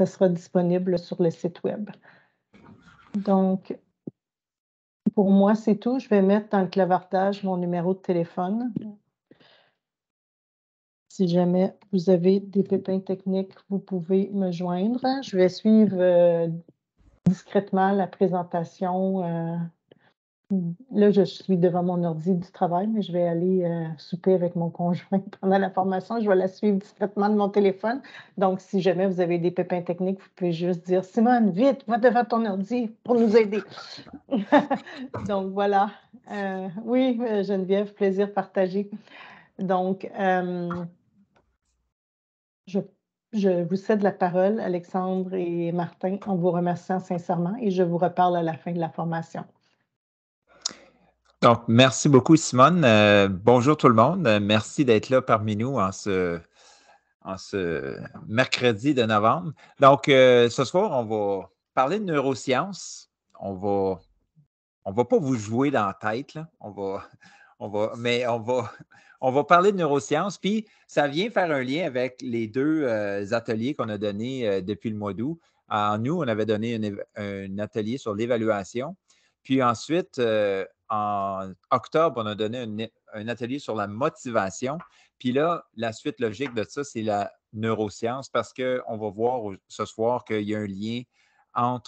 ça sera disponible sur le site web. Donc, pour moi, c'est tout. Je vais mettre dans le clavardage mon numéro de téléphone. Si jamais vous avez des pépins techniques, vous pouvez me joindre. Je vais suivre euh, discrètement la présentation euh, Là, je suis devant mon ordi du travail, mais je vais aller euh, souper avec mon conjoint pendant la formation. Je vais la suivre discrètement de mon téléphone. Donc, si jamais vous avez des pépins techniques, vous pouvez juste dire Simone, vite, va devant ton ordi pour nous aider. Donc, voilà. Euh, oui, euh, Geneviève, plaisir partagé. Donc, je, je vous cède la parole, Alexandre et Martin, en vous remerciant sincèrement et je vous reparle à la fin de la formation. Donc, merci beaucoup, Simone. Euh, bonjour tout le monde. Euh, merci d'être là parmi nous en ce, mercredi de novembre. Donc, euh, ce soir, on va parler de neurosciences. On va, on va pas vous jouer dans la tête, On va, on va, mais on va, on va parler de neurosciences. Puis, ça vient faire un lien avec les deux ateliers qu'on a donnés depuis le mois d'août. En nous, on avait donné un atelier sur l'évaluation. Puis ensuite, en octobre, on a donné un, atelier sur la motivation. Puis là, la suite logique de ça, c'est la neuroscience parce qu'on va voir ce soir qu'il y a un lien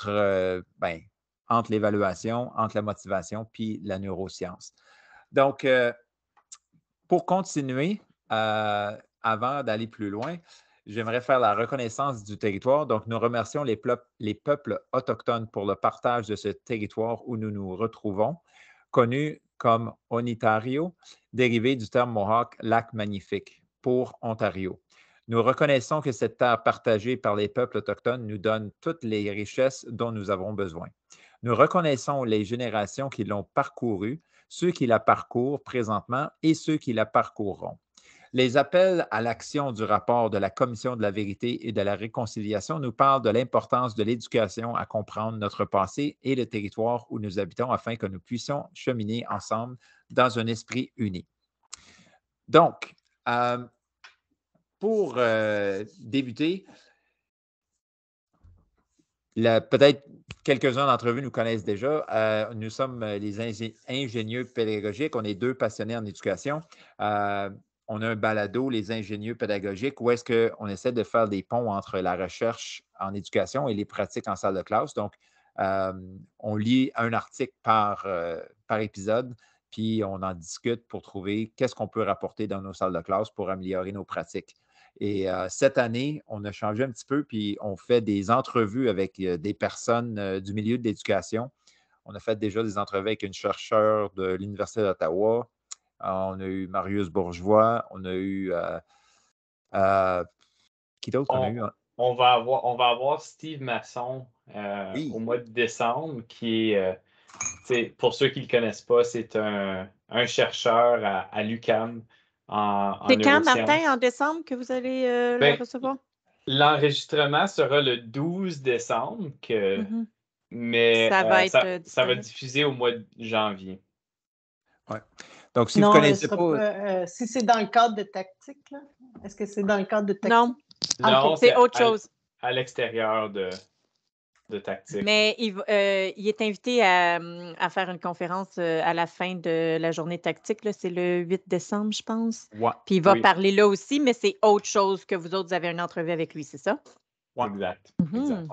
euh, ben, entre, l'évaluation, entre la motivation, puis la neuroscience. Donc, euh, pour continuer, euh, avant d'aller plus loin, j'aimerais faire la reconnaissance du territoire. Donc, nous remercions les, peuples autochtones pour le partage de ce territoire où nous nous retrouvons connu comme Ontario, dérivé du terme Mohawk lac magnifique pour Ontario. Nous reconnaissons que cette terre partagée par les peuples autochtones nous donne toutes les richesses dont nous avons besoin. Nous reconnaissons les générations qui l'ont parcourue, ceux qui la parcourent présentement et ceux qui la parcourront. Les appels à l'action du rapport de la Commission de la vérité et de la réconciliation nous parlent de l'importance de l'éducation à comprendre notre passé et le territoire où nous habitons afin que nous puissions cheminer ensemble dans un esprit uni. Donc, euh, pour euh, débuter, peut-être quelques-uns d'entre vous nous connaissent déjà. Euh, nous sommes les ingénieurs ingénieux pédagogiques. On est deux passionnés en éducation on a un balado, les ingénieux pédagogiques, où est-ce qu'on essaie de faire des ponts entre la recherche en éducation et les pratiques en salle de classe. Donc, euh, on lit un article par, euh, par épisode, puis on en discute pour trouver qu'est-ce qu'on peut rapporter dans nos salles de classe pour améliorer nos pratiques. Et euh, cette année, on a changé un petit peu, puis on fait des entrevues avec des personnes du milieu de l'éducation. On a fait déjà des entrevues avec une chercheure de l'Université d'Ottawa, ah, on a eu Marius Bourgeois, on a eu. Euh, euh, qui d'autre on, a eu? Hein? On va avoir, on va avoir Steve Masson euh, au mois de décembre, qui est. pour ceux qui ne le connaissent pas, c'est un, chercheur à, l'UCAM. En, c'est quand, Martin, en décembre, que vous allez le ben, recevoir? L'enregistrement sera le 12 décembre, que, mm-hmm. mais ça va, être diffuser au mois de janvier. Donc, si vous connaissez pas. Euh, si c'est dans le cadre de tactique, est-ce que c'est dans le cadre de tactique? Non. Ah, c'est autre chose. À, l'extérieur de, de tactique. Mais il, euh, il est invité à, faire une conférence euh, à la fin de la journée tactique. C'est le 8 décembre, je pense. Puis il va parler là aussi, mais c'est autre chose que vous autres avez une entrevue avec lui, c'est ça? Ouais. Exact. Mhm.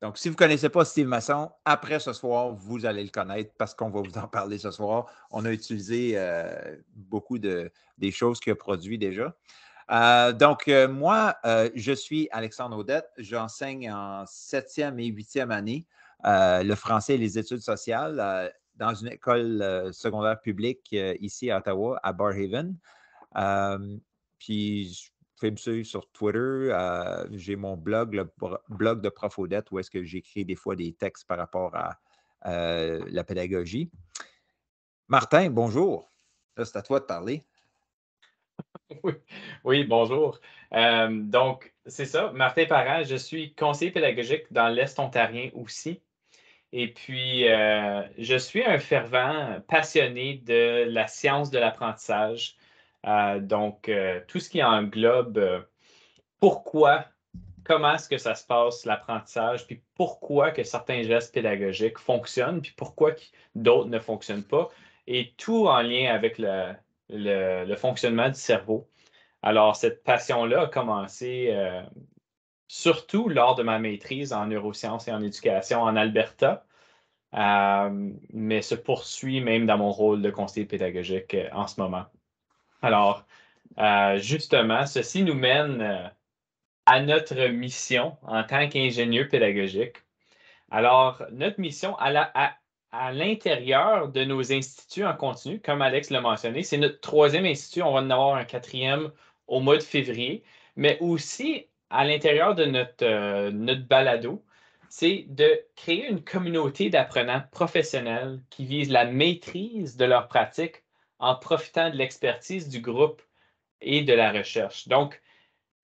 Donc, si vous ne connaissez pas Steve Masson, après ce soir, vous allez le connaître parce qu'on va vous en parler ce soir. On a utilisé euh, beaucoup de, des choses qu'il a produites déjà. Euh, donc, euh, moi, je suis Alexandre Audette. J'enseigne en septième et huitième année le français et les études sociales dans une école secondaire publique ici à Ottawa, à Barhaven. puis, pouvez me sur Twitter. j'ai mon blog, le blog de Prof où est-ce que j'écris des fois des textes par rapport à la pédagogie. Martin, bonjour. c'est à toi de parler. Oui, bonjour. Euh, donc, c'est ça, Martin Parent, je suis conseiller pédagogique dans l'Est ontarien aussi. Et puis, euh, je suis un fervent passionné de la science de l'apprentissage euh, donc, euh, tout ce qui englobe euh, pourquoi, comment est-ce que ça se passe l'apprentissage, puis pourquoi que certains gestes pédagogiques fonctionnent, puis pourquoi d'autres ne fonctionnent pas, et tout en lien avec le, fonctionnement du cerveau. Alors, cette passion-là a commencé surtout lors de ma maîtrise en neurosciences et en éducation en Alberta, mais se poursuit même dans mon rôle de conseiller pédagogique en ce moment. Alors, euh, justement, ceci nous mène euh, à notre mission en tant qu'ingénieur pédagogique. Alors, notre mission à l'intérieur de nos instituts en continu, comme Alex l'a mentionné, c'est notre troisième institut. On va en avoir un quatrième au mois de février, mais aussi à l'intérieur de notre, euh, notre balado, c'est de créer une communauté d'apprenants professionnels qui visent la maîtrise de leurs pratiques en profitant de l'expertise du groupe et de la recherche. Donc,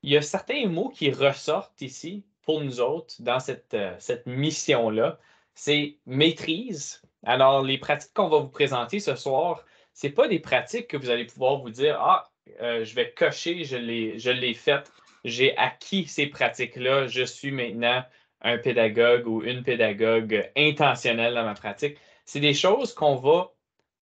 il y a certains mots qui ressortent ici pour nous autres dans cette, euh, cette mission-là. C'est maîtrise. Alors, les pratiques qu'on va vous présenter ce soir, ce pas des pratiques que vous allez pouvoir vous dire, ah, euh, je vais cocher, je l'ai faite, j'ai acquis ces pratiques-là, je suis maintenant un pédagogue ou une pédagogue intentionnelle dans ma pratique. C'est des choses qu'on va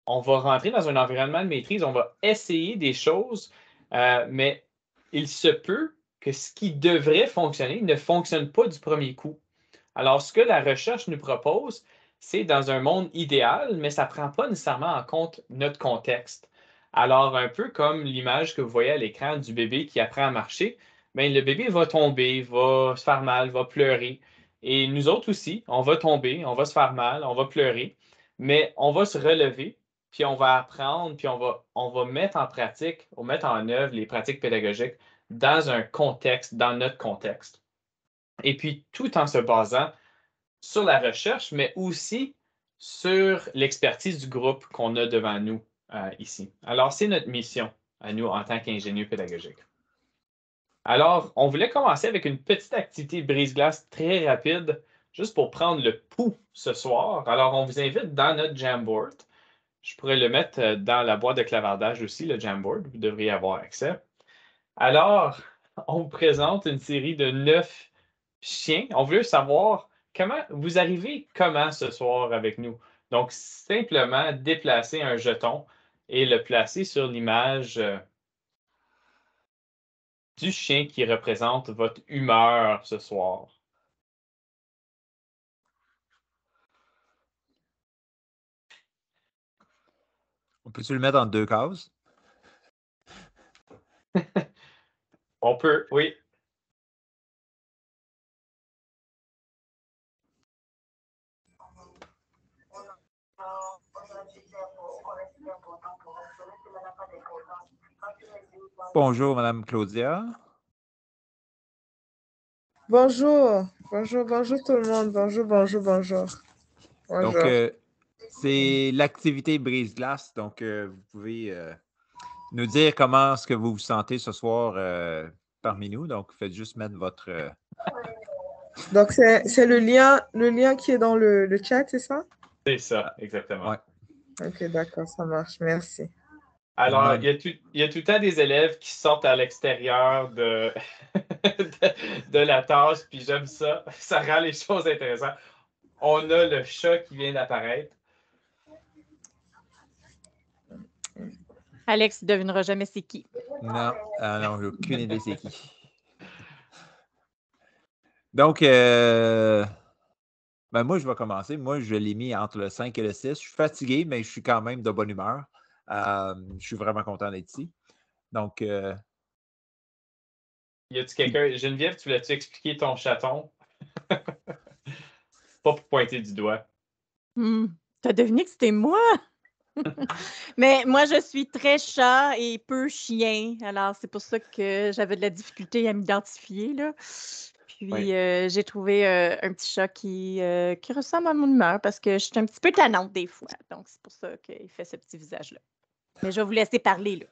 on va rentrer dans un environnement de maîtrise, on va essayer des choses, euh, mais il se peut que ce qui devrait fonctionner ne fonctionne pas du premier coup. Alors, ce que la recherche nous propose, c'est dans un monde idéal, mais ça ne prend pas nécessairement en compte notre contexte. Alors, un peu comme l'image que vous voyez à l'écran du bébé qui apprend à marcher, ben, le bébé va tomber, va se faire mal, va pleurer. Et nous autres aussi, on va tomber, on va se faire mal, on va pleurer, mais on va se relever puis on va apprendre, puis on va, mettre en pratique, on va mettre en œuvre les pratiques pédagogiques dans un contexte, dans notre contexte. Et puis tout en se basant sur la recherche, mais aussi sur l'expertise du groupe qu'on a devant nous euh, ici. Alors, c'est notre mission à nous en tant qu'ingénieurs pédagogiques. Alors, on voulait commencer avec une petite activité brise-glace très rapide, juste pour prendre le pouls ce soir. Alors, on vous invite dans notre Jamboard je pourrais le mettre euh, dans la boîte de clavardage aussi, le Jamboard. Vous devriez avoir accès. Alors, on vous présente une série de neuf chiens. On veut savoir comment vous arrivez comment ce soir avec nous. Donc, simplement déplacer un jeton et le placer sur l'image euh, du chien qui représente votre humeur ce soir. peut-tu le mettre en deux cases? On peut, oui. Bonjour, Madame Claudia. Bonjour, bonjour, bonjour tout le monde. Bonjour, bonjour, bonjour. Euh, c'est l'activité brise-glace. Donc, euh, vous pouvez euh, nous dire comment est-ce que vous vous sentez ce soir euh, parmi nous. Donc, faites juste mettre votre. Donc, c'est le lien, le lien qui est dans le, chat, c'est ça? C'est ça, exactement. OK, d'accord, ça marche. Merci. Alors, il, y a tout, y a le temps des élèves qui sortent à l'extérieur de, de, de la tâche, puis j'aime ça. Ça rend les choses intéressantes on a le chat qui vient d'apparaître. Alex ne devinera jamais c'est qui. Non, je ah non, aucune idée c'est qui. Donc, euh, ben moi, je vais commencer. Moi, je l'ai mis entre le 5 et le 6. Je suis fatigué, mais je suis quand même de bonne humeur. Euh, je suis vraiment content d'être ici. Donc. Euh, y a il quelqu'un. Geneviève, tu voulais-tu expliquer ton chaton? Pas pour pointer du doigt. Hmm. Tu as deviné que c'était moi? Mais moi, je suis très chat et peu chien. Alors, c'est pour ça que j'avais de la difficulté à m'identifier. Puis, euh, j'ai trouvé euh, un petit chat qui, euh, qui ressemble à mon humeur parce que je suis un petit peu tannante des fois. Donc, c'est pour ça qu'il fait ce petit visage-là. Mais je vais vous laisser parler. Là.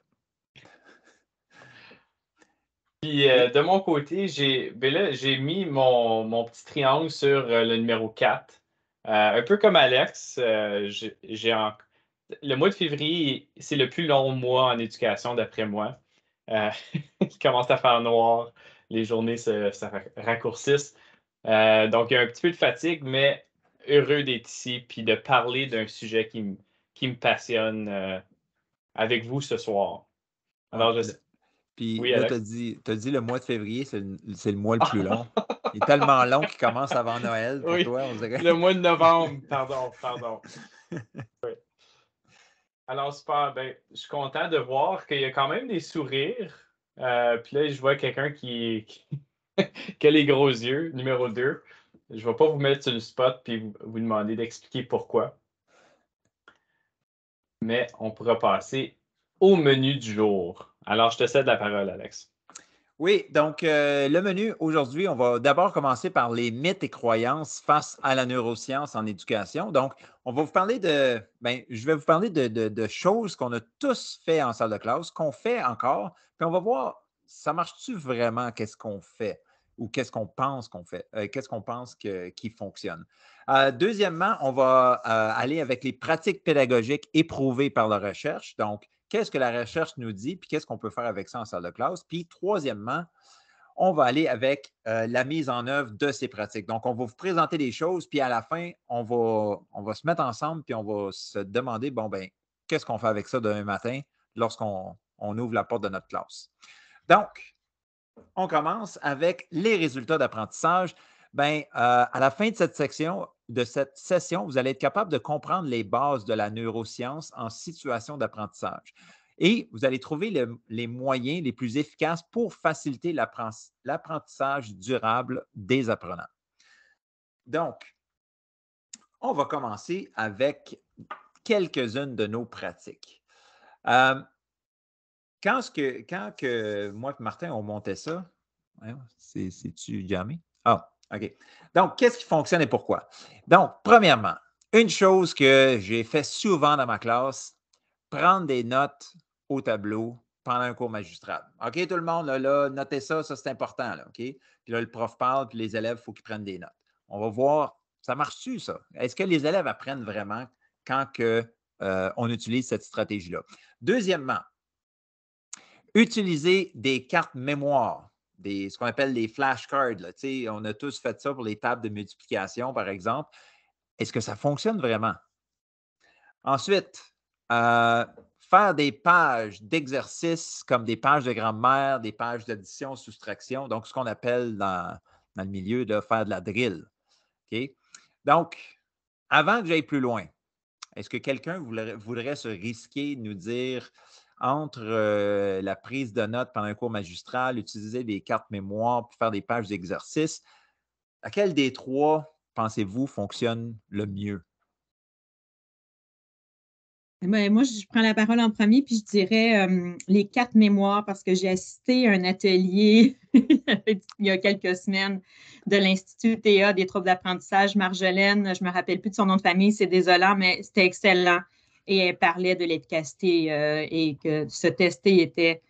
Puis de mon côté, j'ai ben mis mon, petit triangle sur le numéro 4. un peu comme Alex, j'ai encore le mois de février, c'est le plus long mois en éducation, d'après moi. Euh, il commence à faire noir, les journées se, raccourcissent. Euh, donc, il y a un petit peu de fatigue, mais heureux d'être ici puis de parler d'un sujet qui, me passionne euh, avec vous ce soir. Alors, je... Ah, ben, puis tu as dit, le mois de février, c'est le, mois le plus long. Il est tellement long qu'il commence avant Noël Le mois de novembre, pardon, pardon. Alors, super. Ben, je suis content de voir qu'il y a quand même des sourires. Euh, puis là, je vois quelqu'un qui, a les gros yeux, numéro 2. Je ne vais pas vous mettre sur le spot et vous demander d'expliquer pourquoi. Mais on pourra passer au menu du jour. Alors, je te cède la parole, Alex. Oui, donc euh, le menu aujourd'hui, on va d'abord commencer par les mythes et croyances face à la neuroscience en éducation. Donc, on va vous parler de, ben, je vais vous parler de, choses qu'on a tous fait en salle de classe, qu'on fait encore, puis on va voir, ça marche-tu vraiment, qu'est-ce qu'on fait ou qu'est-ce qu'on pense qu'on fait, euh, qu'est-ce qu'on pense que, qui fonctionne. Euh, deuxièmement, on va aller avec les pratiques pédagogiques éprouvées par la recherche. Donc, qu'est-ce que la recherche nous dit, puis qu'est-ce qu'on peut faire avec ça en salle de classe. Puis troisièmement, on va aller avec euh, la mise en œuvre de ces pratiques. Donc, on va vous présenter des choses, puis à la fin, on va, se mettre ensemble, puis on va se demander, bon, ben, qu'est-ce qu'on fait avec ça demain matin lorsqu'on ouvre la porte de notre classe. Donc, on commence avec les résultats d'apprentissage. Ben, euh, à la fin de cette section, de cette session, vous allez être capable de comprendre les bases de la neuroscience en situation d'apprentissage. Et vous allez trouver les moyens les plus efficaces pour faciliter l'apprentissage durable des apprenants. Donc, on va commencer avec quelques-unes de nos pratiques. Euh, quand, que, quand que moi et Martin, on montait ça, hein, c'est-tu jamais? Ah, OK. Donc, qu'est-ce qui fonctionne et pourquoi? Donc, premièrement, une chose que j'ai fait souvent dans ma classe, prendre des notes au tableau pendant un cours magistral. OK, tout le monde, là, notez ça, ça c'est important, OK? Puis là, le prof parle, puis les élèves, il faut qu'ils prennent des notes. On va voir, ça marche-tu, ça? Est-ce que les élèves apprennent vraiment quand euh, on utilise cette stratégie-là? Deuxièmement, utiliser des cartes mémoire ce qu'on appelle les flashcards. On a tous fait ça pour les tables de multiplication, par exemple. Est-ce que ça fonctionne vraiment? Ensuite, euh, faire des pages d'exercices comme des pages de grammaire, des pages d'addition, soustraction, donc ce qu'on appelle dans, le milieu de faire de la drill. Donc, avant que j'aille plus loin, est-ce que quelqu'un voudrait, se risquer de nous dire entre euh, la prise de notes pendant un cours magistral, utiliser des cartes mémoire pour faire des pages d'exercice, quel des trois pensez-vous fonctionne le mieux? Ben, moi, je prends la parole en premier, puis je dirais les cartes mémoires, parce que j'ai assisté à un atelier il y a quelques semaines de l'Institut TA des troubles d'apprentissage, Marjolaine, je ne me rappelle plus de son nom de famille, c'est désolant, mais c'était excellent et elle parlait de l'efficacité euh, et que se tester était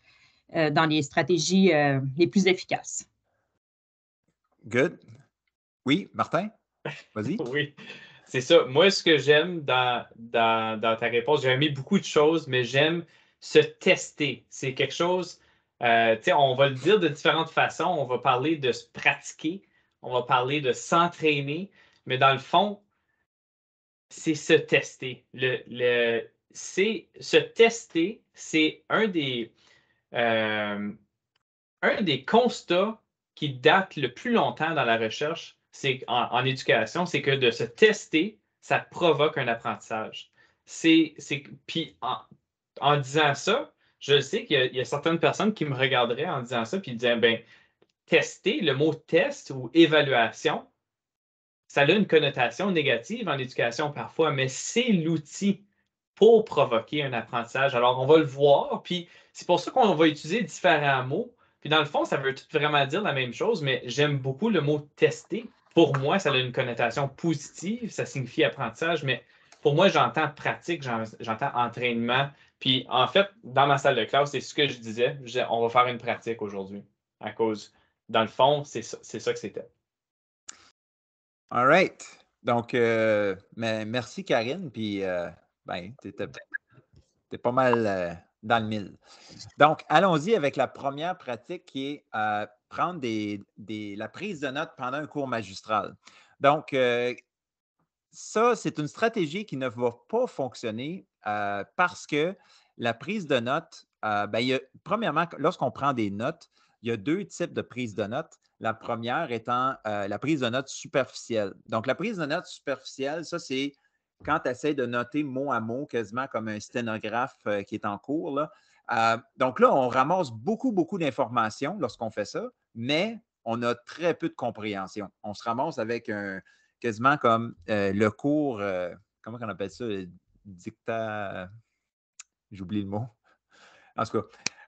euh, dans les stratégies euh, les plus efficaces. Good. Oui, Martin, vas-y. oui, c'est ça. Moi, ce que j'aime dans, dans, dans, ta réponse, j'ai aimé beaucoup de choses, mais j'aime se tester. C'est quelque chose, euh, on va le dire de différentes façons. On va parler de se pratiquer, on va parler de s'entraîner, mais dans le fond, c'est se tester. c'est se tester, c'est un des euh, constats qui datent le plus longtemps dans la recherche, c'est en, éducation, c'est que de se tester, ça provoque un apprentissage. C'est puis en, disant ça, je sais qu'il y, a certaines personnes qui me regarderaient en disant ça puis disaient ben tester, le mot test ou évaluation, ça a une connotation négative en éducation parfois, mais c'est l'outil pour provoquer un apprentissage. Alors, on va le voir, puis c'est pour ça qu'on va utiliser différents mots. Puis dans le fond, ça veut vraiment dire la même chose, mais j'aime beaucoup le mot tester. Pour moi, ça a une connotation positive, ça signifie apprentissage, mais pour moi, j'entends pratique, j'entends entraînement. Puis en fait, dans ma salle de classe, c'est ce que je disais, je disais on va faire une pratique aujourd'hui à cause, dans le fond, c'est ça que c'était. All right. Donc, euh, mais merci Karine. Puis, euh, ben, tu es, pas mal euh, dans le mille. Donc, allons-y avec la première pratique qui est prendre des, la prise de notes pendant un cours magistral. Donc, ça, c'est une stratégie qui ne va pas fonctionner parce que la prise de notes, ben, premièrement, lorsqu'on prend des notes, il y a deux types de prise de notes. La première étant euh, la prise de notes superficielle. Donc, la prise de notes superficielle, ça, c'est quand tu essaies de noter mot à mot, quasiment comme un sténographe euh, qui est en cours. Euh, donc là, on ramasse beaucoup, beaucoup d'informations lorsqu'on fait ça, mais on a très peu de compréhension. On se ramasse avec un quasiment comme le cours, comment on appelle ça, le dicta. J'oublie le mot. En tout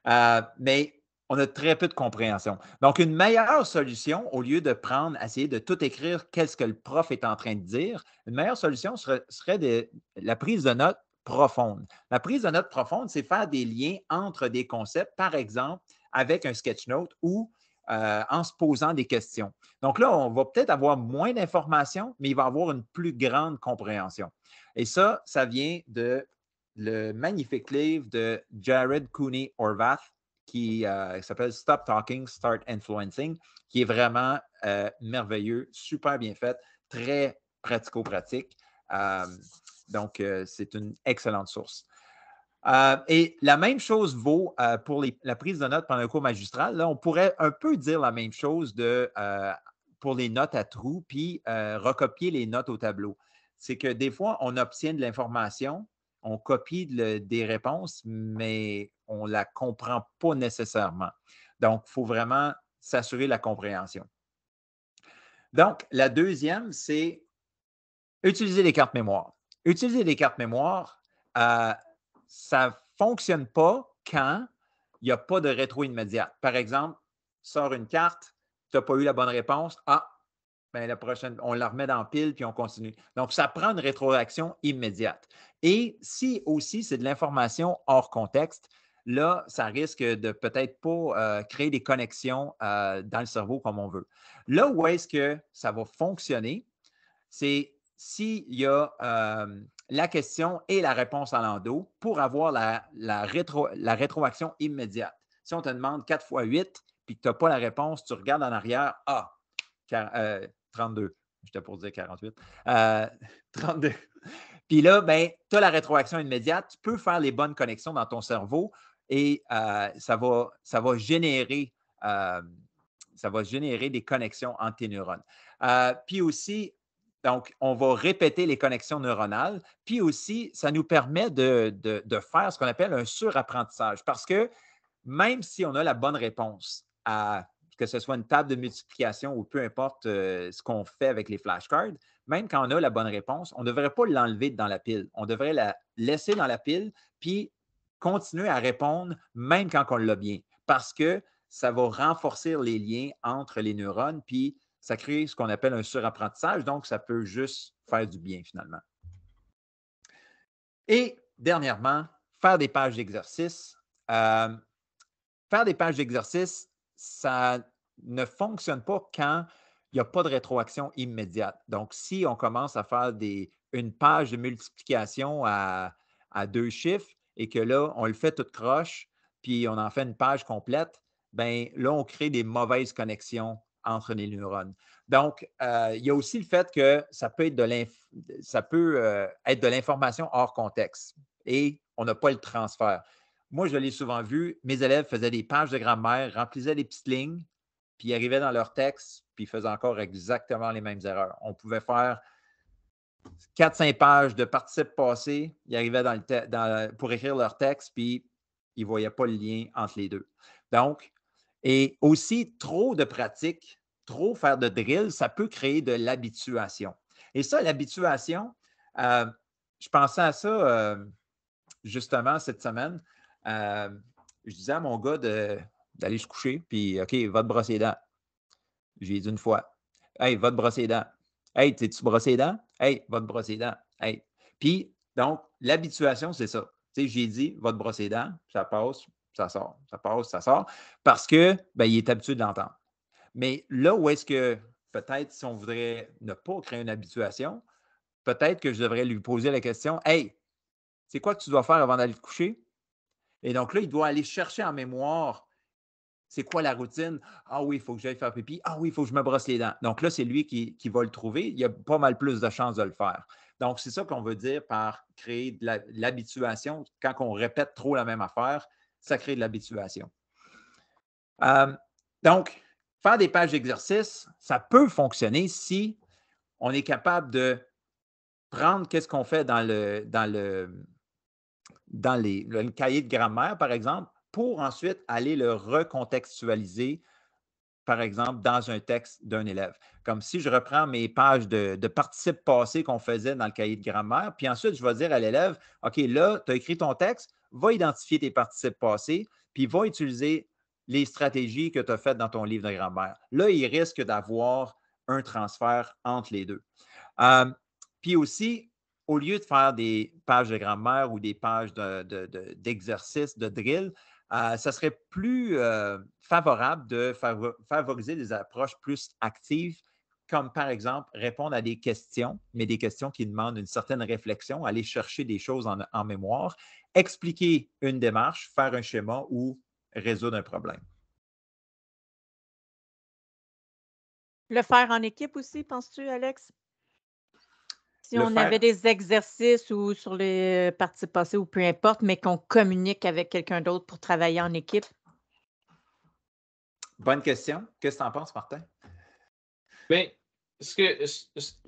cas. mais on a très peu de compréhension. Donc, une meilleure solution, au lieu de prendre, essayer de tout écrire, qu'est-ce que le prof est en train de dire, une meilleure solution serait, de, la prise de notes profonde. La prise de notes profonde, c'est faire des liens entre des concepts, par exemple, avec un sketch note ou euh, en se posant des questions. Donc là, on va peut-être avoir moins d'informations, mais il va avoir une plus grande compréhension. Et ça, ça vient de le magnifique livre de Jared Cooney Orvath. Euh, qui s'appelle Stop Talking, Start Influencing, qui est vraiment euh, merveilleux, super bien fait, très pratico-pratique. Euh, donc, c'est une excellente source. et la même chose vaut pour la prise de notes pendant le cours magistral. Là, on pourrait un peu dire la même chose pour les notes à trous, puis recopier les notes au tableau. C'est que des fois, on obtient de l'information, on copie des réponses, mais on ne la comprend pas nécessairement. Donc, il faut vraiment s'assurer la compréhension. Donc, la deuxième, c'est utiliser les cartes mémoire. Utiliser les cartes mémoire, euh, ça ne fonctionne pas quand il n'y a pas de rétro immédiate. Par exemple, sors une carte, tu n'as pas eu la bonne réponse. Ah, Bien, la prochaine, on la remet dans pile puis on continue. Donc, ça prend une rétroaction immédiate. Et si aussi c'est de l'information hors contexte, là, ça risque de peut-être pas euh, créer des connexions euh, dans le cerveau comme on veut. Là où est-ce que ça va fonctionner, c'est s'il y a euh, la question et la réponse à l'endo pour avoir la, rétro, la rétroaction immédiate. Si on te demande 4 x 8 puis que tu n'as pas la réponse, tu regardes en arrière, ah, car, euh, 32. J'étais pour dire 48. 32. Euh, puis là, ben, tu as la rétroaction immédiate. Tu peux faire les bonnes connexions dans ton cerveau et euh, ça, va, ça, va générer, euh, ça va générer des connexions entre neurones. puis aussi, donc, on va répéter les connexions neuronales. Puis aussi, ça nous permet de faire ce qu'on appelle un surapprentissage parce que même si on a la bonne réponse à que ce soit une table de multiplication ou peu importe euh, ce qu'on fait avec les flashcards, même quand on a la bonne réponse, on ne devrait pas l'enlever dans la pile. On devrait la laisser dans la pile, puis continuer à répondre même quand on l'a bien, parce que ça va renforcer les liens entre les neurones, puis ça crée ce qu'on appelle un surapprentissage, donc ça peut juste faire du bien finalement. Et dernièrement, faire des pages d'exercice. Euh, faire des pages d'exercice, ça ne fonctionne pas quand il n'y a pas de rétroaction immédiate. Donc, si on commence à faire une page de multiplication à, deux chiffres et que là, on le fait toute croche, puis on en fait une page complète, bien là, on crée des mauvaises connexions entre les neurones. Donc, euh, il y a aussi le fait que ça peut être de euh, l'information hors contexte et on n'a pas le transfert moi, je l'ai souvent vu, mes élèves faisaient des pages de grammaire, remplissaient des petites lignes, puis arrivaient dans leur texte, puis ils faisaient encore exactement les mêmes erreurs. On pouvait faire 4-5 pages de participe passé, ils arrivaient pour écrire leur texte, puis ils ne voyaient pas le lien entre les deux. Donc, et aussi, trop de pratique, trop faire de drill, ça peut créer de l'habituation. Et ça, l'habituation, euh, je pensais à ça euh, justement cette semaine. Euh, je disais à mon gars d'aller se coucher, puis OK, va te brosser les dents. J'ai dit une fois. Hey, va te brosser les dents. Hey, t'es-tu brossé les dents? Hey, va te brosser les dents. Hey. Puis, donc, l'habituation, c'est ça. J'ai dit, va te brosser les dents, ça passe, ça sort, ça passe, ça sort, parce que ben, il est habitué de l'entendre. Mais là où est-ce que peut-être si on voudrait ne pas créer une habituation, peut-être que je devrais lui poser la question Hey, c'est quoi que tu dois faire avant d'aller te coucher? Et donc là, il doit aller chercher en mémoire c'est quoi la routine? Ah oui, il faut que j'aille faire pipi. Ah oui, il faut que je me brosse les dents. Donc là, c'est lui qui, va le trouver. Il y a pas mal plus de chances de le faire. Donc, c'est ça qu'on veut dire par créer de l'habituation. Quand on répète trop la même affaire, ça crée de l'habituation. Euh, donc, faire des pages d'exercice, ça peut fonctionner si on est capable de prendre qu'est-ce qu'on fait dans le, dans le, dans les, le, cahier de grammaire, par exemple, pour ensuite aller le recontextualiser, par exemple, dans un texte d'un élève. Comme si je reprends mes pages de, participes passés qu'on faisait dans le cahier de grammaire, puis ensuite, je vais dire à l'élève, OK, là, tu as écrit ton texte, va identifier tes participes passés, puis va utiliser les stratégies que tu as faites dans ton livre de grammaire. Là, il risque d'avoir un transfert entre les deux. Euh, puis aussi, au lieu de faire des pages de grammaire ou des pages d'exercices, de, drill, euh, ça serait plus euh, favorable de favoriser des approches plus actives, comme par exemple répondre à des questions, mais des questions qui demandent une certaine réflexion, aller chercher des choses en mémoire, expliquer une démarche, faire un schéma ou résoudre un problème. Le faire en équipe aussi, penses-tu, Alex? si on avait des exercices ou sur les euh, parties passées ou peu importe, mais qu'on communique avec quelqu'un d'autre pour travailler en équipe? Bonne question. Qu'est-ce que tu en penses, Martin? Bien, ce que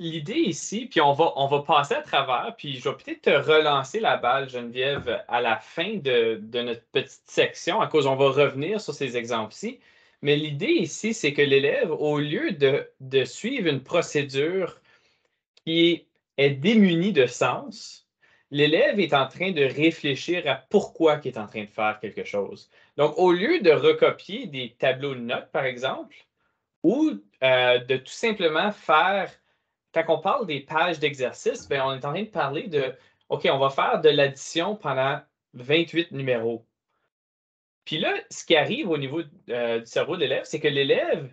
l'idée ici, puis on va, on va passer à travers, puis je vais peut-être te relancer la balle, Geneviève, à la fin de, notre petite section, à cause on va revenir sur ces exemples-ci. Mais l'idée ici, c'est que l'élève, au lieu de, de, suivre une procédure qui est est démuni de sens, l'élève est en train de réfléchir à pourquoi il est en train de faire quelque chose. Donc, au lieu de recopier des tableaux de notes, par exemple, ou euh, de tout simplement faire, quand on parle des pages d'exercice, ben, on est en train de parler de, OK, on va faire de l'addition pendant 28 numéros. Puis là, ce qui arrive au niveau euh, du cerveau de l'élève, c'est que l'élève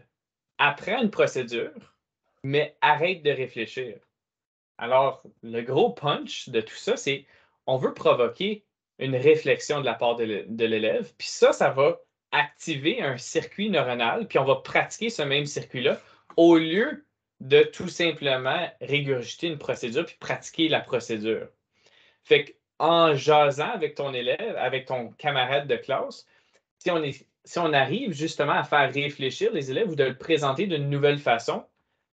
apprend une procédure, mais arrête de réfléchir. Alors, le gros punch de tout ça, c'est on veut provoquer une réflexion de la part de l'élève, puis ça, ça va activer un circuit neuronal, puis on va pratiquer ce même circuit-là au lieu de tout simplement régurgiter une procédure puis pratiquer la procédure. Fait que, en jasant avec ton élève, avec ton camarade de classe, si on, si on arrive justement à faire réfléchir les élèves ou de le présenter d'une nouvelle façon,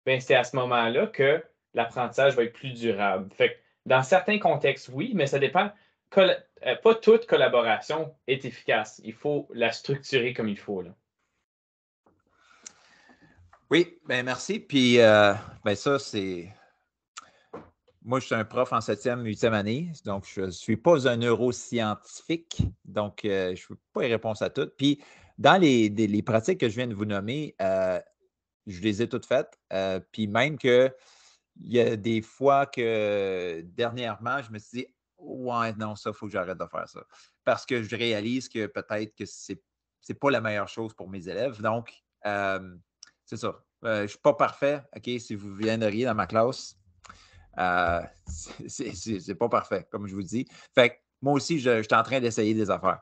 ben, c'est à ce moment-là que l'apprentissage va être plus durable. Fait dans certains contextes, oui, mais ça dépend. Euh, pas toute collaboration est efficace. Il faut la structurer comme il faut. Oui, ben merci. Puis euh, ben, ça, c'est. Moi, je suis un prof en septième, huitième année, donc je ne suis pas un neuroscientifique, donc euh, je ne peux pas les réponses à toutes. Puis dans les, pratiques que je viens de vous nommer, je les ai toutes faites. puis même que il y a des fois que dernièrement, je me suis dit, ouais, non, ça, il faut que j'arrête de faire ça. Parce que je réalise que peut-être que ce n'est pas la meilleure chose pour mes élèves. Donc, euh, c'est ça. Euh, je ne suis pas parfait. OK, si vous viendriez dans ma classe, euh, c'est pas parfait, comme je vous dis. Fait moi aussi, je, je suis en train d'essayer des affaires.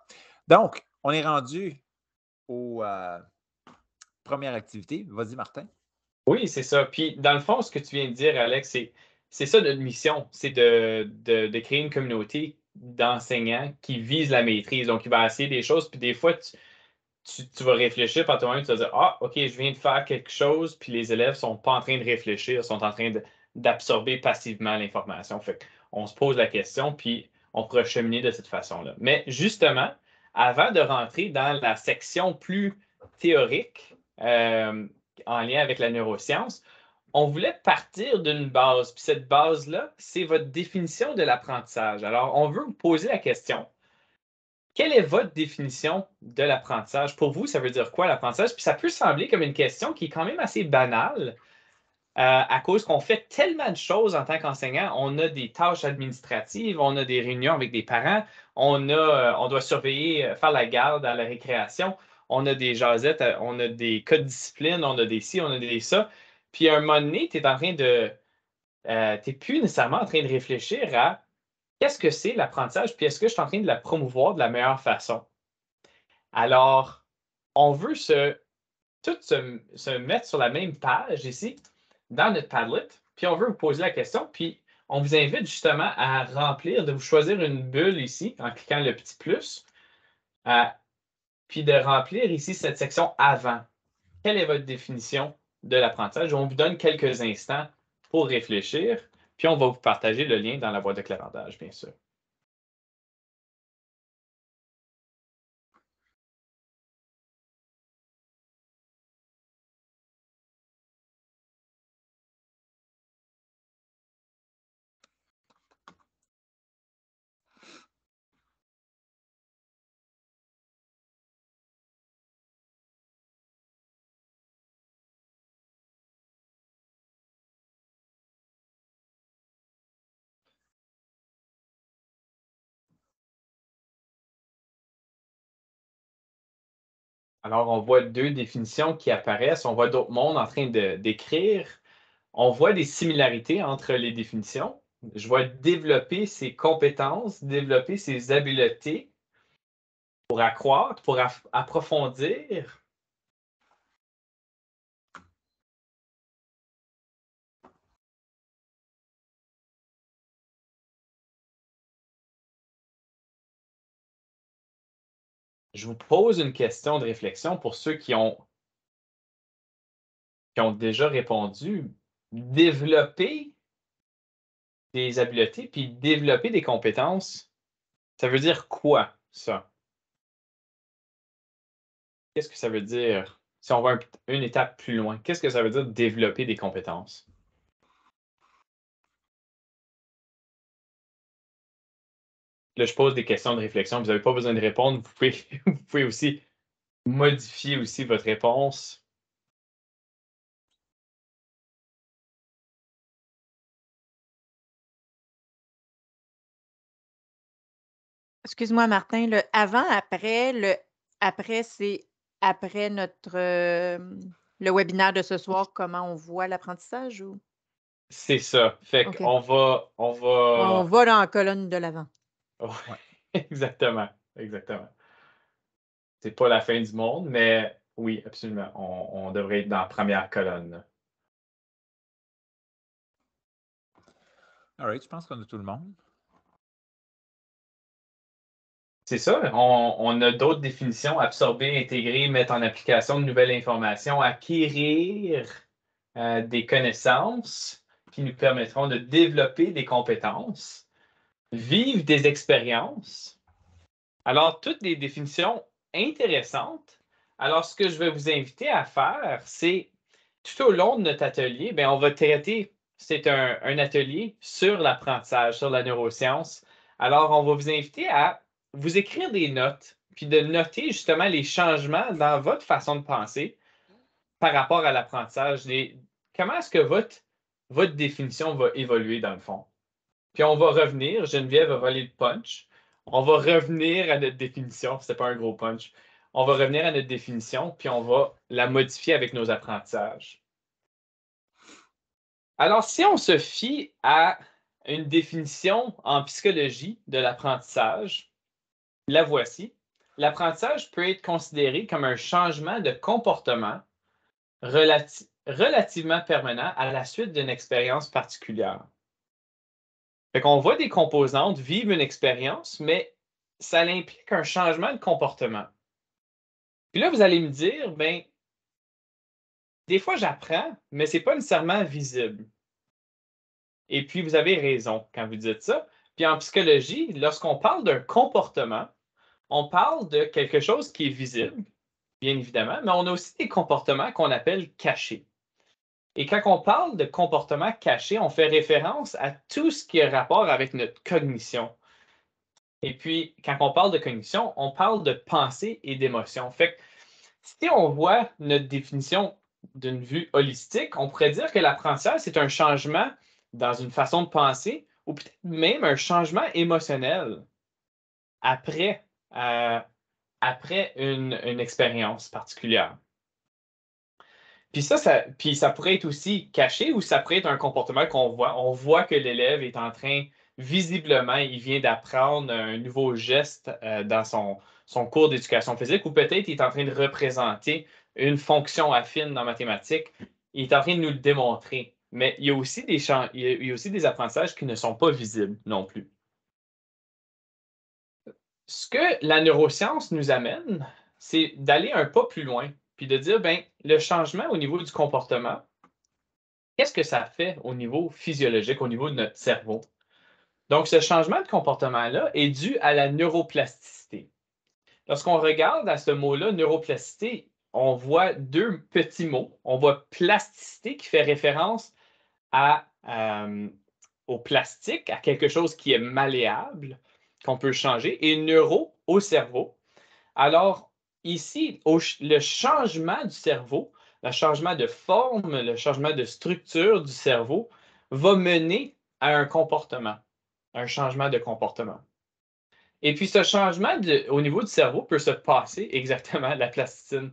Donc, on est rendu aux euh, premières activités. Vas-y, Martin. Oui, c'est ça. Puis, dans le fond, ce que tu viens de dire, Alex, c'est, ça notre mission, c'est de, créer une communauté d'enseignants qui visent la maîtrise. Donc, il va essayer des choses, puis des fois, tu, tu, vas réfléchir par toi-même, tu vas dire Ah, OK, je viens de faire quelque chose, puis les élèves ne sont pas en train de réfléchir, sont en train d'absorber passivement l'information. Fait on se pose la question, puis on pourra cheminer de cette façon-là. Mais justement, avant de rentrer dans la section plus théorique, euh, en lien avec la neuroscience, on voulait partir d'une base. Puis cette base-là, c'est votre définition de l'apprentissage. Alors, on veut vous poser la question. Quelle est votre définition de l'apprentissage? Pour vous, ça veut dire quoi l'apprentissage? Puis ça peut sembler comme une question qui est quand même assez banale euh, à cause qu'on fait tellement de choses en tant qu'enseignant. On a des tâches administratives, on a des réunions avec des parents, on, euh, on doit surveiller, euh, faire la garde à la récréation on a des jasettes, euh, on a des codes de discipline, on a des ci, on a des ça. Puis à un moment donné, tu en train de. n'es euh, plus nécessairement en train de réfléchir à qu'est-ce que c'est l'apprentissage, puis est-ce que je suis en train de la promouvoir de la meilleure façon. Alors, on veut se, tout se, mettre sur la même page ici, dans notre Padlet, puis on veut vous poser la question, puis on vous invite justement à remplir, de vous choisir une bulle ici en cliquant le petit plus puis de remplir ici cette section avant. Quelle est votre définition de l'apprentissage? On vous donne quelques instants pour réfléchir, puis on va vous partager le lien dans la boîte de clavardage, bien sûr. Alors, on voit deux définitions qui apparaissent. On voit d'autres mondes en train d'écrire. On voit des similarités entre les définitions. Je vois développer ses compétences, développer ses habiletés pour accroître, pour approfondir, je vous pose une question de réflexion pour ceux qui ont, ont déjà répondu. Développer des habiletés puis développer des compétences, ça veut dire quoi, ça? Qu'est-ce que ça veut dire? Si on va une étape plus loin, qu'est-ce que ça veut dire développer des compétences? Là, je pose des questions de réflexion. Vous n'avez pas besoin de répondre. Vous pouvez, aussi modifier aussi votre réponse. Excuse-moi, Martin, le avant, après, après, c'est après notre euh, le webinaire de ce soir, comment on voit l'apprentissage C'est ça. Fait on va. On va dans la colonne de l'avant. Oui, exactement, exactement. C'est pas la fin du monde, mais oui, absolument. On, devrait être dans la première colonne. All right, je pense qu'on a tout le monde. C'est ça. On, a d'autres définitions. Absorber, intégrer, mettre en application de nouvelles informations, acquérir euh, des connaissances qui nous permettront de développer des compétences vivre des expériences. Alors, toutes des définitions intéressantes. Alors, ce que je vais vous inviter à faire, c'est tout au long de notre atelier, ben, on va traiter, c'est un, atelier sur l'apprentissage, sur la neuroscience. Alors, on va vous inviter à vous écrire des notes, puis de noter justement les changements dans votre façon de penser par rapport à l'apprentissage. Comment est-ce que votre, votre définition va évoluer dans le fond? Puis on va revenir. Geneviève a volé le punch. On va revenir à notre définition. Ce pas un gros punch. On va revenir à notre définition, puis on va la modifier avec nos apprentissages. Alors, si on se fie à une définition en psychologie de l'apprentissage, la voici. L'apprentissage peut être considéré comme un changement de comportement relativement permanent à la suite d'une expérience particulière. Fait qu'on voit des composantes vivre une expérience, mais ça implique un changement de comportement. Puis là, vous allez me dire, ben, des fois j'apprends, mais ce n'est pas nécessairement visible. Et puis, vous avez raison quand vous dites ça. Puis en psychologie, lorsqu'on parle d'un comportement, on parle de quelque chose qui est visible, bien évidemment, mais on a aussi des comportements qu'on appelle cachés. Et quand on parle de comportement caché, on fait référence à tout ce qui a rapport avec notre cognition. Et puis, quand on parle de cognition, on parle de pensée et d'émotion. Fait que, si on voit notre définition d'une vue holistique, on pourrait dire que l'apprentissage, c'est un changement dans une façon de penser ou peut-être même un changement émotionnel après, euh, une expérience particulière. Puis ça, pourrait être aussi caché ou ça pourrait être un comportement qu'on voit. On voit que l'élève est en train, visiblement, il vient d'apprendre un nouveau geste euh, dans son, cours d'éducation physique ou peut-être il est en train de représenter une fonction affine en mathématiques. Il est en train de nous le démontrer. Mais il y a aussi des, champs, il y a aussi des apprentissages qui ne sont pas visibles non plus. Ce que la neuroscience nous amène, c'est d'aller un pas plus loin puis de dire, ben, le changement au niveau du comportement, qu'est-ce que ça fait au niveau physiologique, au niveau de notre cerveau? Donc, ce changement de comportement-là est dû à la neuroplasticité. Lorsqu'on regarde à ce mot-là, neuroplasticité, on voit deux petits mots. On voit plasticité qui fait référence à, euh, au plastique, à quelque chose qui est malléable, qu'on peut changer, et neuro au cerveau. Alors, ici, le changement du cerveau, le changement de forme, le changement de structure du cerveau va mener à un comportement, un changement de comportement. Et puis ce changement au niveau du cerveau peut se passer exactement la plasticine.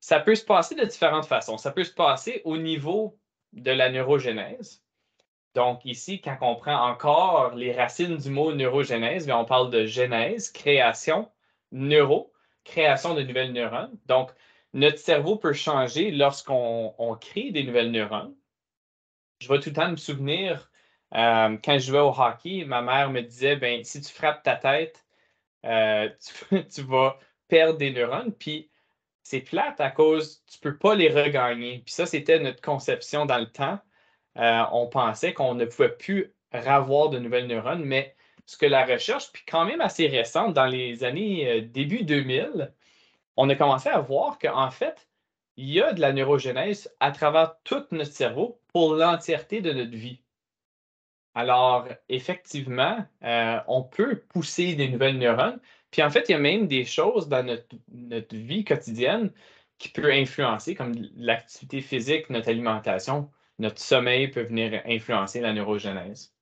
Ça peut se passer de différentes façons. Ça peut se passer au niveau de la neurogénèse. Donc ici, quand on prend encore les racines du mot neurogénèse, on parle de genèse, création, neuro, création de nouvelles neurones. Donc, notre cerveau peut changer lorsqu'on crée des nouvelles neurones. Je vais tout le temps me souvenir, euh, quand je jouais au hockey, ma mère me disait ben, si tu frappes ta tête, euh, tu, vas perdre des neurones. Puis c'est plate à cause, tu ne peux pas les regagner. Puis ça, c'était notre conception dans le temps. Euh, on pensait qu'on ne pouvait plus ravoir de nouvelles neurones, mais que la recherche, puis quand même assez récente, dans les années euh, début 2000, on a commencé à voir qu'en fait, il y a de la neurogenèse à travers tout notre cerveau pour l'entièreté de notre vie. Alors, effectivement, euh, on peut pousser des nouvelles neurones. Puis en fait, il y a même des choses dans notre, notre vie quotidienne qui peut influencer, comme l'activité physique, notre alimentation, notre sommeil peut venir influencer la neurogenèse.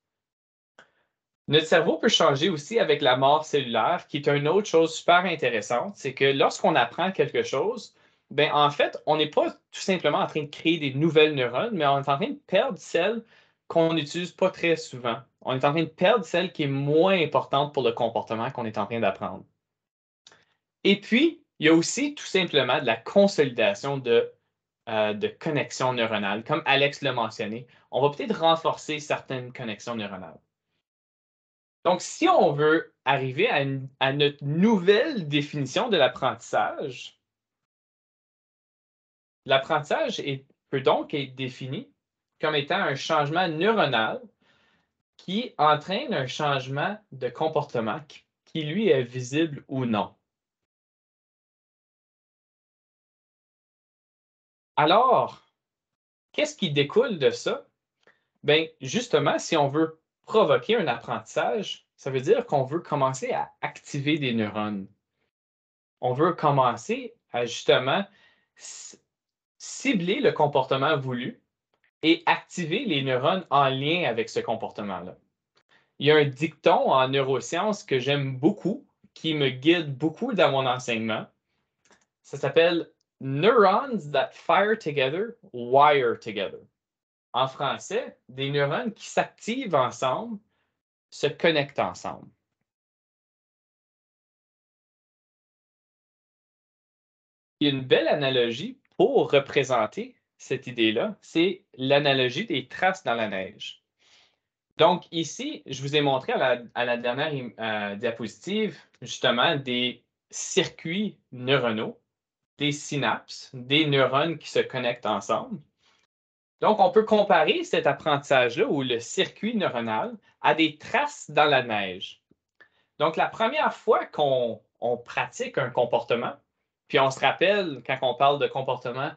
Notre cerveau peut changer aussi avec la mort cellulaire, qui est une autre chose super intéressante. C'est que lorsqu'on apprend quelque chose, ben en fait, on n'est pas tout simplement en train de créer des nouvelles neurones, mais on est en train de perdre celles qu'on n'utilise pas très souvent. On est en train de perdre celle qui est moins importante pour le comportement qu'on est en train d'apprendre. Et puis, il y a aussi tout simplement de la consolidation de, euh, de connexions neuronales. Comme Alex l'a mentionné, on va peut-être renforcer certaines connexions neuronales. Donc, si on veut arriver à, notre nouvelle définition de l'apprentissage, l'apprentissage peut donc être défini comme étant un changement neuronal qui entraîne un changement de comportement qui, lui est visible ou non. Alors, qu'est-ce qui découle de ça? Bien, justement, si on veut provoquer un apprentissage, ça veut dire qu'on veut commencer à activer des neurones. On veut commencer à justement cibler le comportement voulu et activer les neurones en lien avec ce comportement-là. Il y a un dicton en neurosciences que j'aime beaucoup, qui me guide beaucoup dans mon enseignement. Ça s'appelle Neurons that fire together, wire together en français, des neurones qui s'activent ensemble, se connectent ensemble. une belle analogie pour représenter cette idée-là, c'est l'analogie des traces dans la neige. Donc ici, je vous ai montré à la, dernière euh, diapositive justement des circuits neuronaux, des synapses, des neurones qui se connectent ensemble. Donc, on peut comparer cet apprentissage-là ou le circuit neuronal à des traces dans la neige. Donc, la première fois qu'on pratique un comportement, puis on se rappelle, quand on parle de comportement,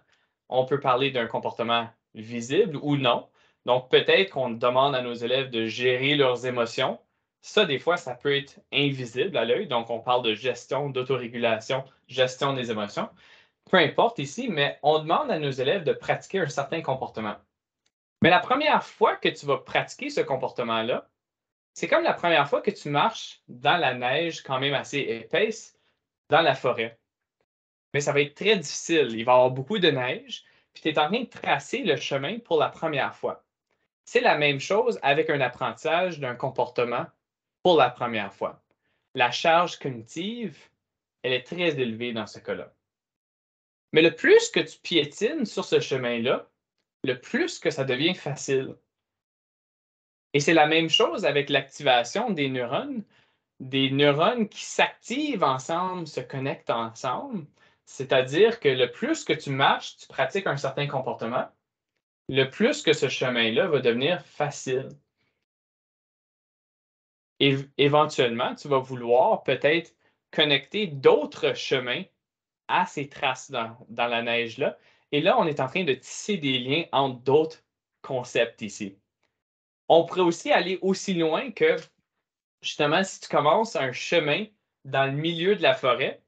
on peut parler d'un comportement visible ou non. Donc, peut-être qu'on demande à nos élèves de gérer leurs émotions. Ça, des fois, ça peut être invisible à l'œil. Donc, on parle de gestion, d'autorégulation, gestion des émotions peu importe ici, mais on demande à nos élèves de pratiquer un certain comportement. Mais la première fois que tu vas pratiquer ce comportement-là, c'est comme la première fois que tu marches dans la neige quand même assez épaisse, dans la forêt. Mais ça va être très difficile. Il va y avoir beaucoup de neige, puis tu es en train de tracer le chemin pour la première fois. C'est la même chose avec un apprentissage d'un comportement pour la première fois. La charge cognitive, elle est très élevée dans ce cas-là. Mais le plus que tu piétines sur ce chemin-là, le plus que ça devient facile. Et c'est la même chose avec l'activation des neurones. Des neurones qui s'activent ensemble, se connectent ensemble. C'est-à-dire que le plus que tu marches, tu pratiques un certain comportement, le plus que ce chemin-là va devenir facile. Et éventuellement, tu vas vouloir peut-être connecter d'autres chemins à ces traces dans, la neige-là. Et là, on est en train de tisser des liens entre d'autres concepts ici. On pourrait aussi aller aussi loin que, justement, si tu commences un chemin dans le milieu de la forêt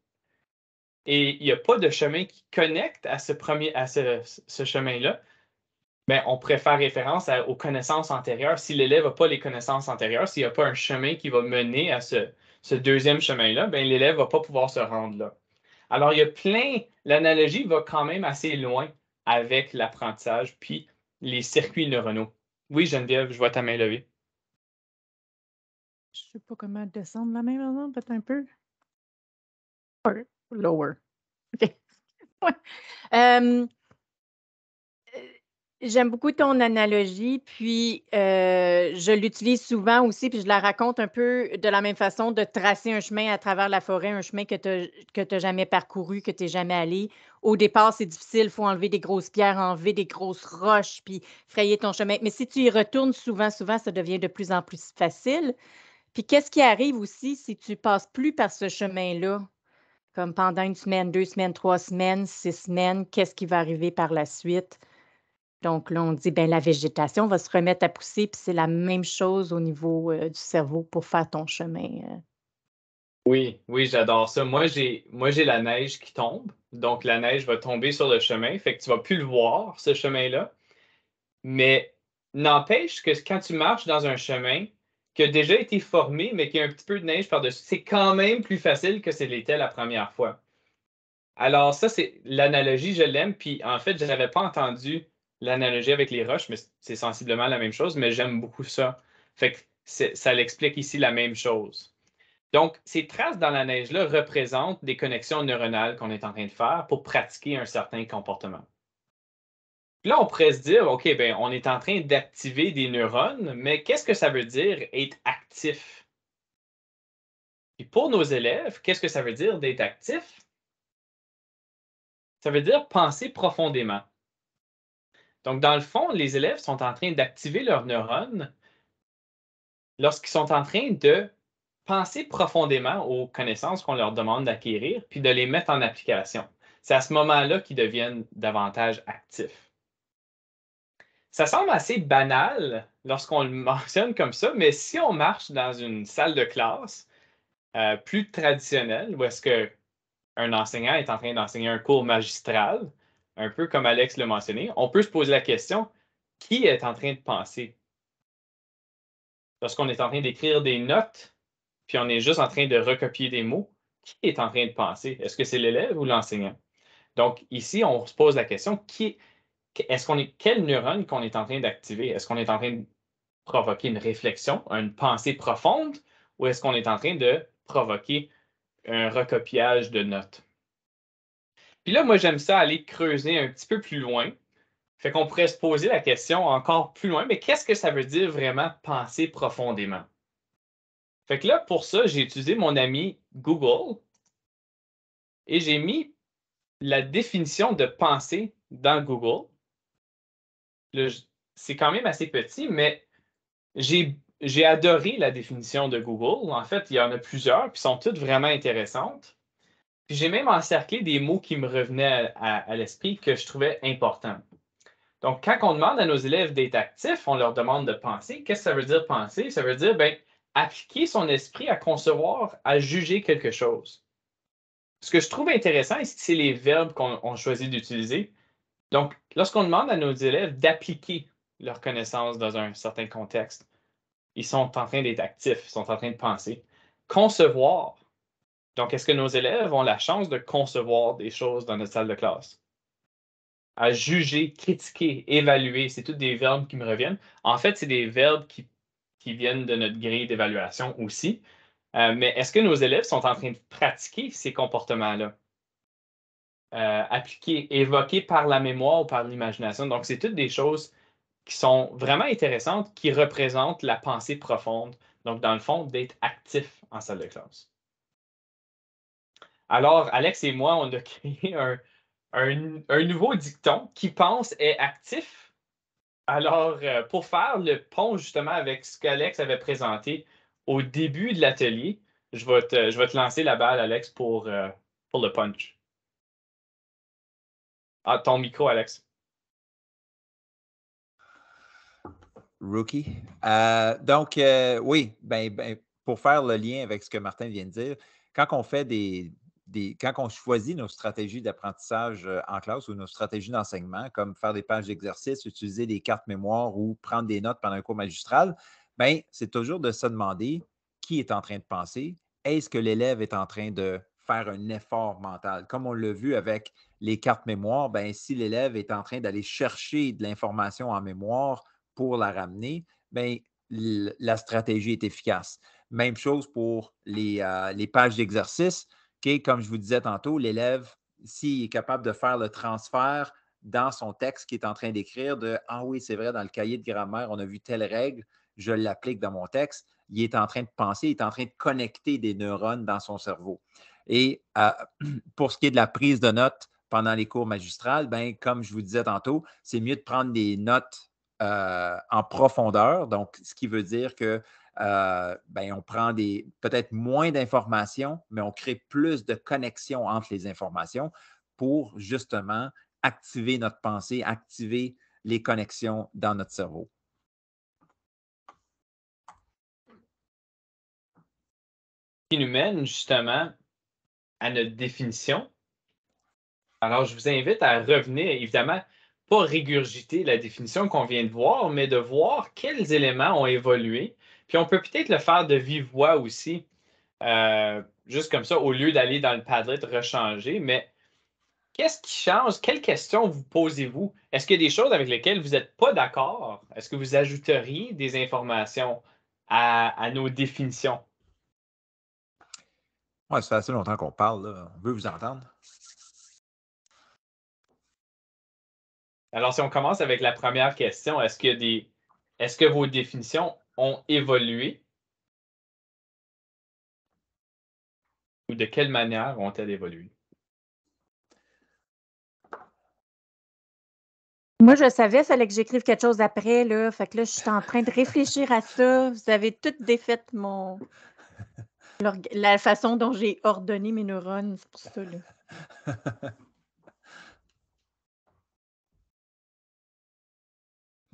et il n'y a pas de chemin qui connecte à ce, premier, à ce, chemin-là, ben, on pourrait faire référence aux connaissances antérieures. Si l'élève n'a pas les connaissances antérieures, s'il n'y a pas un chemin qui va mener à ce, ce deuxième chemin-là, ben, l'élève ne va pas pouvoir se rendre là. Alors, il y a plein, l'analogie va quand même assez loin avec l'apprentissage, puis les circuits neuronaux. Oui, Geneviève, je vois ta main levée. Je ne sais pas comment descendre la main maintenant, peut-être un peu. Lower. OK. Euh, J'aime beaucoup ton analogie, puis euh, je l'utilise souvent aussi, puis je la raconte un peu de la même façon, de tracer un chemin à travers la forêt, un chemin que tu n'as jamais parcouru, que tu n'es jamais allé. Au départ, c'est difficile, il faut enlever des grosses pierres, enlever des grosses roches, puis frayer ton chemin. Mais si tu y retournes souvent, souvent, ça devient de plus en plus facile. Puis qu'est-ce qui arrive aussi si tu ne passes plus par ce chemin-là, comme pendant une semaine, deux semaines, trois semaines, six semaines, qu'est-ce qui va arriver par la suite? Donc là, on dit, ben, la végétation va se remettre à pousser, puis c'est la même chose au niveau euh, du cerveau pour faire ton chemin. Euh. Oui, oui, j'adore ça. Moi, j'ai moi j'ai la neige qui tombe. Donc, la neige va tomber sur le chemin. Fait que tu vas plus le voir, ce chemin-là. Mais n'empêche que quand tu marches dans un chemin qui a déjà été formé, mais qui a un petit peu de neige par-dessus, c'est quand même plus facile que ce l'était la première fois. Alors, ça, c'est l'analogie, je l'aime. Puis, en fait, je n'avais pas entendu l'analogie avec les roches, mais c'est sensiblement la même chose, mais j'aime beaucoup ça. Fait que ça l'explique ici la même chose. Donc, ces traces dans la neige-là représentent des connexions neuronales qu'on est en train de faire pour pratiquer un certain comportement. là, on pourrait se dire, OK, bien, on est en train d'activer des neurones, mais qu'est-ce que ça veut dire être actif? Et pour nos élèves, qu'est-ce que ça veut dire d'être actif? Ça veut dire penser profondément. Donc, dans le fond, les élèves sont en train d'activer leurs neurones lorsqu'ils sont en train de penser profondément aux connaissances qu'on leur demande d'acquérir, puis de les mettre en application. C'est à ce moment-là qu'ils deviennent davantage actifs. Ça semble assez banal lorsqu'on le mentionne comme ça, mais si on marche dans une salle de classe euh, plus traditionnelle, où est-ce qu'un enseignant est en train d'enseigner un cours magistral, un peu comme Alex l'a mentionné, on peut se poser la question, qui est en train de penser? Lorsqu'on est en train d'écrire des notes, puis on est juste en train de recopier des mots, qui est en train de penser? Est-ce que c'est l'élève ou l'enseignant? Donc, ici, on se pose la question, qui, est-ce qu'on est, quel neurone qu'on est en train d'activer? Est-ce qu'on est en train de provoquer une réflexion, une pensée profonde, ou est-ce qu'on est en train de provoquer un recopiage de notes? Puis là, moi, j'aime ça aller creuser un petit peu plus loin. Fait qu'on pourrait se poser la question encore plus loin, mais qu'est-ce que ça veut dire vraiment penser profondément? Fait que là, pour ça, j'ai utilisé mon ami Google et j'ai mis la définition de penser dans Google. C'est quand même assez petit, mais j'ai adoré la définition de Google. En fait, il y en a plusieurs, qui sont toutes vraiment intéressantes j'ai même encerclé des mots qui me revenaient à, l'esprit que je trouvais importants. Donc, quand on demande à nos élèves d'être actifs, on leur demande de penser. Qu'est-ce que ça veut dire penser? Ça veut dire ben, appliquer son esprit à concevoir, à juger quelque chose. Ce que je trouve intéressant, c'est les verbes qu'on choisit d'utiliser. Donc, lorsqu'on demande à nos élèves d'appliquer leurs connaissances dans un certain contexte, ils sont en train d'être actifs, ils sont en train de penser. Concevoir, donc, est-ce que nos élèves ont la chance de concevoir des choses dans notre salle de classe? À juger, critiquer, évaluer, c'est tous des verbes qui me reviennent. En fait, c'est des verbes qui, viennent de notre grille d'évaluation aussi. Euh, mais est-ce que nos élèves sont en train de pratiquer ces comportements-là? Euh, appliquer, appliqués, par la mémoire ou par l'imagination. Donc, c'est toutes des choses qui sont vraiment intéressantes, qui représentent la pensée profonde. Donc, dans le fond, d'être actif en salle de classe. Alors, Alex et moi, on a créé un, nouveau dicton qui pense est actif. Alors, euh, pour faire le pont justement avec ce qu'Alex avait présenté au début de l'atelier, je vais, te, je vais te lancer la balle, Alex, pour, euh, pour le punch. Ah, ton micro, Alex. Rookie. Euh, donc, oui, ben, ben, pour faire le lien avec ce que Martin vient de dire, quand on fait des, quand on choisit nos stratégies d'apprentissage euh, en classe ou nos stratégies d'enseignement, comme faire des pages d'exercice, utiliser des cartes mémoire ou prendre des notes pendant un cours magistral, bien, c'est toujours de se demander qui est en train de penser, est-ce que l'élève est en train de faire un effort mental. Comme on l'a vu avec les cartes mémoire, ben, si l'élève est en train d'aller chercher de l'information en mémoire pour la ramener, ben, la stratégie est efficace. Même chose pour les, euh, les pages d'exercice comme je vous disais tantôt, l'élève, s'il est capable de faire le transfert dans son texte qu'il est en train d'écrire, de Ah oui, c'est vrai, dans le cahier de grammaire, on a vu telle règle, je l'applique dans mon texte, il est en train de penser, il est en train de connecter des neurones dans son cerveau. Et euh, pour ce qui est de la prise de notes pendant les cours magistrales, ben, comme je vous disais tantôt, c'est mieux de prendre des notes euh, en profondeur, donc ce qui veut dire que euh, ben, on prend peut-être moins d'informations, mais on crée plus de connexions entre les informations pour justement activer notre pensée, activer les connexions dans notre cerveau. qui nous mène justement à notre définition. Alors, je vous invite à revenir, évidemment, pas régurgiter la définition qu'on vient de voir, mais de voir quels éléments ont évolué puis on peut peut-être le faire de vive voix aussi, euh, juste comme ça, au lieu d'aller dans le Padlet rechanger. Mais qu'est-ce qui change? Quelles questions vous posez-vous? Est-ce qu'il y a des choses avec lesquelles vous n'êtes pas d'accord? Est-ce que vous ajouteriez des informations à, nos définitions? Oui, ça fait assez longtemps qu'on parle. On veut vous entendre. Alors, si on commence avec la première question, est-ce que, des, est-ce que vos définitions ont évolué ou de quelle manière ont-elles évolué? Moi, je savais, il fallait que j'écrive quelque chose après. Là. Fait que là, je suis en train de réfléchir à ça. Vous avez toutes défaite mon. La façon dont j'ai ordonné mes neurones, c'est pour ça. Là.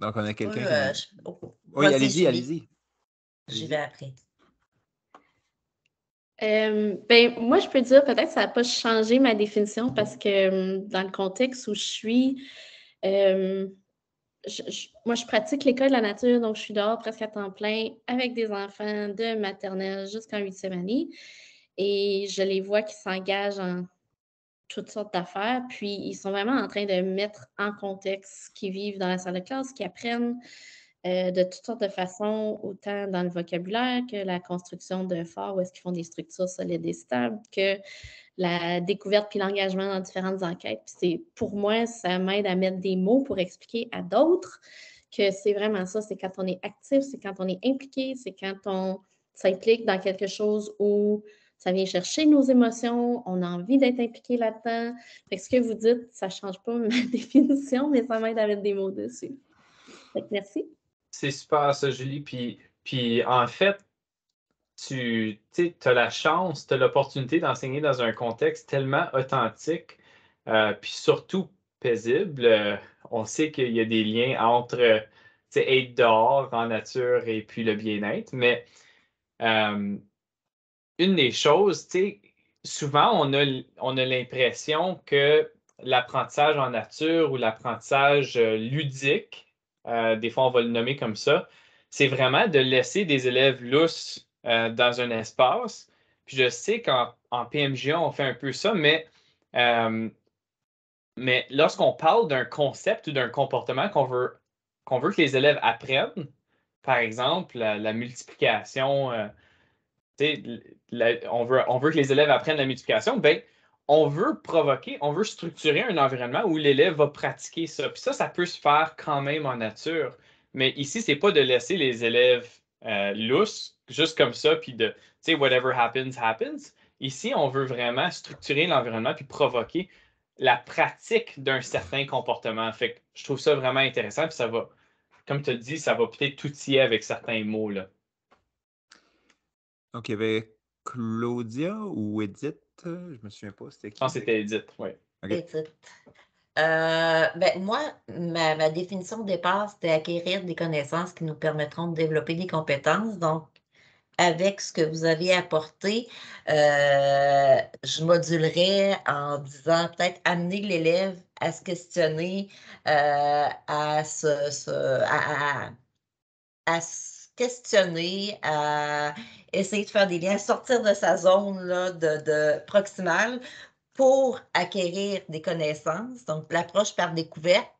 Donc, on a quelqu'un. Euh, oh, oh, oui, allez-y, allez-y. J'y vais après. Euh, ben, moi, je peux dire peut-être que ça n'a pas changé ma définition parce que euh, dans le contexte où je suis, moi, je pratique l'école de la nature, donc je suis dehors presque à temps plein avec des enfants de maternelle jusqu'en huitième année et je les vois qui s'engagent en toutes sortes d'affaires. Puis, ils sont vraiment en train de mettre en contexte ce qu'ils vivent dans la salle de classe, qu'ils apprennent euh, de toutes sortes de façons, autant dans le vocabulaire que la construction de forts, où est-ce qu'ils font des structures solides et stables, que la découverte puis l'engagement dans différentes enquêtes. pour moi, ça m'aide à mettre des mots pour expliquer à d'autres que c'est vraiment ça, c'est quand on est actif, c'est quand on est impliqué, c'est quand on s'implique dans quelque chose où ça vient chercher nos émotions, on a envie d'être impliqué là-dedans. ce que vous dites, ça ne change pas ma définition, mais ça m'aide à mettre des mots dessus. merci. C'est super ça, Julie. Puis, puis en fait, tu as la chance, tu as l'opportunité d'enseigner dans un contexte tellement authentique, euh, puis surtout paisible. Euh, on sait qu'il y a des liens entre être dehors en nature et puis le bien-être, mais euh, une des choses, souvent on a, on a l'impression que l'apprentissage en nature ou l'apprentissage euh, ludique, euh, des fois on va le nommer comme ça, c'est vraiment de laisser des élèves lousses euh, dans un espace. Puis je sais qu'en pmG on fait un peu ça, mais, mais lorsqu'on parle d'un concept ou d'un comportement qu'on veut, qu'on veut que les élèves apprennent, par exemple, la, la multiplication, on, veut, que les élèves apprennent la multiplication, ben, on veut provoquer, on veut structurer un environnement où l'élève va pratiquer ça. Puis ça, ça peut se faire quand même en nature. Mais ici, c'est pas de laisser les élèves euh, lous, juste comme ça, puis de, tu sais, whatever happens, happens. Ici, on veut vraiment structurer l'environnement puis provoquer la pratique d'un certain comportement. Fait que je trouve ça vraiment intéressant. Puis ça va, comme tu le dis, ça va peut-être aller avec certains mots. Là. OK. Ben, Claudia ou Edith? Je me souviens pas. C'était qui? Je ah, pense c'était Edith, Edith. Euh, ben, moi, ma, définition de départ, c'était acquérir des connaissances qui nous permettront de développer des compétences. Donc, avec ce que vous avez apporté, euh, je modulerais en disant peut-être amener l'élève à se questionner, euh, à, à, à se questionner, à essayer de faire des liens, sortir de sa zone de, de proximale pour acquérir des connaissances, donc l'approche par découverte,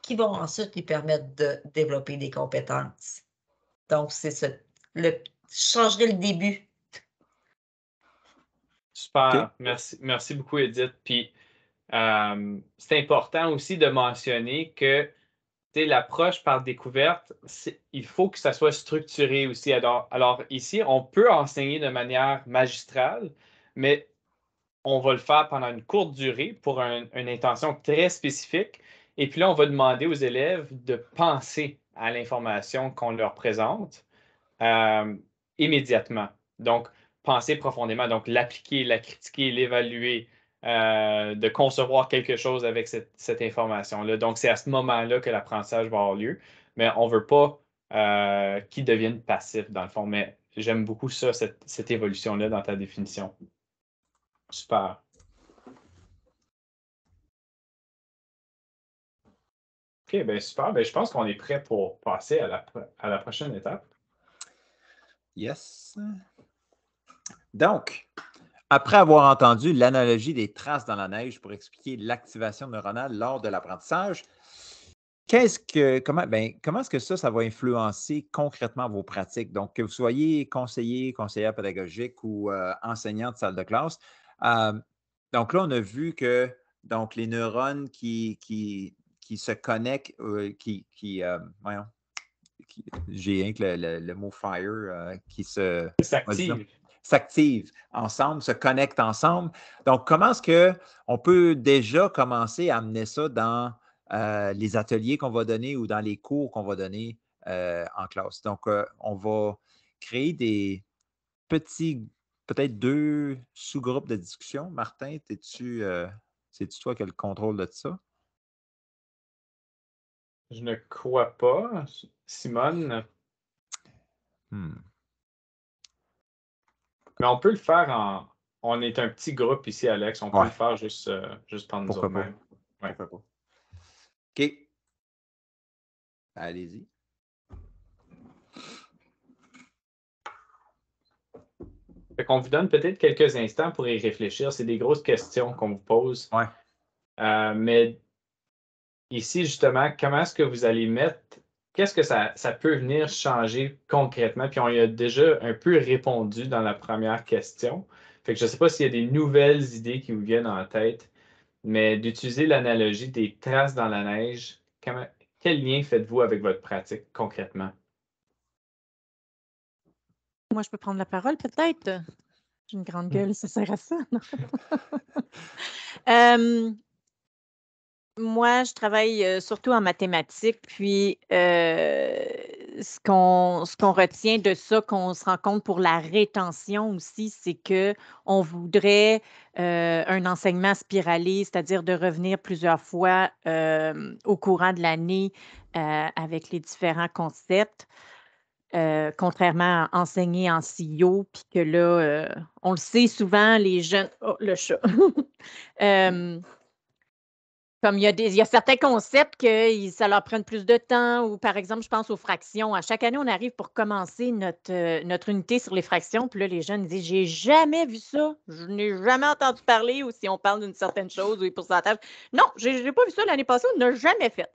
qui vont ensuite lui permettre de développer des compétences. Donc, c'est le, changerai le début. Super. Merci, merci beaucoup, Edith. Puis, euh, c'est important aussi de mentionner que l'approche par découverte, il faut que ça soit structuré aussi. Alors, ici, on peut enseigner de manière magistrale, mais on va le faire pendant une courte durée pour une intention très spécifique. Et puis là, on va demander aux élèves de penser à l'information qu'on leur présente euh, immédiatement. Donc, penser profondément, donc l'appliquer, la critiquer, l'évaluer, euh, de concevoir quelque chose avec cette, information-là. Donc, c'est à ce moment-là que l'apprentissage va avoir lieu, mais on ne veut pas euh, qu'il devienne passif, dans le fond. Mais j'aime beaucoup ça, cette, évolution-là dans ta définition. Super. OK, bien super. Bien, je pense qu'on est prêt pour passer à la prochaine étape. Yes. Donc, après avoir entendu l'analogie des traces dans la neige pour expliquer l'activation neuronale lors de l'apprentissage, quest que, comment, ben, comment est-ce que ça, ça va influencer concrètement vos pratiques? Donc, que vous soyez conseiller, conseillère pédagogique ou euh, enseignant de salle de classe. Euh, donc là, on a vu que donc, les neurones qui, se connectent, euh, qui, voyons, j'ai rien le, mot fire qui se. S'active s'activent ensemble, se connectent ensemble. Donc, comment est-ce qu'on peut déjà commencer à amener ça dans euh, les ateliers qu'on va donner ou dans les cours qu'on va donner euh, en classe? Donc, euh, on va créer des petits, peut-être deux sous-groupes de discussion. Martin, es-tu, c'est-tu toi qui as le contrôle de ça? Je ne crois pas. Simone? Hmm. Mais on peut le faire en. On est un petit groupe ici, Alex. On peut le faire juste, euh, juste par nous OK. Allez-y. On qu'on vous donne peut-être quelques instants pour y réfléchir. C'est des grosses questions qu'on vous pose. Ouais. Euh, mais ici, justement, comment est-ce que vous allez mettre qu'est-ce que ça, peut venir changer concrètement? Puis on y a déjà un peu répondu dans la première question. Fait que je ne sais pas s'il y a des nouvelles idées qui vous viennent en tête, mais d'utiliser l'analogie des traces dans la neige, quel lien faites-vous avec votre pratique concrètement? Moi, je peux prendre la parole peut-être. J'ai une grande hmm. gueule, ça sert à ça. Euh, moi, je travaille surtout en mathématiques, puis ce qu'on retient de ça, qu'on se rend compte pour la rétention aussi, c'est qu'on voudrait un enseignement spiralé, c'est-à-dire de revenir plusieurs fois au courant de l'année avec les différents concepts. contrairement à enseigner en CEO, puis que là, on le sait souvent, les jeunes. Oh, le chat! Mmh. Comme il y, a certains concepts que ça leur prenne plus de temps, ou par exemple, je pense aux fractions. À chaque année, on arrive pour commencer notre, euh, notre unité sur les fractions, puis là, les jeunes disent J'ai jamais vu ça, je n'ai jamais entendu parler, ou si on parle d'une certaine chose, ou les pourcentages. Non, je n'ai pas vu ça l'année passée, on n'a jamais fait.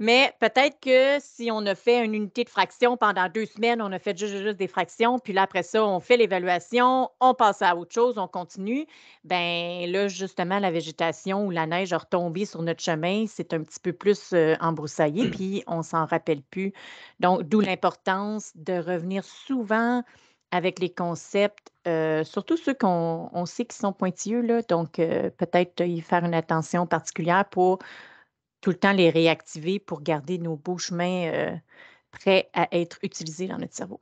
Mais peut-être que si on a fait une unité de fraction pendant deux semaines, on a fait juste, des fractions, puis là, après ça, on fait l'évaluation, on passe à autre chose, on continue. Ben là, justement, la végétation ou la neige a retombé sur notre chemin, c'est un petit peu plus euh, embroussaillé, puis on s'en rappelle plus. Donc, d'où l'importance de revenir souvent avec les concepts, euh, surtout ceux qu'on sait qui sont pointilleux, donc euh, peut-être y faire une attention particulière pour tout le temps les réactiver pour garder nos beaux chemins euh, prêts à être utilisés dans notre cerveau.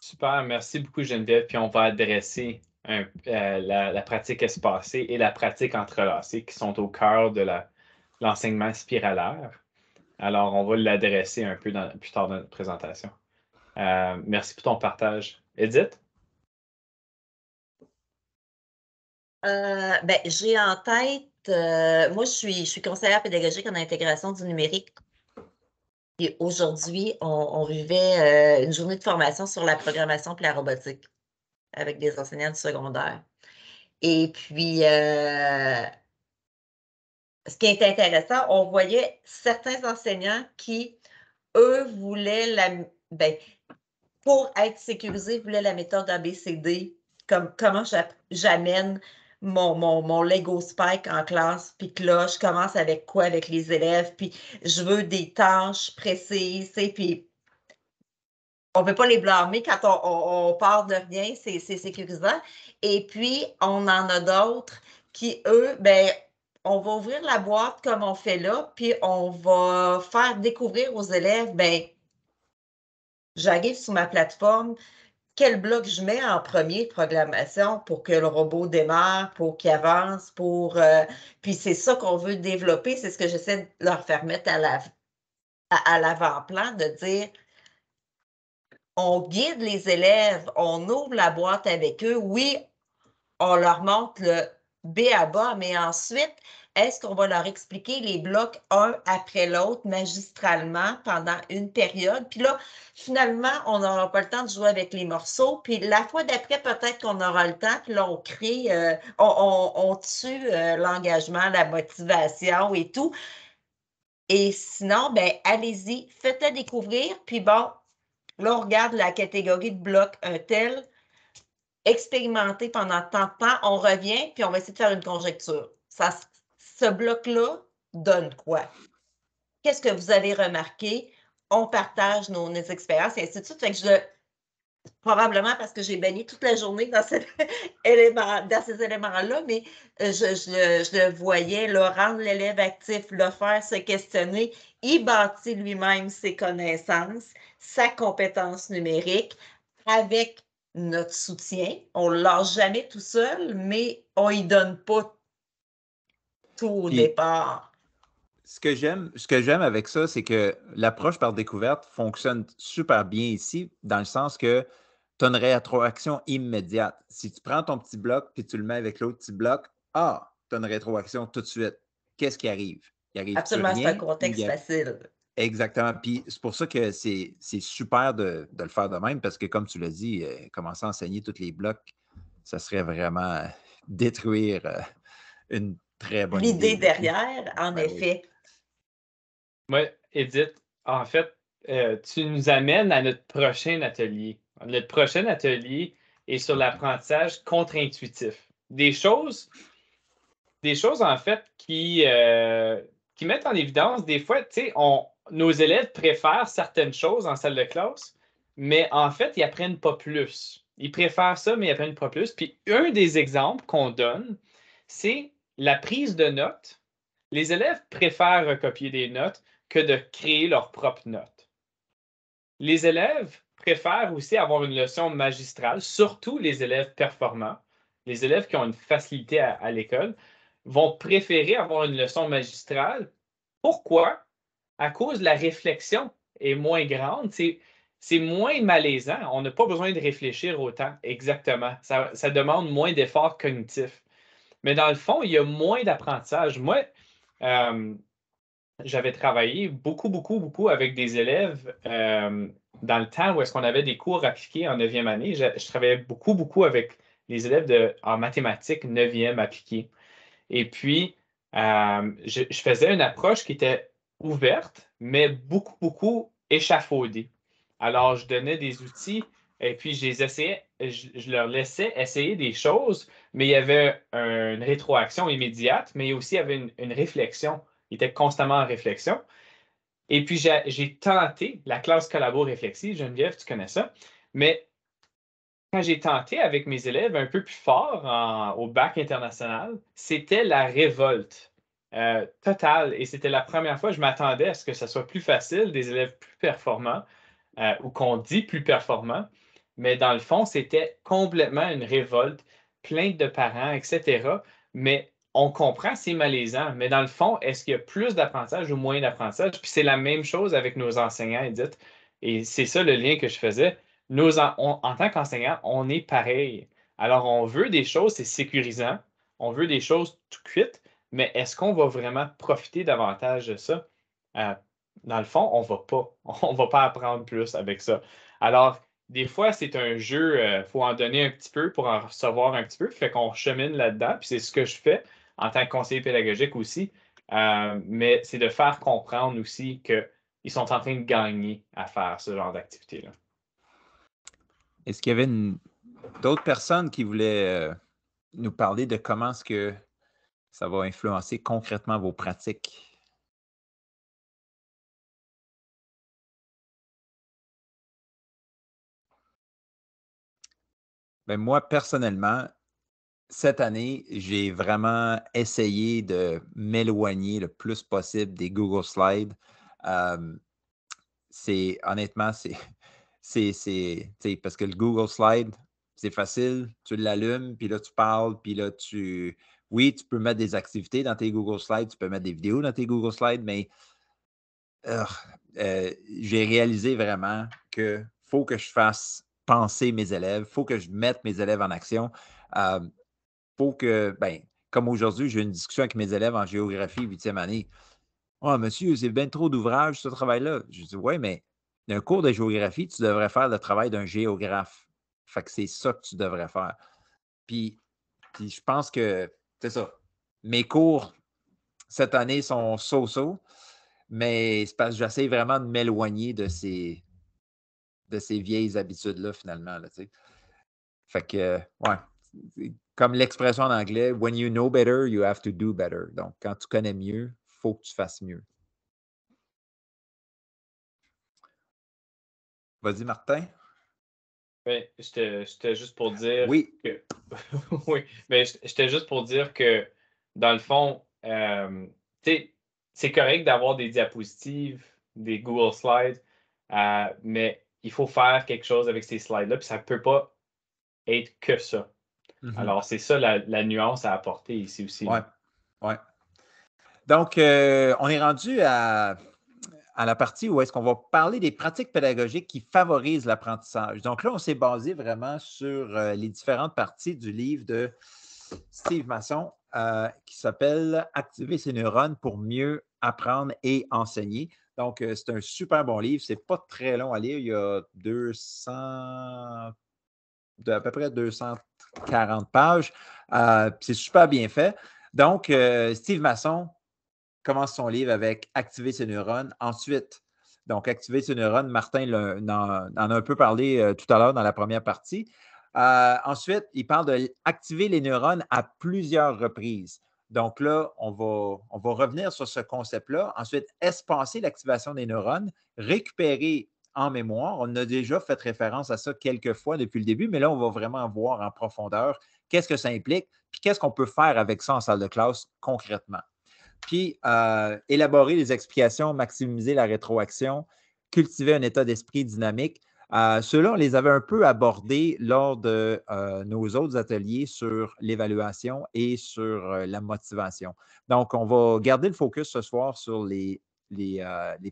Super, merci beaucoup Geneviève. Puis on va adresser euh, la, pratique espacée et la pratique entrelacée qui sont au cœur de l'enseignement spiralaire. Alors, on va l'adresser un peu dans, plus tard dans notre présentation. Euh, merci pour ton partage. Edith? ben, J'ai en tête euh, moi, je suis, conseillère pédagogique en intégration du numérique. Et aujourd'hui, on, vivait euh, une journée de formation sur la programmation et la robotique avec des enseignants du secondaire. Et puis, euh, ce qui est intéressant, on voyait certains enseignants qui, eux, voulaient la. Ben, pour être sécurisés, voulaient la méthode ABCD, comme comment j'amène mon, Lego Spike en classe, puis que là, je commence avec quoi avec les élèves, puis je veux des tâches précises, et puis on ne peut pas les blâmer quand on, part de rien, c'est sécurisant. Et puis, on en a d'autres qui, eux, ben, on va ouvrir la boîte comme on fait là, puis on va faire découvrir aux élèves, ben, j'arrive sur ma plateforme, quel bloc je mets en premier programmation pour que le robot démarre, pour qu'il avance, pour. Euh, puis c'est ça qu'on veut développer, c'est ce que j'essaie de leur faire mettre à à, l'avant-plan de dire on guide les élèves, on ouvre la boîte avec eux. Oui, on leur montre le B à bas, mais ensuite, est-ce qu'on va leur expliquer les blocs un après l'autre magistralement pendant une période? Puis là, finalement, on n'aura pas le temps de jouer avec les morceaux. Puis la fois d'après, peut-être qu'on aura le temps. Puis là, on crée, euh, on, tue euh, l'engagement, la motivation et tout. Et sinon, ben allez-y, faites le découvrir. Puis bon, là, on regarde la catégorie de blocs un tel expérimenté pendant tant de temps, on revient, puis on va essayer de faire une conjecture. Ça, ce bloc-là donne quoi? Qu'est-ce que vous avez remarqué? On partage nos, expériences et ainsi de suite. que je, probablement parce que j'ai baigné toute la journée dans, dans ces éléments-là, mais euh, je, le voyais, le rendre l'élève actif, le faire se questionner, il bâtit lui-même ses connaissances, sa compétence numérique avec notre soutien. On ne lâche jamais tout seul, mais on y donne pas tout au départ. Ce que j'aime, ce que j'aime avec ça, c'est que l'approche par découverte fonctionne super bien ici, dans le sens que tu as une rétroaction immédiate. Si tu prends ton petit bloc puis tu le mets avec l'autre petit bloc, ah, tu as une rétroaction tout de suite. Qu'est-ce qui arrive? Absolument, c'est un contexte facile. Exactement. Puis c'est pour ça que c'est super de, le faire de même, parce que comme tu l'as dit, euh, commencer à enseigner tous les blocs, ça serait vraiment euh, détruire euh, une très bonne idée. L'idée derrière, en ben effet. Oui, Edith, en fait, tu nous amènes à notre prochain atelier. Notre prochain atelier est sur l'apprentissage contre-intuitif. Des choses, des choses en fait qui, qui mettent en évidence, des fois, tu sais, on, nos élèves préfèrent certaines choses en salle de classe, mais en fait, ils n'apprennent pas plus. Ils préfèrent ça, mais ils n'apprennent pas plus. Puis un des exemples qu'on donne, c'est la prise de notes. Les élèves préfèrent recopier des notes que de créer leurs propres notes. Les élèves préfèrent aussi avoir une leçon magistrale, surtout les élèves performants. Les élèves qui ont une facilité à l'école vont préférer avoir une leçon magistrale. Pourquoi? à cause de la réflexion est moins grande, c'est moins malaisant. On n'a pas besoin de réfléchir autant, exactement. Ça, demande moins d'efforts cognitifs. Mais dans le fond, il y a moins d'apprentissage. Moi, euh, j'avais travaillé beaucoup, beaucoup, beaucoup avec des élèves euh, dans le temps où est-ce qu'on avait des cours appliqués en neuvième année. Je, travaillais beaucoup, beaucoup avec les élèves de, en mathématiques neuvième appliquée. Et puis, euh, je faisais une approche qui était ouverte, mais beaucoup, beaucoup échafaudée. Alors, je donnais des outils et puis je, les essayais, je, leur laissais essayer des choses, mais il y avait une rétroaction immédiate, mais aussi il y avait une, une réflexion. Ils étaient constamment en réflexion. Et puis, j'ai tenté la classe collabo réflexive, Geneviève, tu connais ça, mais quand j'ai tenté avec mes élèves un peu plus fort au bac international, c'était la révolte. Euh, total, Et c'était la première fois, je m'attendais à ce que ce soit plus facile, des élèves plus performants, euh, ou qu'on dit plus performants. Mais dans le fond, c'était complètement une révolte, plainte de parents, etc. Mais on comprend, c'est malaisant. Mais dans le fond, est-ce qu'il y a plus d'apprentissage ou moins d'apprentissage? Puis c'est la même chose avec nos enseignants, Edith. Et c'est ça le lien que je faisais. Nos en, en tant qu'enseignants, on est pareil. Alors, on veut des choses, c'est sécurisant. On veut des choses tout cuites, mais est-ce qu'on va vraiment profiter davantage de ça? Euh, dans le fond, on ne va pas. On ne va pas apprendre plus avec ça. Alors, des fois, c'est un jeu, il euh, faut en donner un petit peu pour en recevoir un petit peu. Fait qu'on chemine là-dedans. Puis c'est ce que je fais en tant que conseiller pédagogique aussi. Euh, mais c'est de faire comprendre aussi qu'ils sont en train de gagner à faire ce genre d'activité-là. Est-ce qu'il y avait d'autres personnes qui voulaient nous parler de comment est-ce que ça va influencer concrètement vos pratiques. Ben, moi, personnellement, cette année, j'ai vraiment essayé de m'éloigner le plus possible des Google Slides. c'est honnêtement, c'est. Parce que le Google Slide, c'est facile, tu l'allumes, puis là, tu parles, puis là, tu, oui, tu peux mettre des activités dans tes Google Slides, tu peux mettre des vidéos dans tes Google Slides, mais euh, j'ai réalisé vraiment que faut que je fasse penser mes élèves, faut que je mette mes élèves en action. Euh, faut que, ben, comme aujourd'hui, j'ai une discussion avec mes élèves en géographie, huitième année. Oh, monsieur, c'est bien trop d'ouvrages, ce travail-là. Je dis, oui, mais d'un cours de géographie, tu devrais faire le travail d'un géographe. Fait que c'est ça que tu devrais faire. Puis, puis je pense que c'est ça. Mes cours cette année sont so-so, mais c'est parce j'essaie vraiment de m'éloigner de ces, de ces vieilles habitudes-là, finalement. fait que, ouais, comme l'expression en anglais, when you know better, you have to do better. Donc, quand tu connais mieux, il faut que tu fasses mieux. Vas-y, Martin. Mais ben, c'était juste pour dire. Oui. oui, mais j'étais juste pour dire que, dans le fond, euh, c'est correct d'avoir des diapositives, des Google Slides, euh, mais il faut faire quelque chose avec ces slides-là, puis ça ne peut pas être que ça. Mm-hmm. Alors, c'est ça la, nuance à apporter ici aussi. Oui. Ouais. Donc, euh, on est rendu à à la partie où est-ce qu'on va parler des pratiques pédagogiques qui favorisent l'apprentissage. Donc là, on s'est basé vraiment sur euh, les différentes parties du livre de Steve Masson euh, qui s'appelle Activer ses neurones pour mieux apprendre et enseigner. Donc, euh, c'est un super bon livre. C'est pas très long à lire. Il y a 200 à peu près 240 pages. c'est super bien fait. Donc, Steve Masson, commence son livre avec Activer ses neurones. Ensuite, donc, activer ses neurones, Martin en, a un peu parlé euh, tout à l'heure dans la première partie. Euh, ensuite, il parle d'activer les neurones à plusieurs reprises. Donc là, on va, on va revenir sur ce concept-là. Ensuite, espacer l'activation des neurones, récupérer en mémoire. On a déjà fait référence à ça quelques fois depuis le début, mais là, on va vraiment voir en profondeur qu'est-ce que ça implique, puis qu'est-ce qu'on peut faire avec ça en salle de classe concrètement puis euh, élaborer les explications, maximiser la rétroaction, cultiver un état d'esprit dynamique. Euh, ceux-là, on les avait un peu abordés lors de euh, nos autres ateliers sur l'évaluation et sur la motivation. Donc, on va garder le focus ce soir sur les, les,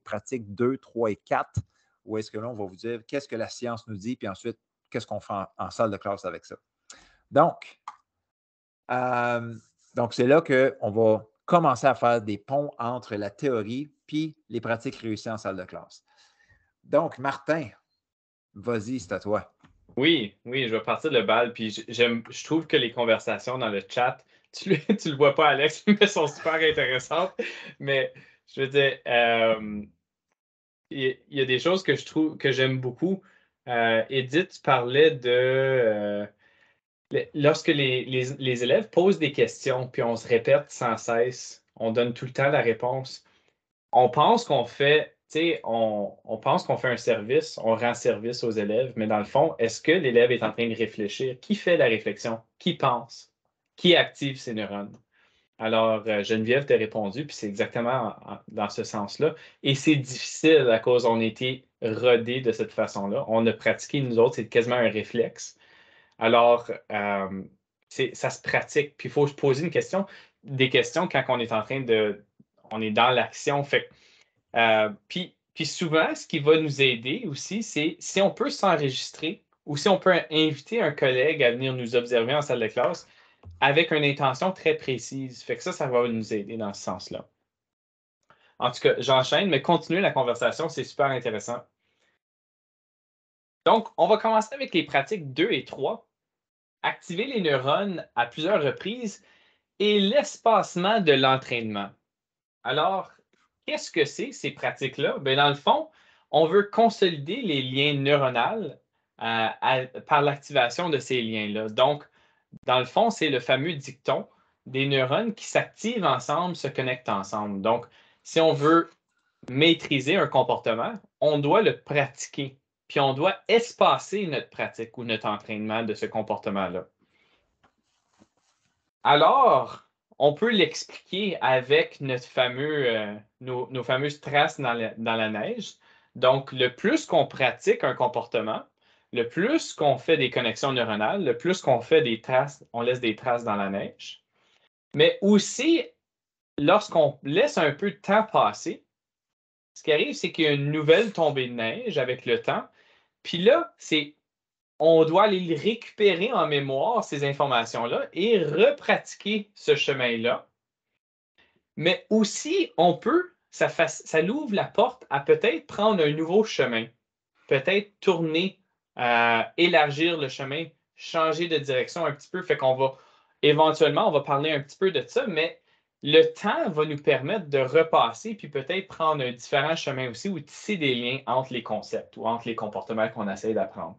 pratiques 2, 3 et 4, où est-ce que là, on va vous dire qu'est-ce que la science nous dit, puis ensuite, qu'est-ce qu'on fait en, salle de classe avec ça. Donc, donc c'est là qu'on va commencer à faire des ponts entre la théorie puis les pratiques réussies en salle de classe. Donc, Martin, vas-y, c'est à toi. Oui, oui, je vais partir le bal. Puis je trouve que les conversations dans le chat, tu ne le, vois pas, Alex, mais elles sont super intéressantes. Mais je veux dire, euh, il y, a des choses que je trouve que j'aime beaucoup. Euh, Edith, parlait de, euh, Lorsque les, élèves posent des questions, puis on se répète sans cesse, on donne tout le temps la réponse, on pense qu'on fait, on, on pense qu'on fait un service, on rend service aux élèves, mais dans le fond, est-ce que l'élève est en train de réfléchir? Qui fait la réflexion? Qui pense? Qui active ses neurones? Alors, euh, Geneviève t'a répondu, puis c'est exactement dans ce sens-là. Et c'est difficile à cause on a été rodé de cette façon-là. On a pratiqué, nous autres, c'est quasiment un réflexe. Alors, euh, ça se pratique. Puis il faut se poser une question, des questions quand on est en train de. On est dans l'action. Euh, puis, puis souvent, ce qui va nous aider aussi, c'est si on peut s'enregistrer ou si on peut inviter un collègue à venir nous observer en salle de classe avec une intention très précise. Fait que ça, ça va nous aider dans ce sens-là. En tout cas, j'enchaîne, mais continuez la conversation, c'est super intéressant. Donc, on va commencer avec les pratiques 2 et 3. Activer les neurones à plusieurs reprises et l'espacement de l'entraînement. Alors, qu'est-ce que c'est ces pratiques-là? Ben, dans le fond, on veut consolider les liens neuronaux euh, par l'activation de ces liens-là. Donc, dans le fond, c'est le fameux dicton des neurones qui s'activent ensemble, se connectent ensemble. Donc, si on veut maîtriser un comportement, on doit le pratiquer puis on doit espacer notre pratique ou notre entraînement de ce comportement-là. Alors, on peut l'expliquer avec notre euh, nos, fameuses traces dans la, neige. Donc, le plus qu'on pratique un comportement, le plus qu'on fait des connexions neuronales, le plus qu'on fait des traces, on laisse des traces dans la neige. Mais aussi, lorsqu'on laisse un peu de temps passer, ce qui arrive, c'est qu'il y a une nouvelle tombée de neige avec le temps puis là, c'est on doit aller récupérer en mémoire ces informations-là et repratiquer ce chemin-là. Mais aussi, on peut, ça, l'ouvre la porte à peut-être prendre un nouveau chemin, peut-être tourner, euh, élargir le chemin, changer de direction un petit peu. Fait qu'on va éventuellement, on va parler un petit peu de ça, mais le temps va nous permettre de repasser, puis peut-être prendre un différent chemin aussi ou tisser des liens entre les concepts ou entre les comportements qu'on essaie d'apprendre.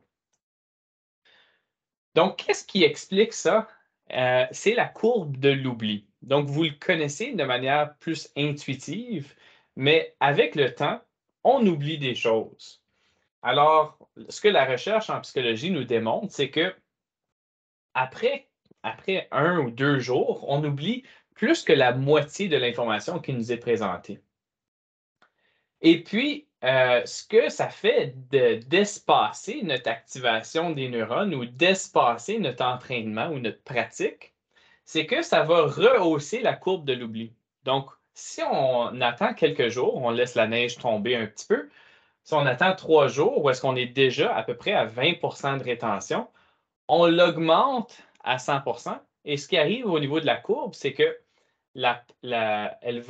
Donc, qu'est-ce qui explique ça? Euh, c'est la courbe de l'oubli. Donc, vous le connaissez de manière plus intuitive, mais avec le temps, on oublie des choses. Alors, ce que la recherche en psychologie nous démontre, c'est que après, après un ou deux jours, on oublie plus que la moitié de l'information qui nous est présentée. Et puis, euh, ce que ça fait d'espacer notre activation des neurones ou d'espacer notre entraînement ou notre pratique, c'est que ça va rehausser la courbe de l'oubli. Donc, si on attend quelques jours, on laisse la neige tomber un petit peu, si on attend trois jours où est-ce qu'on est déjà à peu près à 20 de rétention, on l'augmente à 100 et ce qui arrive au niveau de la courbe, c'est que elle ne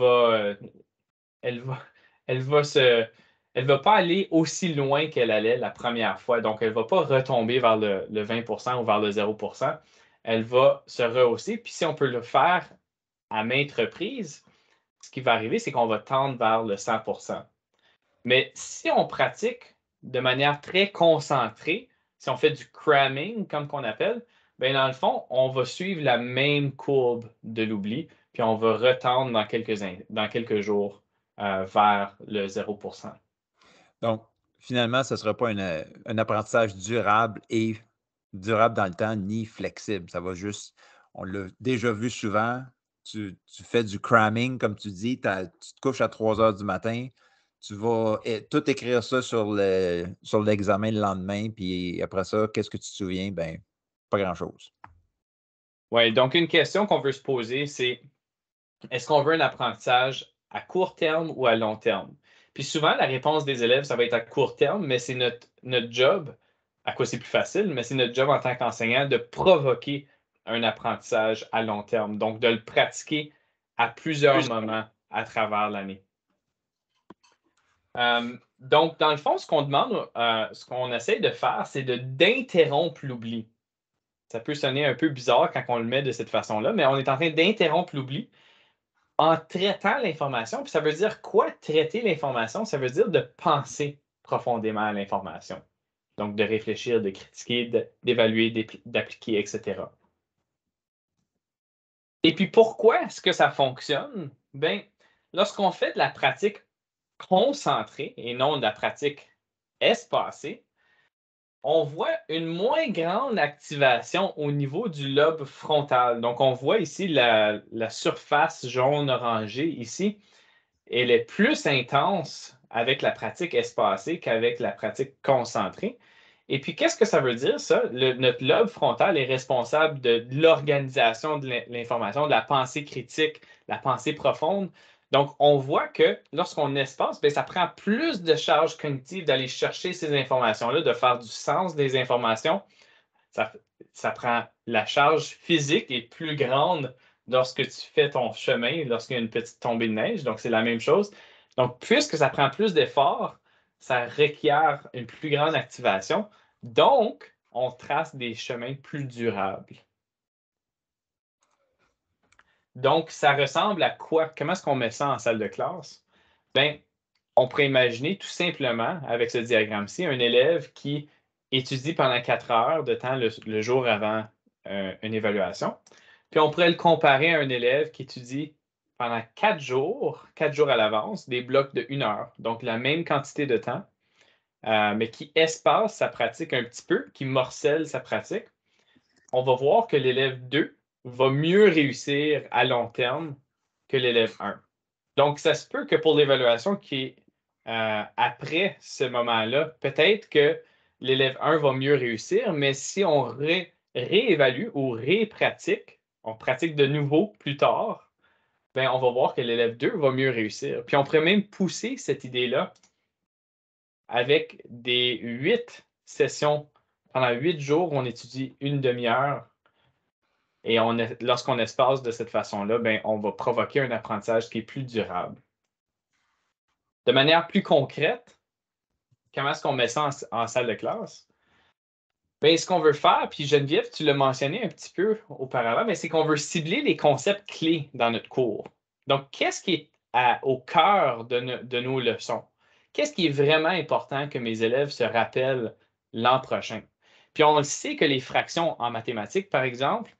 euh, va, pas aller aussi loin qu'elle allait la première fois. Donc, elle ne va pas retomber vers le, 20 ou vers le 0 Elle va se rehausser. Puis, si on peut le faire à maintes reprises, ce qui va arriver, c'est qu'on va tendre vers le 100 Mais si on pratique de manière très concentrée, si on fait du cramming, comme qu'on appelle, bien dans le fond, on va suivre la même courbe de l'oubli puis on va retendre dans quelques, dans quelques jours euh, vers le 0 Donc, finalement, ce ne sera pas un apprentissage durable et durable dans le temps, ni flexible. Ça va juste, on l'a déjà vu souvent, tu, fais du cramming, comme tu dis, tu te couches à 3 heures du matin, tu vas tout écrire ça sur, le, sur l'examen le lendemain, puis après ça, qu'est-ce que tu te souviens? Ben, pas grand-chose. Oui, donc une question qu'on veut se poser, c'est est-ce qu'on veut un apprentissage à court terme ou à long terme? Puis souvent, la réponse des élèves, ça va être à court terme, mais c'est notre, job, à quoi c'est plus facile, mais c'est notre job en tant qu'enseignant de provoquer un apprentissage à long terme, donc de le pratiquer à plusieurs moments à travers l'année. Euh, donc, dans le fond, ce qu'on demande, euh, ce qu'on essaye de faire, c'est d'interrompre l'oubli. Ça peut sonner un peu bizarre quand on le met de cette façon-là, mais on est en train d'interrompre l'oubli en traitant l'information. Puis ça veut dire quoi traiter l'information? Ça veut dire de penser profondément à l'information. Donc de réfléchir, de critiquer, d'évaluer, d'appliquer, etc. Et puis pourquoi est-ce que ça fonctionne? Bien, lorsqu'on fait de la pratique concentrée et non de la pratique espacée, on voit une moins grande activation au niveau du lobe frontal. Donc, on voit ici la, surface jaune-orangée ici. Elle est plus intense avec la pratique espacée qu'avec la pratique concentrée. Et puis, qu'est-ce que ça veut dire, ça? Le, notre lobe frontal est responsable de l'organisation de l'information, de la pensée critique, la pensée profonde. Donc, on voit que lorsqu'on espace, ben, ça prend plus de charge cognitive d'aller chercher ces informations-là, de faire du sens des informations. Ça, prend la charge physique est plus grande lorsque tu fais ton chemin, lorsqu'il y a une petite tombée de neige. Donc, c'est la même chose. Donc, puisque ça prend plus d'efforts, ça requiert une plus grande activation. Donc, on trace des chemins plus durables. Donc, ça ressemble à quoi? Comment est-ce qu'on met ça en salle de classe? Bien, on pourrait imaginer tout simplement, avec ce diagramme-ci, un élève qui étudie pendant quatre heures de temps le, jour avant euh, une évaluation. Puis on pourrait le comparer à un élève qui étudie pendant quatre jours, quatre jours à l'avance, des blocs de une heure, donc la même quantité de temps, euh, mais qui espace sa pratique un petit peu, qui morcelle sa pratique. On va voir que l'élève 2 va mieux réussir à long terme que l'élève 1. Donc, ça se peut que pour l'évaluation qui est euh, après ce moment-là, peut-être que l'élève 1 va mieux réussir, mais si on réévalue ou répratique, on pratique de nouveau plus tard, ben, on va voir que l'élève 2 va mieux réussir. Puis on pourrait même pousser cette idée-là avec des huit sessions. Pendant huit jours, on étudie une demi-heure et lorsqu'on espace de cette façon-là, ben, on va provoquer un apprentissage qui est plus durable. De manière plus concrète, comment est-ce qu'on met ça en, salle de classe? Ben, ce qu'on veut faire, puis Geneviève, tu l'as mentionné un petit peu auparavant, c'est qu'on veut cibler les concepts clés dans notre cours. Donc, qu'est-ce qui est au cœur de, de nos leçons? Qu'est-ce qui est vraiment important que mes élèves se rappellent l'an prochain? Puis on sait que les fractions en mathématiques, par exemple,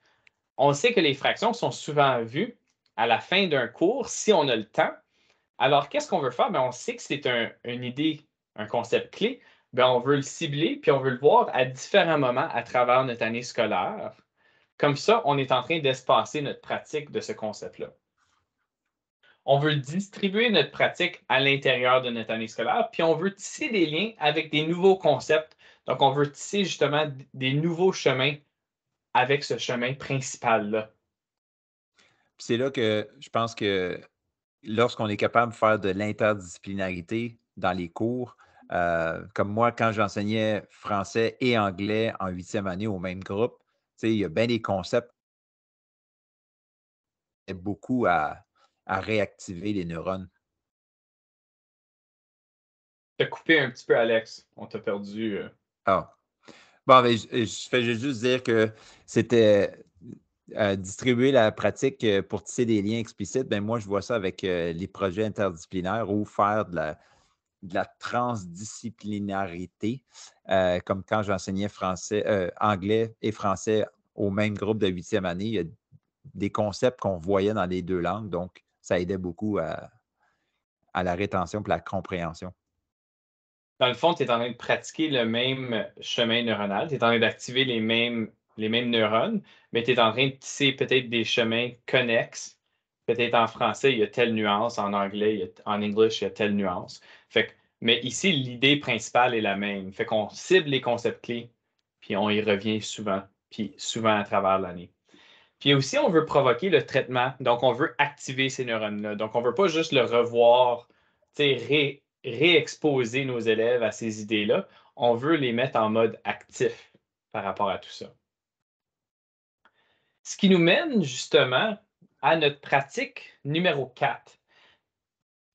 on sait que les fractions sont souvent vues à la fin d'un cours si on a le temps. Alors, qu'est-ce qu'on veut faire? Ben, on sait que c'est une idée, un concept clé. Ben, on veut le cibler, puis on veut le voir à différents moments à travers notre année scolaire. Comme ça, on est en train d'espacer notre pratique de ce concept-là. On veut distribuer notre pratique à l'intérieur de notre année scolaire, puis on veut tisser des liens avec des nouveaux concepts. Donc, on veut tisser justement des nouveaux chemins avec ce chemin principal-là. C'est là que je pense que lorsqu'on est capable de faire de l'interdisciplinarité dans les cours, euh, comme moi, quand j'enseignais français et anglais en huitième année au même groupe, il y a bien des concepts beaucoup à, réactiver les neurones. as coupé un petit peu, Alex. On t'a perdu. Euh. Ah, Bon, ben, je, fais juste dire que c'était euh, distribuer la pratique euh, pour tisser des liens explicites. Ben moi, je vois ça avec euh, les projets interdisciplinaires ou faire de la, transdisciplinarité, comme quand j'enseignais français, anglais et français au même groupe de huitième année. Il y a des concepts qu'on voyait dans les deux langues, donc ça aidait beaucoup à, la rétention et la compréhension dans le fond, tu es en train de pratiquer le même chemin neuronal, tu es en train d'activer les mêmes, les mêmes neurones, mais tu es en train de tisser peut-être des chemins connexes. Peut-être en français, il y a telle nuance, en anglais, en English, il y a telle nuance. Fait que, mais ici, l'idée principale est la même. Fait qu'on cible les concepts clés, puis on y revient souvent, puis souvent à travers l'année. Puis aussi, on veut provoquer le traitement, donc on veut activer ces neurones-là. Donc, on ne veut pas juste le revoir, tu sais, réexposer nos élèves à ces idées-là. On veut les mettre en mode actif par rapport à tout ça. Ce qui nous mène justement à notre pratique numéro 4,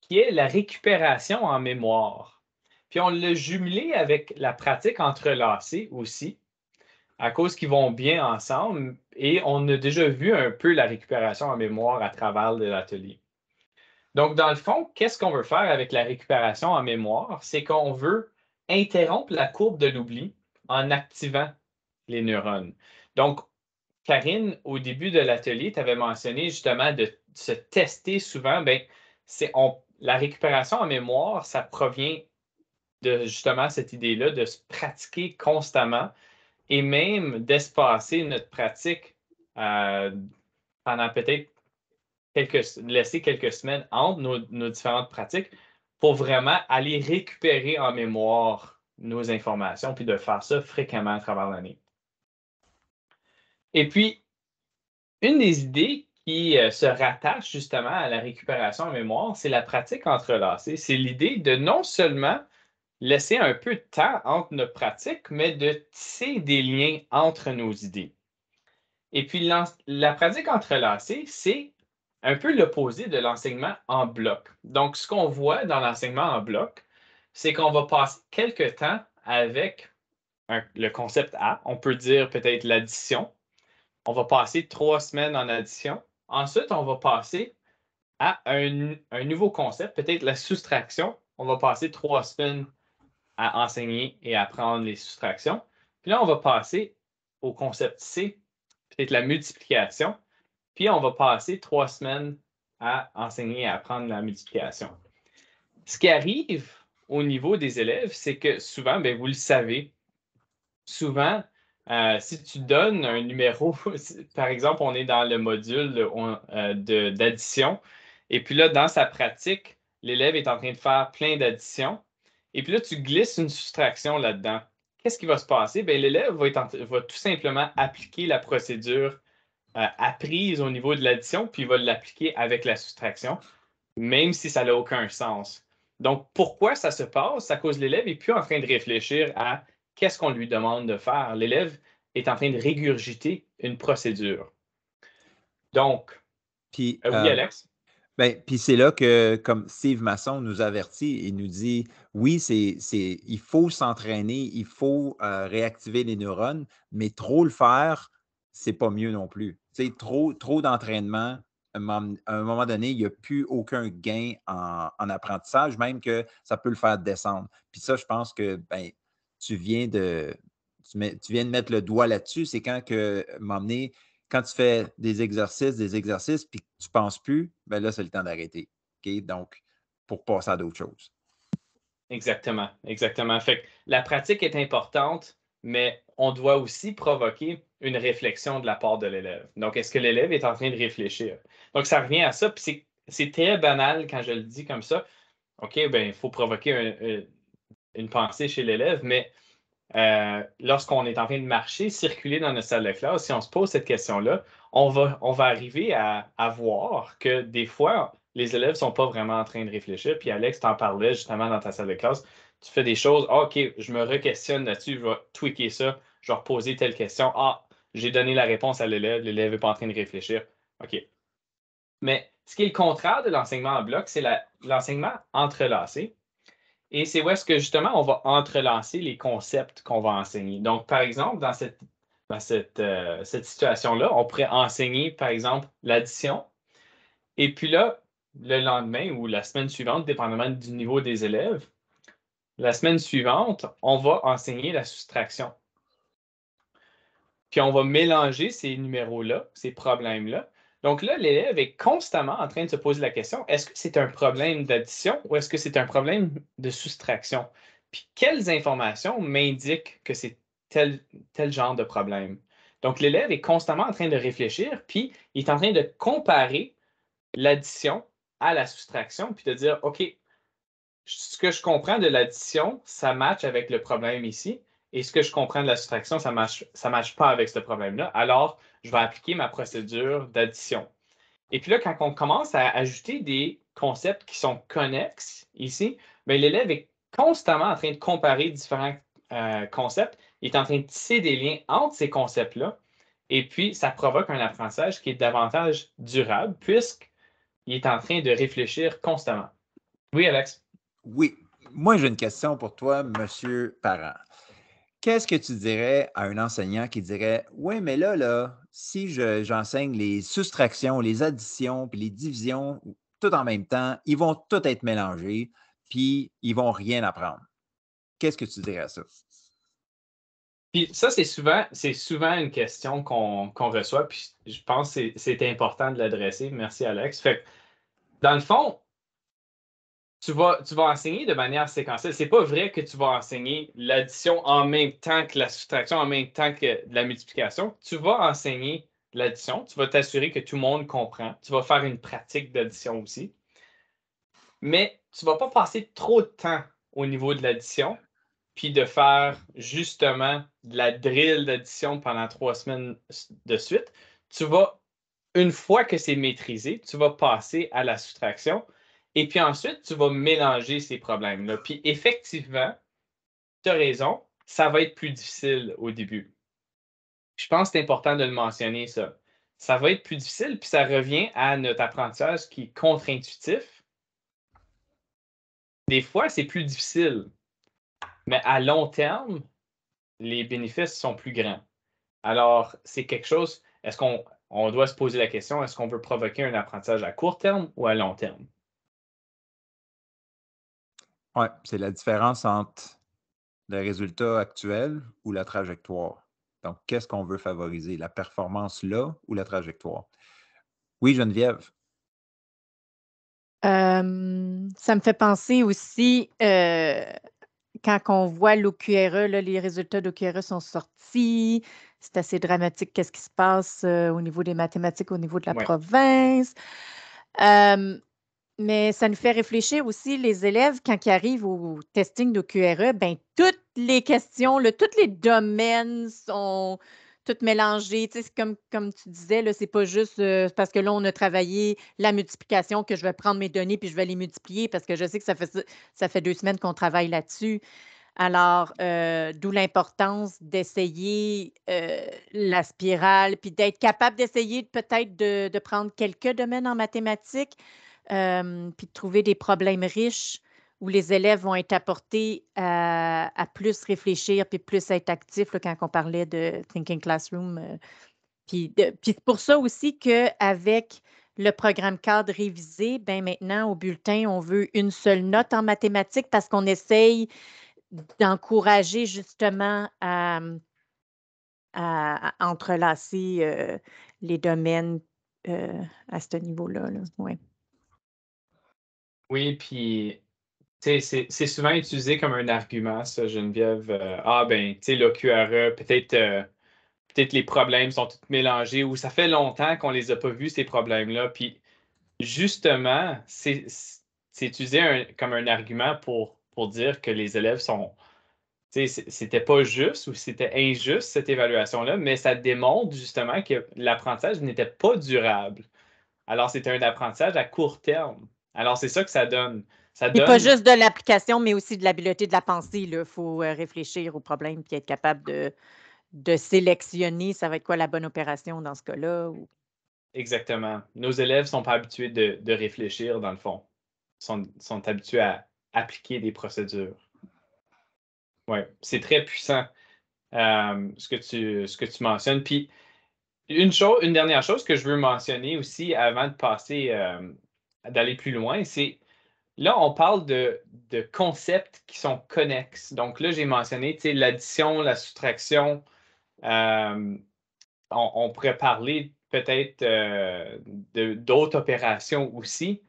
qui est la récupération en mémoire. Puis on l'a jumelé avec la pratique entrelacée aussi, à cause qu'ils vont bien ensemble, et on a déjà vu un peu la récupération en mémoire à travers l'atelier. Donc, dans le fond, qu'est-ce qu'on veut faire avec la récupération en mémoire? C'est qu'on veut interrompre la courbe de l'oubli en activant les neurones. Donc, Karine, au début de l'atelier, tu avais mentionné justement de se tester souvent. Bien, c'est la récupération en mémoire, ça provient de justement cette idée-là de se pratiquer constamment et même d'espacer notre pratique euh, pendant peut-être laisser quelques semaines entre nos, différentes pratiques pour vraiment aller récupérer en mémoire nos informations, puis de faire ça fréquemment à travers l'année. Et puis, une des idées qui euh, se rattache justement à la récupération en mémoire, c'est la pratique entrelacée. C'est l'idée de non seulement laisser un peu de temps entre nos pratiques, mais de tisser des liens entre nos idées. Et puis, la pratique entrelacée, c'est un peu l'opposé de l'enseignement en bloc. Donc, ce qu'on voit dans l'enseignement en bloc, c'est qu'on va passer quelques temps avec le concept A. On peut dire peut-être l'addition. On va passer trois semaines en addition. Ensuite, on va passer à un, un nouveau concept, peut-être la soustraction. On va passer trois semaines à enseigner et apprendre les soustractions. Puis là, on va passer au concept C, peut-être la multiplication. Puis on va passer trois semaines à enseigner et à apprendre la multiplication. Ce qui arrive au niveau des élèves, c'est que souvent, ben, vous le savez, souvent, euh, si tu donnes un numéro, par exemple, on est dans le module euh, d'addition, et puis là, dans sa pratique, l'élève est en train de faire plein d'additions, et puis là, tu glisses une soustraction là-dedans. Qu'est-ce qui va se passer? Ben, l'élève va, tout simplement appliquer la procédure euh, apprise au niveau de l'addition, puis il va l'appliquer avec la soustraction, même si ça n'a aucun sens. Donc, pourquoi ça se passe? Ça cause l'élève n'est plus en train de réfléchir à qu'est-ce qu'on lui demande de faire. L'élève est en train de régurgiter une procédure. Donc, puis, euh, oui, euh, Alex? Ben, puis c'est là que, comme Steve Masson nous avertit, il nous dit oui, c'est, il faut s'entraîner, il faut réactiver les neurones, mais trop le faire, c'est pas mieux non plus trop, trop d'entraînement, à un moment donné, il n'y a plus aucun gain en, apprentissage, même que ça peut le faire descendre. Puis ça, je pense que ben, tu viens de. Tu, viens de mettre le doigt là-dessus, c'est quand que quand tu fais des exercices, des exercices, puis tu ne penses plus, ben là, c'est le temps d'arrêter. OK? Donc, pour passer à d'autres choses. Exactement, exactement. Fait la pratique est importante, mais on doit aussi provoquer une réflexion de la part de l'élève. Donc, est-ce que l'élève est en train de réfléchir? Donc, ça revient à ça, puis c'est très banal quand je le dis comme ça. OK, ben il faut provoquer une pensée chez l'élève, mais euh, lorsqu'on est en train de marcher, circuler dans notre salle de classe, si on se pose cette question-là, on va, on va arriver à, voir que des fois, les élèves ne sont pas vraiment en train de réfléchir. Puis Alex, tu en parlais justement dans ta salle de classe. Tu fais des choses, ah, OK, je me re-questionne là-dessus, je vais tweaker ça, je vais reposer telle question. Ah, j'ai donné la réponse à l'élève, l'élève n'est pas en train de réfléchir. OK. Mais ce qui est le contraire de l'enseignement en bloc, c'est l'enseignement entrelacé. Et c'est où est-ce que justement on va entrelacer les concepts qu'on va enseigner. Donc, par exemple, dans euh, cette, situation-là, on pourrait enseigner, par exemple, l'addition. Et puis là, le lendemain ou la semaine suivante, dépendamment du niveau des élèves, la semaine suivante, on va enseigner la soustraction. Puis on va mélanger ces numéros-là, ces problèmes-là. Donc là, l'élève est constamment en train de se poser la question, est-ce que c'est un problème d'addition ou est-ce que c'est un problème de soustraction? Puis quelles informations m'indiquent que c'est tel, tel genre de problème? Donc l'élève est constamment en train de réfléchir, puis il est en train de comparer l'addition à la soustraction, puis de dire, OK, ce que je comprends de l'addition, ça match avec le problème ici. Et ce que je comprends de la soustraction, ça ne marche, ça marche pas avec ce problème-là. Alors, je vais appliquer ma procédure d'addition. Et puis là, quand on commence à ajouter des concepts qui sont connexes ici, ben, l'élève est constamment en train de comparer différents euh, concepts. Il est en train de tisser des liens entre ces concepts-là. Et puis, ça provoque un apprentissage qui est davantage durable puisqu'il est en train de réfléchir constamment. Oui, Alex. Oui. Moi, j'ai une question pour toi, monsieur Parent. Qu'est-ce que tu dirais à un enseignant qui dirait Oui, mais là, là, si j'enseigne les soustractions, les additions, puis les divisions, tout en même temps, ils vont tout être mélangés, puis ils vont rien apprendre. Qu'est-ce que tu dirais à ça? Puis ça, c'est souvent, c'est souvent une question qu'on, reçoit, puis je pense que c'est important de l'adresser. Merci, Alex. Fait dans le fond, tu vas, enseigner de manière séquentielle. n'est pas vrai que tu vas enseigner l'addition en même temps que la soustraction, en même temps que la multiplication. Tu vas enseigner l'addition. Tu vas t'assurer que tout le monde comprend. Tu vas faire une pratique d'addition aussi. Mais tu ne vas pas passer trop de temps au niveau de l'addition, puis de faire justement de la drill d'addition pendant trois semaines de suite. Tu vas, une fois que c'est maîtrisé, tu vas passer à la soustraction et puis ensuite, tu vas mélanger ces problèmes-là. Puis effectivement, tu as raison, ça va être plus difficile au début. Je pense que c'est important de le mentionner, ça. Ça va être plus difficile, puis ça revient à notre apprentissage qui est contre-intuitif. Des fois, c'est plus difficile, mais à long terme, les bénéfices sont plus grands. Alors, c'est quelque chose, est-ce qu'on doit se poser la question, est-ce qu'on veut provoquer un apprentissage à court terme ou à long terme? Oui, c'est la différence entre le résultat actuel ou la trajectoire. Donc, qu'est-ce qu'on veut favoriser, la performance là ou la trajectoire? Oui, Geneviève. ça me fait penser aussi, euh, quand on voit l'OQRE, les résultats d'OQRE sont sortis, c'est assez dramatique qu'est-ce qui se passe euh, au niveau des mathématiques, au niveau de la province. Mais ça nous fait réfléchir aussi, les élèves, quand ils arrivent au testing de QRE, ben, toutes les questions, tous les domaines sont toutes mélangés. Tu sais, comme, tu disais, ce n'est pas juste euh, parce que là, on a travaillé la multiplication que je vais prendre mes données puis je vais les multiplier parce que je sais que ça fait, ça fait deux semaines qu'on travaille là-dessus. Alors, euh, d'où l'importance d'essayer euh, la spirale, puis d'être capable d'essayer peut-être de, prendre quelques domaines en mathématiques, puis de trouver des problèmes riches où les élèves vont être apportés à, plus réfléchir, puis plus être actifs quand on parlait de Thinking Classroom. Euh, puis, c'est pour ça aussi qu'avec le programme cadre révisé, ben maintenant au bulletin, on veut une seule note en mathématiques parce qu'on essaye d'encourager justement à, entrelacer euh, les domaines euh, à ce niveau-là. Là. Oui, puis c'est souvent utilisé comme un argument, ça, Geneviève. Euh, ah, ben, tu sais, QRE, e, peut-être euh, peut-être les problèmes sont tous mélangés ou ça fait longtemps qu'on ne les a pas vus, ces problèmes-là. Puis, justement, c'est utilisé comme un argument pour, pour dire que les élèves sont. Tu sais, C'était pas juste ou c'était injuste cette évaluation-là, mais ça démontre justement que l'apprentissage n'était pas durable. Alors, c'était un apprentissage à court terme. Alors, c'est ça que ça donne. Ça Pas juste de l'application, mais aussi de l'habileté de la pensée. Il faut euh, réfléchir au problème et être capable de, de sélectionner ça va être quoi la bonne opération dans ce cas-là. Exactement. Nos élèves ne sont pas habitués de, réfléchir, dans le fond. Ils sont, habitués à appliquer des procédures. Oui, c'est très puissant euh, ce, que tu, ce que tu mentionnes. Puis, une, chose, une dernière chose que je veux mentionner aussi avant de passer euh, d'aller plus loin, c'est là, on parle de, concepts qui sont connexes. Donc là, j'ai mentionné l'addition, la soustraction. Euh, on, pourrait parler peut-être euh, d'autres opérations aussi,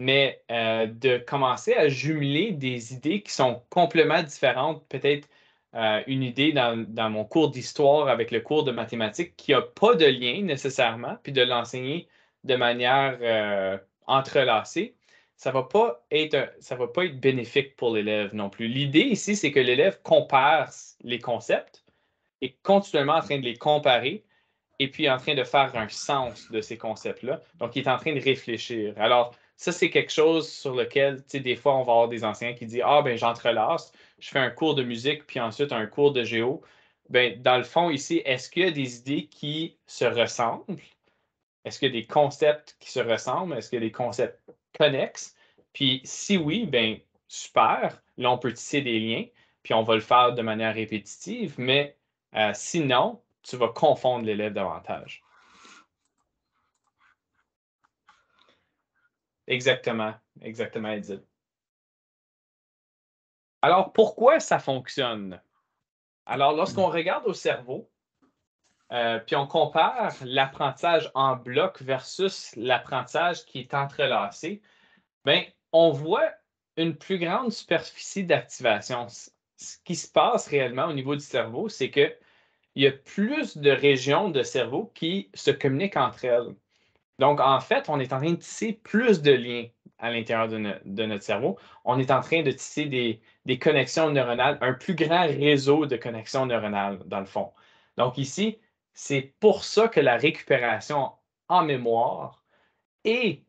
mais euh, de commencer à jumeler des idées qui sont complètement différentes, peut-être une idée dans, dans mon cours d'histoire avec le cours de mathématiques qui n'a pas de lien nécessairement, puis de l'enseigner de manière entrelacés, ça ne va, pas être va pas être bénéfique pour l'élève non plus. L'idée ici, c'est que l'élève compare les concepts et continuellement en train de les comparer et puis en train de faire un sens de ces concepts-là. Donc, il est en train de réfléchir. Alors, ça, c'est quelque chose sur lequel, tu sais, des fois, on va avoir des anciens qui disent Ah, ben, j'entrelace, je fais un cours de musique, puis ensuite un cours de géo. Ben, dans le fond, ici, est-ce qu'il y a des idées qui se ressemblent est-ce qu'il y a des concepts qui se ressemblent? Est-ce qu'il y a des concepts connexes? Puis si oui, bien super. Là, on peut tisser des liens, puis on va le faire de manière répétitive, mais euh, sinon, tu vas confondre l'élève davantage. Exactement, exactement, Edith. Alors, pourquoi ça fonctionne? Alors, lorsqu'on regarde au cerveau, euh, puis on compare l'apprentissage en bloc versus l'apprentissage qui est entrelacé. Bien, on voit une plus grande superficie d'activation. Ce qui se passe réellement au niveau du cerveau, c'est qu'il y a plus de régions de cerveau qui se communiquent entre elles. Donc, en fait, on est en train de tisser plus de liens à l'intérieur de, notre cerveau. On est en train de tisser des, connexions neuronales, un plus grand réseau de connexions neuronales, dans le fond. Donc, ici, c'est pour ça que la récupération en mémoire et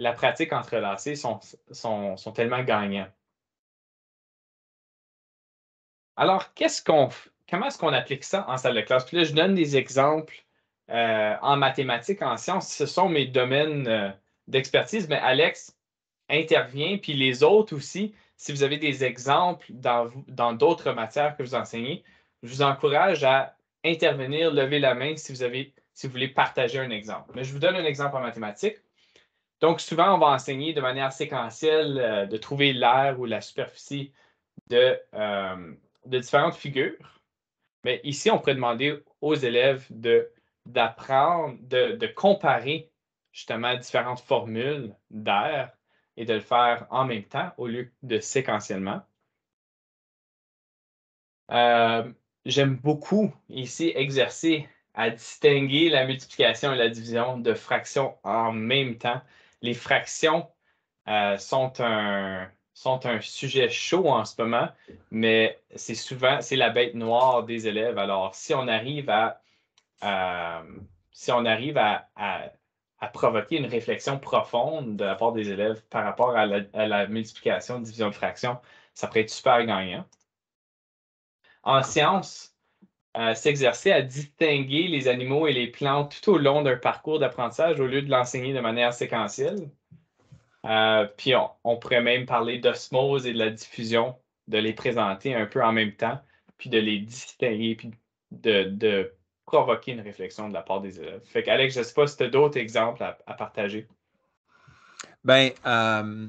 la pratique entrelacée sont, sont tellement gagnants. Alors, comment est-ce qu'on applique ça en salle de classe? Puis là, je donne des exemples euh, en mathématiques, en sciences. Ce sont mes domaines euh, d'expertise, mais Alex intervient, puis les autres aussi. Si vous avez des exemples dans, dans d'autres matières que vous enseignez, je vous encourage à intervenir, lever la main si vous, avez, si vous voulez partager un exemple. Mais je vous donne un exemple en mathématiques. Donc, souvent, on va enseigner de manière séquentielle euh, de trouver l'air ou la superficie de, euh, de différentes figures. Mais ici, on pourrait demander aux élèves d'apprendre, de, de, comparer justement différentes formules d'air et de le faire en même temps au lieu de séquentiellement. Euh, j'aime beaucoup ici exercer à distinguer la multiplication et la division de fractions en même temps. Les fractions euh, sont, un, sont un sujet chaud en ce moment, mais c'est souvent c'est la bête noire des élèves. Alors, si on arrive à, euh, si on arrive à, provoquer une réflexion profonde de la part des élèves par rapport à la, la multiplication, division de fractions, ça pourrait être super gagnant en science, euh, s'exercer à distinguer les animaux et les plantes tout au long d'un parcours d'apprentissage au lieu de l'enseigner de manière séquentielle. Euh, puis on, pourrait même parler d'osmose et de la diffusion, de les présenter un peu en même temps, puis de les distinguer, puis de, provoquer une réflexion de la part des élèves. Fait qu'Alex, je ne sais pas si tu as d'autres exemples à, partager. Ben, euh,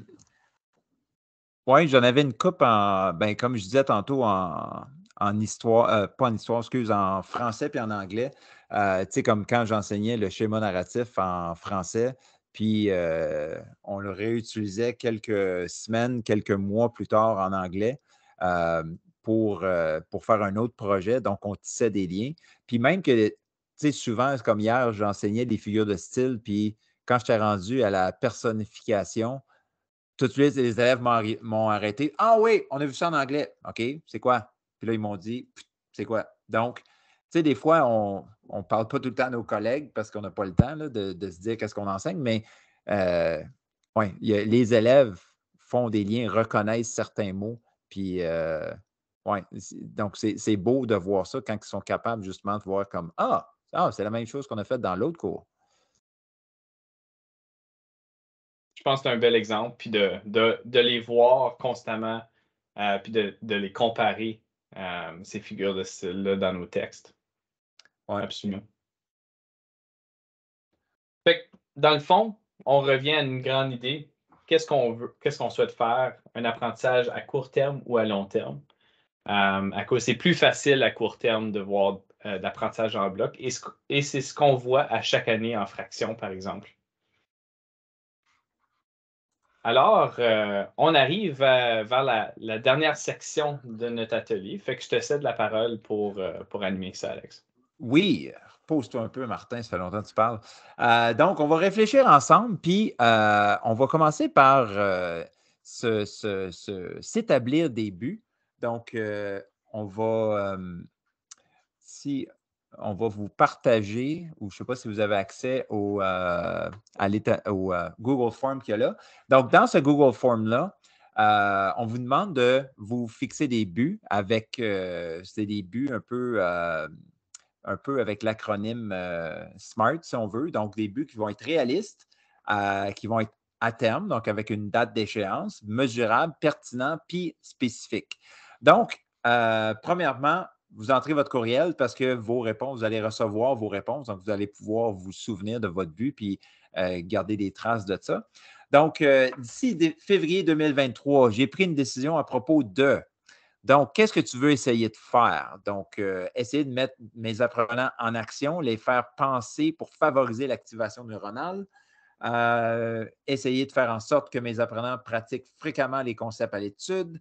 oui, j'en avais une coupe en, ben, comme je disais tantôt, en, en histoire, euh, pas en histoire, excuse, en français puis en anglais. Euh, tu sais, comme quand j'enseignais le schéma narratif en français, puis euh, on le réutilisait quelques semaines, quelques mois plus tard en anglais pour, pour faire un autre projet. Donc, on tissait des liens. Puis même que, tu sais, souvent, comme hier, j'enseignais des figures de style, puis quand t'ai rendu à la personnification, tout de suite, les élèves m'ont arrêté. Ah oui, on a vu ça en anglais. OK, c'est quoi? Puis là, ils m'ont dit, c'est quoi? Donc, tu sais, des fois, on ne parle pas tout le temps à nos collègues parce qu'on n'a pas le temps de, se dire qu'est-ce qu'on enseigne, mais euh, les élèves font des liens, reconnaissent certains mots, puis euh, donc c'est beau de voir ça quand ils sont capables justement de voir comme Ah, ah c'est la même chose qu'on a faite dans l'autre cours. Je pense que c'est un bel exemple, puis de, de, les voir constamment, euh, puis de les comparer euh, ces figures de style-là dans nos textes. Ouais. Absolument. Fait dans le fond, on revient à une grande idée. Qu'est-ce qu'on veut, qu'est-ce qu'on souhaite faire? Un apprentissage à court terme ou à long terme? Euh, à cause, c'est plus facile à court terme de voir euh, d'apprentissage en bloc et c'est ce qu'on voit à chaque année en fraction, par exemple. Alors, euh, on arrive euh, vers la, dernière section de notre atelier. Fait que je te cède la parole pour, euh, pour animer ça, Alex. Oui, pose toi un peu, Martin, ça fait longtemps que tu parles. donc, on va réfléchir ensemble, puis on va commencer par s'établir des buts. Donc, on va. si on va vous partager, ou je ne sais pas si vous avez accès au, euh, euh, Google Form qu'il y a là. Donc, dans ce Google Form-là, euh, on vous demande de vous fixer des buts avec, c'est des buts un peu, un peu avec l'acronyme SMART, si on veut. Donc, des buts qui vont être réalistes, qui vont être à terme, donc avec une date d'échéance, mesurable, pertinent, puis spécifique. Donc, premièrement, vous entrez votre courriel parce que vos réponses, vous allez recevoir vos réponses, donc vous allez pouvoir vous souvenir de votre but puis euh, garder des traces de ça. Donc, euh, d'ici février 2023, j'ai pris une décision à propos de. Donc, qu'est-ce que tu veux essayer de faire? Donc, euh, essayer de mettre mes apprenants en action, les faire penser pour favoriser l'activation neuronale. essayer de faire en sorte que mes apprenants pratiquent fréquemment les concepts à l'étude,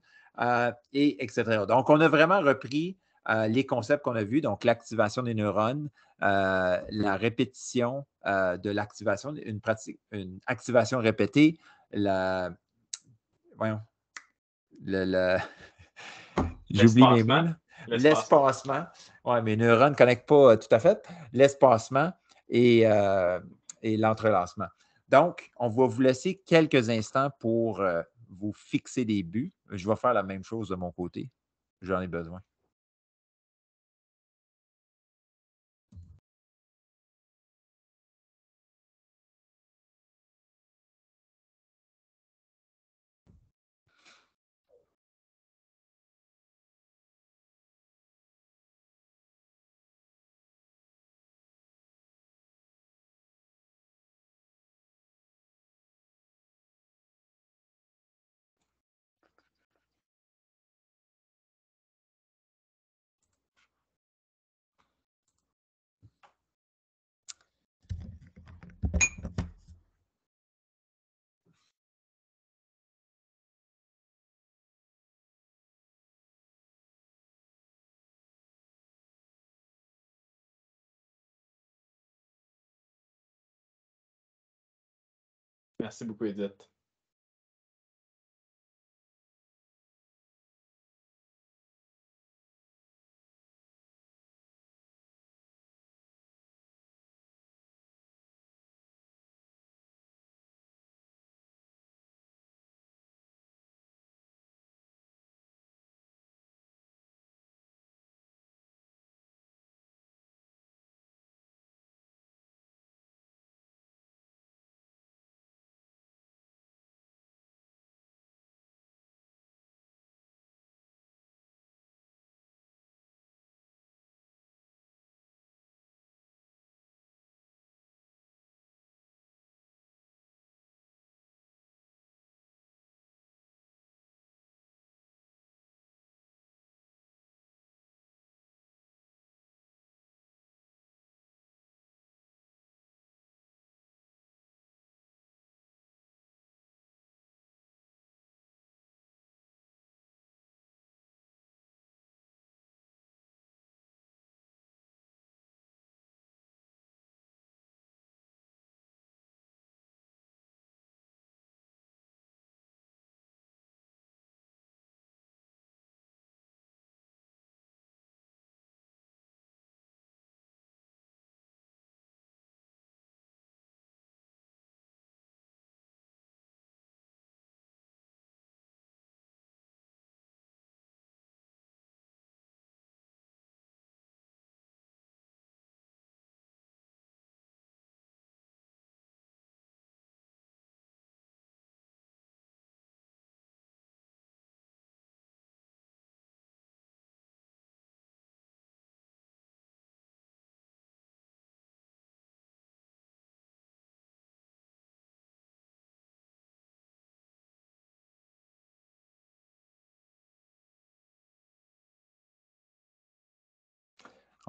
et etc. Donc, on a vraiment repris euh, les concepts qu'on a vus, donc l'activation des neurones, euh, la répétition euh, de l'activation, une, une activation répétée, la. Le, J'oublie mes L'espacement. Oui, mes neurones ne connectent pas tout à fait. L'espacement et, et l'entrelacement. Donc, on va vous laisser quelques instants pour vous fixer des buts. Je vais faire la même chose de mon côté. J'en ai besoin. Merci beaucoup, Edith.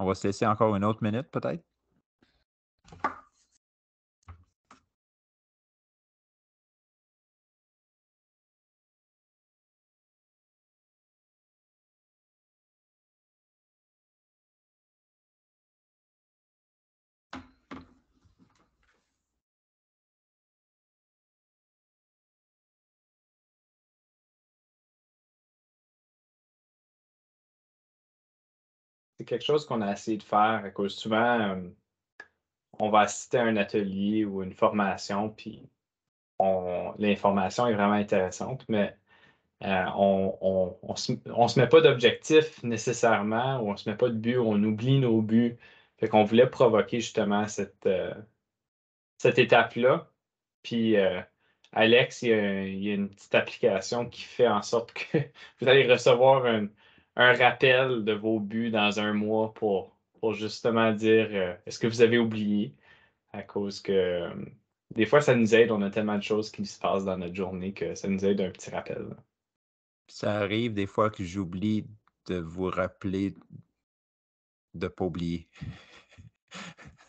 On va se laisser encore une autre minute, peut-être? c'est quelque chose qu'on a essayé de faire à cause souvent, euh, on va assister à un atelier ou une formation, puis l'information est vraiment intéressante, mais euh, on ne on, se, met pas d'objectif nécessairement, ou on ne se met pas de but, on oublie nos buts. Fait qu'on voulait provoquer justement cette, euh, cette étape-là. Puis Alex, il y, a, une petite application qui fait en sorte que vous allez recevoir un un rappel de vos buts dans un mois pour, pour justement dire euh, est-ce que vous avez oublié à cause que euh, des fois ça nous aide, on a tellement de choses qui se passent dans notre journée que ça nous aide un petit rappel. Ça arrive des fois que j'oublie de vous rappeler de pas oublier.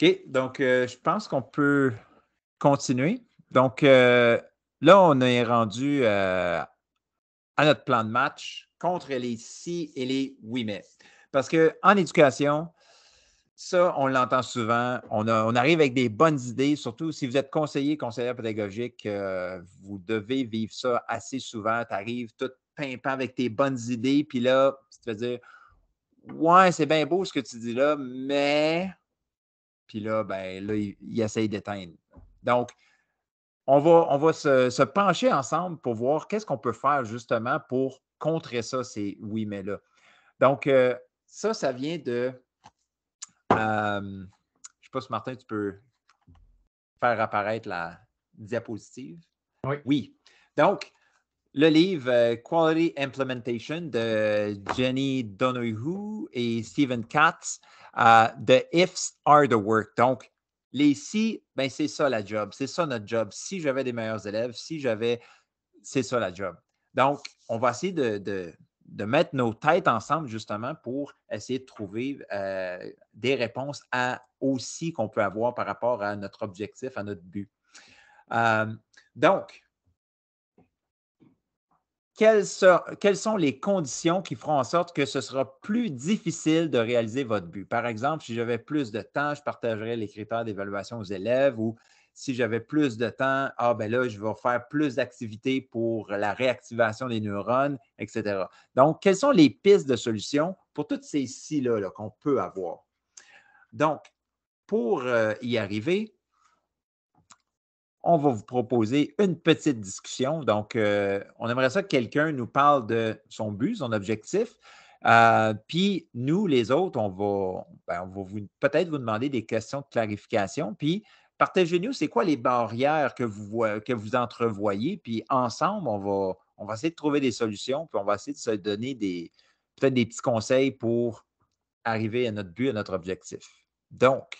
OK, donc euh, je pense qu'on peut continuer. Donc euh, là, on est rendu euh, à notre plan de match contre les si et les oui mais. Parce qu'en éducation, ça, on l'entend souvent. On, on, arrive avec des bonnes idées, surtout si vous êtes conseiller, conseillère pédagogique, vous devez vivre ça assez souvent. Tu arrives tout pimpant avec tes bonnes idées, puis là, tu te dire Ouais, c'est bien beau ce que tu dis là, mais puis là, ben, là, il, essaie essaye d'éteindre. Donc, on va, on va se, pencher ensemble pour voir qu'est-ce qu'on peut faire justement pour contrer ça, ces oui mais là. Donc, euh, ça, ça vient de. Euh, je ne sais pas si Martin, tu peux faire apparaître la diapositive. Oui. Donc, le livre euh, Quality Implementation de Jenny Donohue et Stephen Katz euh, the ifs are the work. Donc, les si, ben c'est ça la job, c'est ça notre job. Si j'avais des meilleurs élèves, si j'avais, c'est ça la job. Donc, on va essayer de, mettre nos têtes ensemble justement pour essayer de trouver euh, des réponses à aussi qu'on peut avoir par rapport à notre objectif, à notre but. Euh, donc, quelles, sont, les conditions qui feront en sorte que ce sera plus difficile de réaliser votre but? Par exemple, si j'avais plus de temps, je partagerais les critères d'évaluation aux élèves ou si j'avais plus de temps, ah ben là, je vais faire plus d'activités pour la réactivation des neurones, etc. Donc, quelles sont les pistes de solutions pour toutes ces six là qu'on peut avoir? Donc, pour euh, y arriver, on va vous proposer une petite discussion. Donc, euh, on aimerait ça que quelqu'un nous parle de son but, son objectif. Euh, puis nous, les autres, on va, ben, peut-être vous demander des questions de clarification. Puis partagez-nous, c'est quoi les barrières que vous, que vous entrevoyez? Puis ensemble, on va, on va essayer de trouver des solutions, puis on va essayer de se donner des peut-être des petits conseils pour arriver à notre but, à notre objectif. Donc,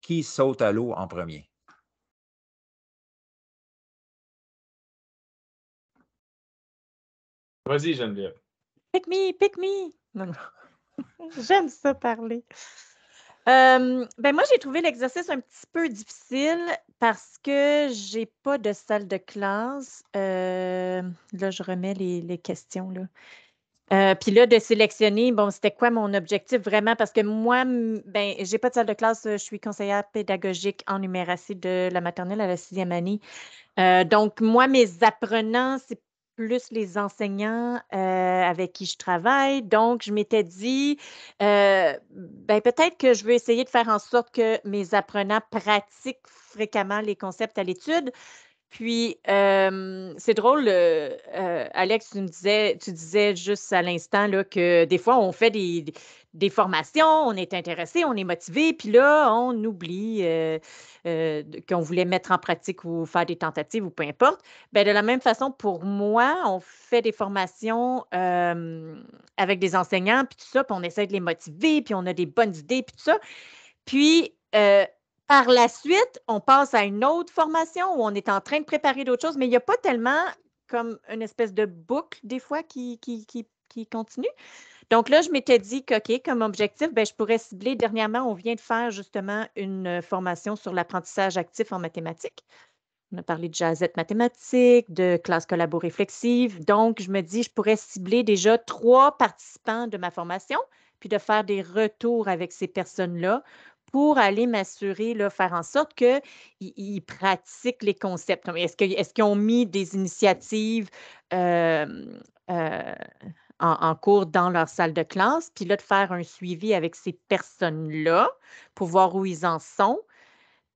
qui saute à l'eau en premier? Vas-y, Geneviève. Pick me, pick me. Non, non. J'aime ça parler. Euh, ben moi, j'ai trouvé l'exercice un petit peu difficile parce que j'ai pas de salle de classe. Euh, là, je remets les, questions. Là. Euh, puis là, de sélectionner, bon, c'était quoi mon objectif vraiment? Parce que moi, ben, j'ai pas de salle de classe, je suis conseillère pédagogique en numératie de la maternelle à la sixième année. donc, moi, mes apprenants, c'est plus les enseignants euh, avec qui je travaille. Donc, je m'étais dit, euh, ben, peut-être que je vais essayer de faire en sorte que mes apprenants pratiquent fréquemment les concepts à l'étude. Puis, c'est drôle, Alex, tu me disais, tu disais juste à l'instant que des fois, on fait des, formations, on est intéressé, on est motivé, puis là, on oublie qu'on voulait mettre en pratique ou faire des tentatives ou peu importe. Bien, de la même façon, pour moi, on fait des formations avec des enseignants, puis tout ça, puis on essaie de les motiver, puis on a des bonnes idées, puis tout ça. Puis, euh, par la suite, on passe à une autre formation où on est en train de préparer d'autres choses, mais il n'y a pas tellement comme une espèce de boucle des fois qui, qui, continue. Donc là, je m'étais dit que, OK, comme objectif, ben, je pourrais cibler. Dernièrement, on vient de faire justement une formation sur l'apprentissage actif en mathématiques. On a parlé de jazette mathématiques, de classe collabo réflexives. Donc, je me dis, je pourrais cibler déjà trois participants de ma formation, puis de faire des retours avec ces personnes-là pour aller m'assurer, faire en sorte qu'ils pratiquent les concepts? Est-ce qu'ils ont mis des initiatives euh, en, cours dans leur salle de classe? Puis là, de faire un suivi avec ces personnes-là pour voir où ils en sont.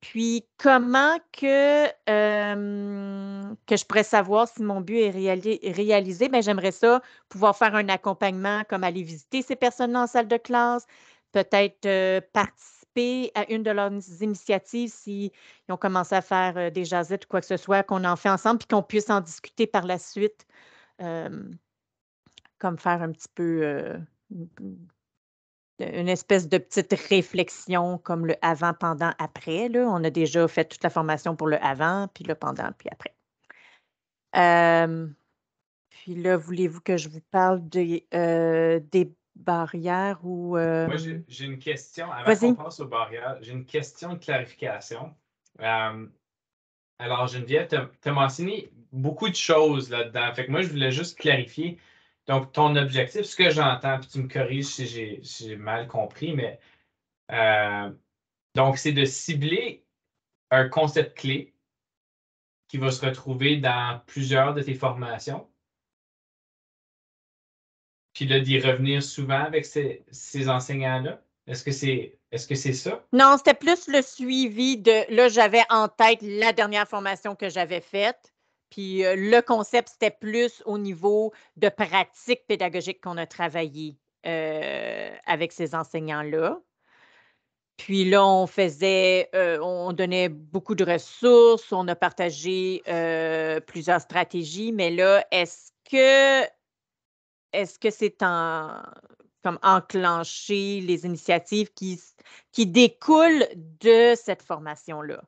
Puis comment que, que je pourrais savoir si mon but est réalisé? Mais ben, j'aimerais ça pouvoir faire un accompagnement comme aller visiter ces personnes-là en salle de classe, peut-être euh, participer à une de leurs initiatives, s'ils si ont commencé à faire euh, des jazettes ou quoi que ce soit, qu'on en fait ensemble, puis qu'on puisse en discuter par la suite, comme faire un petit peu euh, une espèce de petite réflexion, comme le avant, pendant, après. Là. On a déjà fait toute la formation pour le avant, puis le pendant, puis après. puis là, voulez-vous que je vous parle des, euh, des barrières ou. Euh, moi, j'ai une question. Avant qu'on passe aux barrières, j'ai une question de clarification. Euh, alors, Geneviève, tu as, mentionné beaucoup de choses là-dedans. Fait moi, je voulais juste clarifier. Donc, ton objectif, ce que j'entends, puis tu me corriges si j'ai mal compris, mais euh, donc, c'est de cibler un concept clé qui va se retrouver dans plusieurs de tes formations puis là, d'y revenir souvent avec ces, enseignants-là? Est-ce que c'est est que c'est ça? Non, c'était plus le suivi de là, j'avais en tête la dernière formation que j'avais faite. Puis euh, le concept, c'était plus au niveau de pratiques pédagogique qu'on a travaillé euh, avec ces enseignants-là. Puis là, on faisait, euh, on donnait beaucoup de ressources, on a partagé plusieurs stratégies, mais là, est-ce que est-ce que c'est en comme enclencher les initiatives qui, qui découlent de cette formation-là?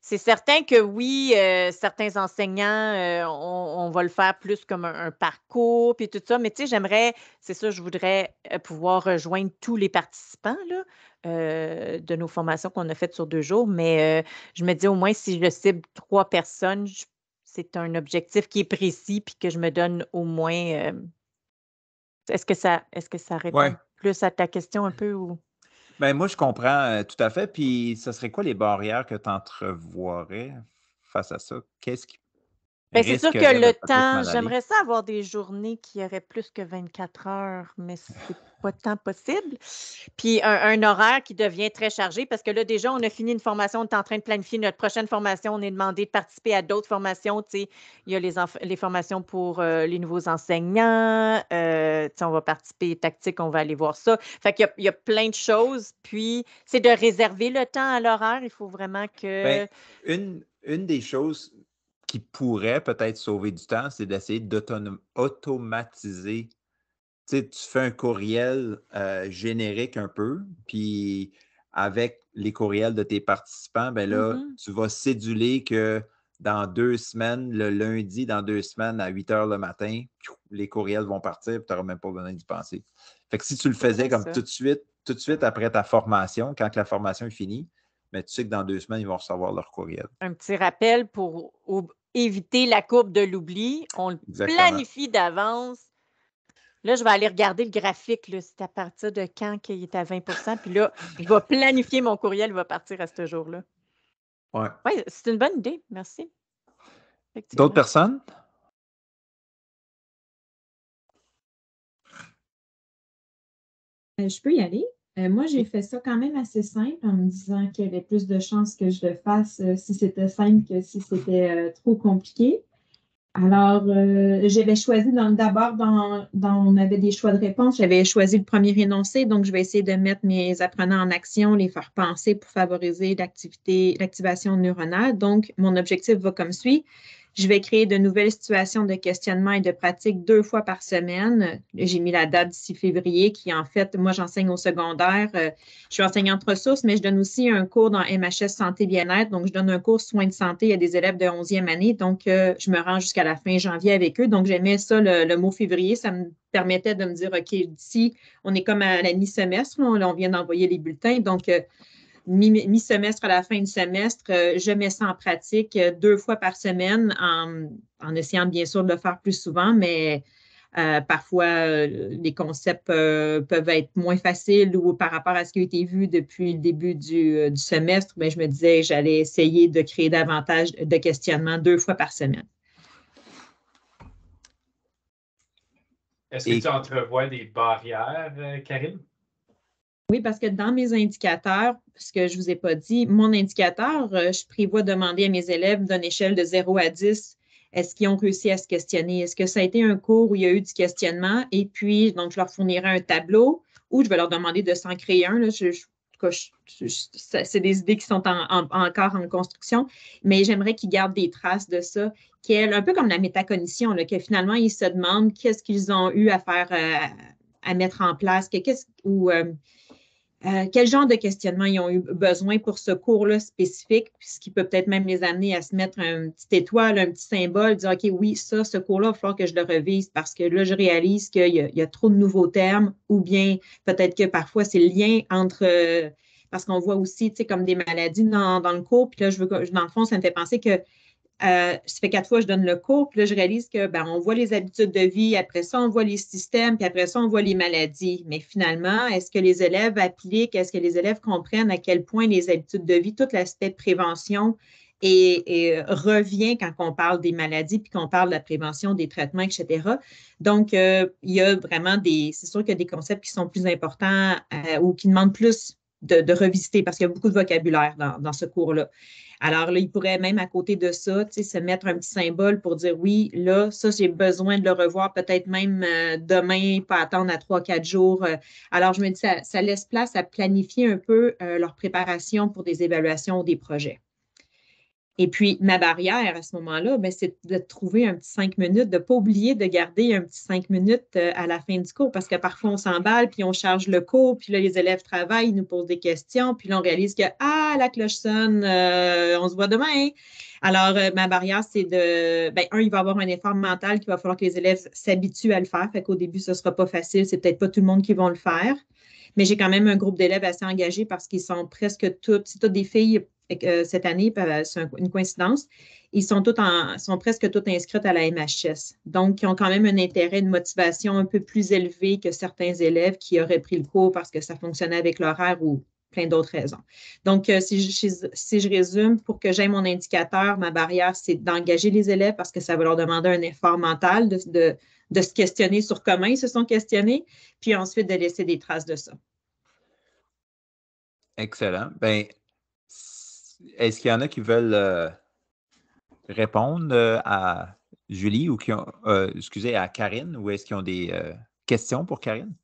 C'est certain que oui, euh, certains enseignants, euh, on, va le faire plus comme un, parcours, puis tout ça, mais tu sais, j'aimerais, c'est ça, je voudrais euh, pouvoir rejoindre tous les participants de nos formations qu'on a faites sur deux jours, mais je me dis au moins si je cible trois personnes, c'est un objectif qui est précis, puis que je me donne au moins est-ce que ça, est-ce que ça répond plus à ta question un peu ou? Ben moi, je comprends euh, tout à fait. Puis, ce serait quoi les barrières que tu entrevoirais face à ça? Qu'est-ce qui ben, c'est sûr que le temps, j'aimerais ça avoir des journées qui auraient plus que 24 heures, mais c'est pas tant possible. Puis un, horaire qui devient très chargé parce que là, déjà, on a fini une formation, on est en train de planifier notre prochaine formation, on est demandé de participer à d'autres formations. il y a les, les formations pour euh, les nouveaux enseignants, euh, on va participer tactique, on va aller voir ça. Fait qu'il y, a plein de choses. Puis c'est de réserver le temps à l'horaire, il faut vraiment que. Ben, une, une des choses qui pourrait peut-être sauver du temps, c'est d'essayer d'automatiser. Tu sais, tu fais un courriel euh, générique un peu, puis avec les courriels de tes participants, ben là, mm-hmm. tu vas céduler que dans deux semaines, le lundi, dans deux semaines, à 8 heures le matin, les courriels vont partir, tu n'auras même pas besoin d'y penser. Fait que si tu le faisais comme tout de suite, tout de suite après ta formation, quand la formation est finie, mais tu sais que dans deux semaines, ils vont recevoir leur courriel. Un petit rappel pour éviter la courbe de l'oubli. On le planifie d'avance. Là, je vais aller regarder le graphique, c'est à partir de quand qu'il est à 20 Puis là, je vais planifier mon courriel, il va partir à ce jour-là. Oui. Ouais, c'est une bonne idée. Merci. D'autres personnes? Euh, je peux y aller? Euh, moi, j'ai fait ça quand même assez simple en me disant qu'il y avait plus de chances que je le fasse euh, si c'était simple que si c'était euh, trop compliqué. Alors, j'avais choisi d'abord, dans, on avait des choix de réponse. J'avais choisi le premier énoncé, donc je vais essayer de mettre mes apprenants en action, les faire penser pour favoriser l'activité, l'activation neuronale. Donc, mon objectif va comme suit. Je vais créer de nouvelles situations de questionnement et de pratique deux fois par semaine. J'ai mis la date d'ici février qui, en fait, moi, j'enseigne au secondaire. Euh, je suis enseignante ressources, mais je donne aussi un cours dans MHS Santé Bien-être. Donc, je donne un cours soins de santé à des élèves de 11e année. Donc, euh, je me rends jusqu'à la fin janvier avec eux. Donc, j'aimais ça, le, mot février. Ça me permettait de me dire, OK, d'ici, on est comme à la mi-semestre. on vient d'envoyer les bulletins. Donc, euh, mi-semestre à la fin du semestre, euh, je mets ça en pratique euh, deux fois par semaine en, essayant bien sûr de le faire plus souvent, mais euh, parfois, les concepts peuvent être moins faciles ou par rapport à ce qui a été vu depuis le début du, semestre, mais ben, je me disais j'allais essayer de créer davantage de questionnements deux fois par semaine. Est-ce que tu entrevois des barrières, Karine? Oui, parce que dans mes indicateurs, ce que je ne vous ai pas dit, mon indicateur, euh, je prévois demander à mes élèves d'une échelle de 0 à 10, est-ce qu'ils ont réussi à se questionner? Est-ce que ça a été un cours où il y a eu du questionnement? Et puis, donc, je leur fournirai un tableau ou je vais leur demander de s'en créer un. Là, c'est des idées qui sont encore en construction, mais j'aimerais qu'ils gardent des traces de ça, est un peu comme la métacognition, que finalement, ils se demandent qu'est-ce qu'ils ont eu à faire, euh, à, mettre en place, qu'est-ce, ou euh, euh, quel genre de questionnement ils ont eu besoin pour ce cours-là spécifique, puis ce qui peut peut-être même les amener à se mettre un petit étoile, un petit symbole, dire OK, oui, ça, ce cours-là, il va falloir que je le revise parce que là, je réalise qu'il y, a trop de nouveaux termes, ou bien peut-être que parfois c'est le lien entre. Euh, parce qu'on voit aussi, tu sais, comme des maladies dans, le cours, puis là, je veux, dans le fond, ça me fait penser que euh, ça fait quatre fois que je donne le cours, puis là, je réalise que ben, on voit les habitudes de vie, après ça, on voit les systèmes, puis après ça, on voit les maladies. Mais finalement, est-ce que les élèves appliquent, est-ce que les élèves comprennent à quel point les habitudes de vie, tout l'aspect de prévention et, revient quand on parle des maladies, puis qu'on parle de la prévention, des traitements, etc. Donc, euh, il y a vraiment des, c'est sûr qu'il y a des concepts qui sont plus importants euh, ou qui demandent plus de, revisiter parce qu'il y a beaucoup de vocabulaire dans ce cours-là. Alors là, il pourrait même à côté de ça, tu se mettre un petit symbole pour dire oui, là, ça, j'ai besoin de le revoir peut-être même euh, demain, pas attendre à trois, quatre jours. Euh. Alors, je me dis, ça, ça, laisse place à planifier un peu euh, leur préparation pour des évaluations ou des projets. Et puis, ma barrière à ce moment-là, ben, c'est de trouver un petit cinq minutes, de ne pas oublier de garder un petit cinq minutes euh, à la fin du cours, parce que parfois, on s'emballe, puis on charge le cours, puis là, les élèves travaillent, nous posent des questions, puis là, on réalise que, ah, la cloche sonne, euh, on se voit demain. Alors, euh, ma barrière, c'est de, ben, un, il va y avoir un effort mental qu'il va falloir que les élèves s'habituent à le faire. Fait qu'au début, ce ne sera pas facile, c'est peut-être pas tout le monde qui va le faire. Mais j'ai quand même un groupe d'élèves assez engagés parce qu'ils sont presque toutes, c'est toutes des filles euh, cette année, euh, c'est une coïncidence. Ils sont, toutes en, sont presque toutes inscrites à la MHS. Donc, ils ont quand même un intérêt, une motivation un peu plus élevé que certains élèves qui auraient pris le cours parce que ça fonctionnait avec l'horaire ou plein d'autres raisons. Donc, euh, si, je, si, je, résume, pour que j'aie mon indicateur, ma barrière, c'est d'engager les élèves parce que ça va leur demander un effort mental de de se questionner sur comment ils se sont questionnés, puis ensuite de laisser des traces de ça. Excellent. Ben, est-ce qu'il y en a qui veulent euh, répondre euh, à Julie ou qui ont, euh, excusez, à Karine ou est-ce qu'ils ont des questions pour Karine?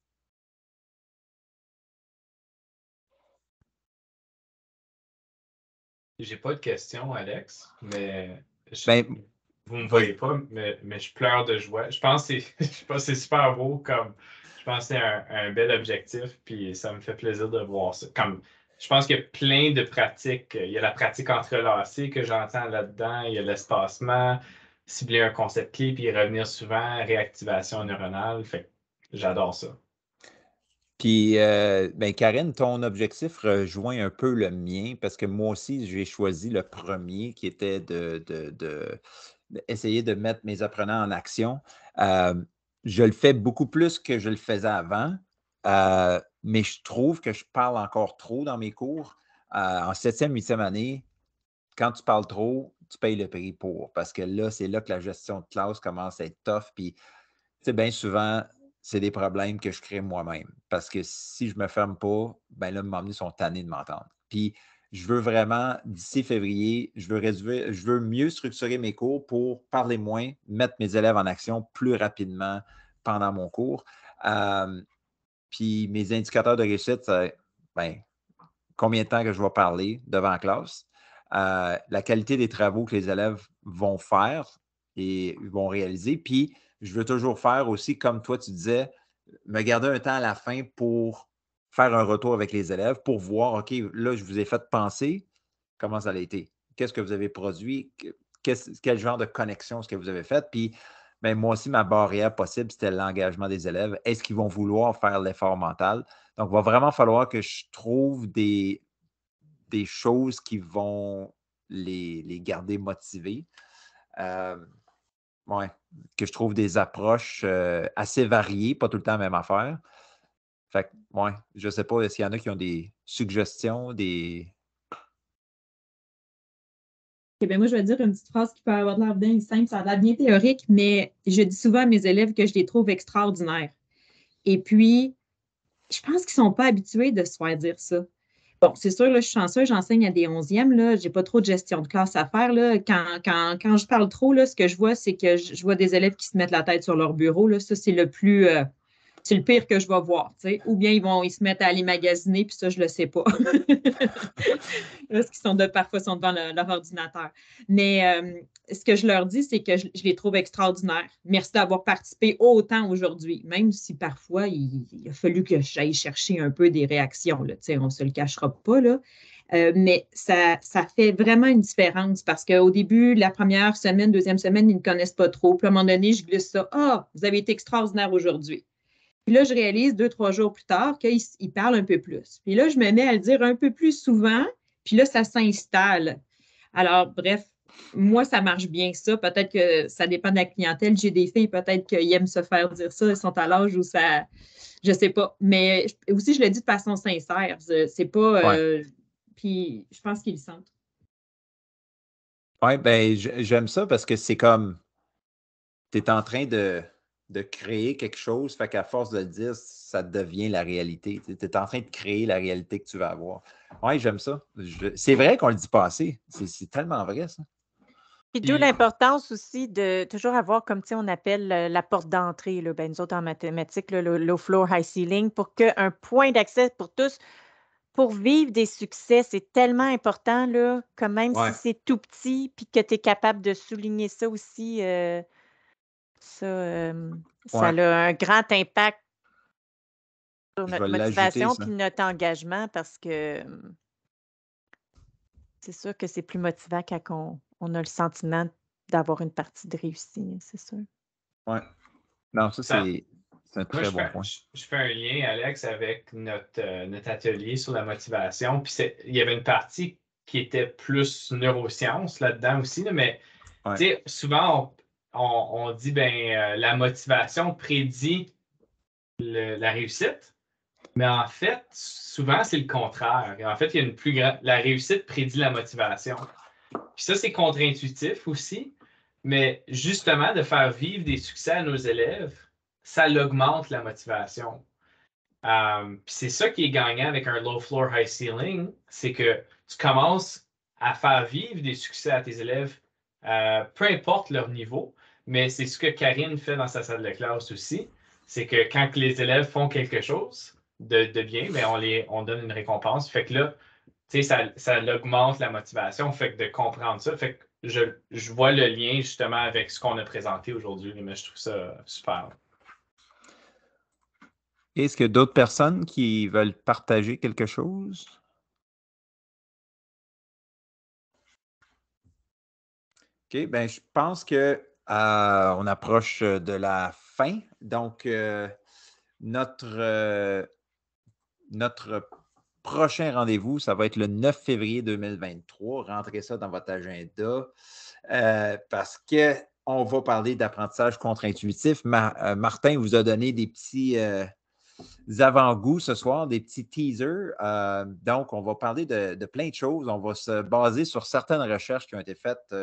J'ai pas de questions, Alex, mais je... Ben, vous ne me voyez pas, mais, je pleure de joie. Je pense que c'est super beau comme. Je pense que c'est un, bel objectif, puis ça me fait plaisir de voir ça. Comme, je pense qu'il y a plein de pratiques. Il y a la pratique entrelacée que j'entends là-dedans, il y a l'espacement, cibler un concept clé, puis revenir souvent, réactivation neuronale. Fait j'adore ça. Puis, euh, ben, Karine, ton objectif rejoint un peu le mien parce que moi aussi, j'ai choisi le premier qui était de essayer de mettre mes apprenants en action. Euh, je le fais beaucoup plus que je le faisais avant, euh, mais je trouve que je parle encore trop dans mes cours. Euh, en septième, huitième année, quand tu parles trop, tu payes le prix pour, parce que là, c'est là que la gestion de classe commence à être tough. Puis, tu bien souvent, c'est des problèmes que je crée moi-même. Parce que si je ne me ferme pas, ben là, mes sont tannés de m'entendre. Puis, je veux vraiment, d'ici février, je veux, je veux mieux structurer mes cours pour parler moins, mettre mes élèves en action plus rapidement pendant mon cours. Euh, puis mes indicateurs de réussite, c'est ben, combien de temps que je vais parler devant la classe, euh, la qualité des travaux que les élèves vont faire et vont réaliser. Puis je veux toujours faire aussi, comme toi tu disais, me garder un temps à la fin pour faire un retour avec les élèves pour voir, OK, là, je vous ai fait penser comment ça a été. Qu'est-ce que vous avez produit? quel genre de connexion ce que vous avez fait? Puis, ben, moi aussi, ma barrière possible, c'était l'engagement des élèves. Est-ce qu'ils vont vouloir faire l'effort mental? Donc, il va vraiment falloir que je trouve des, choses qui vont les, garder motivés. Euh, que je trouve des approches euh, assez variées, pas tout le temps la même affaire. Fait que, ouais, je sais pas s'il y en a qui ont des suggestions, des. Ben moi, je vais dire une petite phrase qui peut avoir l'air bien simple, ça a l'air bien théorique, mais je dis souvent à mes élèves que je les trouve extraordinaires. Et puis, je pense qu'ils ne sont pas habitués de se faire dire ça. Bon, c'est sûr, là, je suis chanceuse, j'enseigne à des onzièmes, là, j'ai pas trop de gestion de classe à faire, là. Quand, quand, quand je parle trop, là, ce que je vois, c'est que je, vois des élèves qui se mettent la tête sur leur bureau, là. Ça, c'est le plus, euh, c'est le pire que je vais voir. Ou bien ils vont ils se mettent à aller magasiner, puis ça, je ne le sais pas. Parce qu'ils sont de, parfois sont devant leur ordinateur. Mais euh, ce que je leur dis, c'est que je, les trouve extraordinaires. Merci d'avoir participé autant aujourd'hui, même si parfois il, a fallu que j'aille chercher un peu des réactions. Là, on ne se le cachera pas. Là. Euh, mais ça, ça, fait vraiment une différence parce qu'au début, la première semaine, deuxième semaine, ils ne connaissent pas trop. Puis à un moment donné, je glisse ça. Ah, vous avez été extraordinaire aujourd'hui. Puis là, je réalise deux, trois jours plus tard qu'il parle un peu plus. Puis là, je me mets à le dire un peu plus souvent, puis là, ça s'installe. Alors, bref, moi, ça marche bien ça. Peut-être que ça dépend de la clientèle. J'ai des filles, peut-être qu'ils aiment se faire dire ça, elles sont à l'âge où ça. Je sais pas. Mais aussi, je le dis de façon sincère. C'est pas. Euh, puis je pense qu'ils le sentent. Oui, ben j'aime ça parce que c'est comme. Tu es en train de de créer quelque chose, fait qu'à force de le dire, ça devient la réalité. Tu es en train de créer la réalité que tu vas avoir. Oui, j'aime ça. C'est vrai qu'on le dit pas assez. C'est tellement vrai, ça. Puis d'où l'importance aussi de toujours avoir, comme on appelle euh, la porte d'entrée, ben, nous autres en mathématiques, le, low floor, high ceiling, pour qu'un point d'accès pour tous, pour vivre des succès, c'est tellement important, là, quand même si c'est tout petit, puis que tu es capable de souligner ça aussi. Euh, ça, ça a un grand impact sur notre motivation et notre engagement parce que c'est sûr que c'est plus motivant quand on, a le sentiment d'avoir une partie de réussite, hein, c'est sûr. Oui. Non, ça, ben, c'est. Un très bon point. Je, fais un lien, Alex, avec notre, euh, notre atelier sur la motivation. Puis il y avait une partie qui était plus neurosciences là-dedans aussi, mais mais ouais. souvent, on, dit, ben, euh, la motivation prédit la réussite, mais en fait, souvent, c'est le contraire. En fait, il y a une plus grande. La réussite prédit la motivation. ça, c'est contre-intuitif aussi, mais justement, de faire vivre des succès à nos élèves, ça l'augmente la motivation. Euh, c'est ça qui est gagnant avec un low floor, high ceiling, c'est que tu commences à faire vivre des succès à tes élèves, euh, peu importe leur niveau, mais c'est ce que Karine fait dans sa salle de classe aussi. C'est que quand les élèves font quelque chose de, de bien, mais ben, on, les, on donne une récompense. Fait que là, ça, ça augmente la motivation. Fait de comprendre ça, fait que je, vois le lien justement avec ce qu'on a présenté aujourd'hui, mais je trouve ça super. Est-ce qu'il y a d'autres personnes qui veulent partager quelque chose? OK, ben je pense que euh, on approche euh, de la fin. Donc, euh, notre, prochain rendez-vous, ça va être le 9 février 2023. Rentrez ça dans votre agenda parce que on va parler d'apprentissage contre-intuitif. Martin vous a donné des petits avant-goûts ce soir, des petits teasers. donc, on va parler de, plein de choses. On va se baser sur certaines recherches qui ont été faites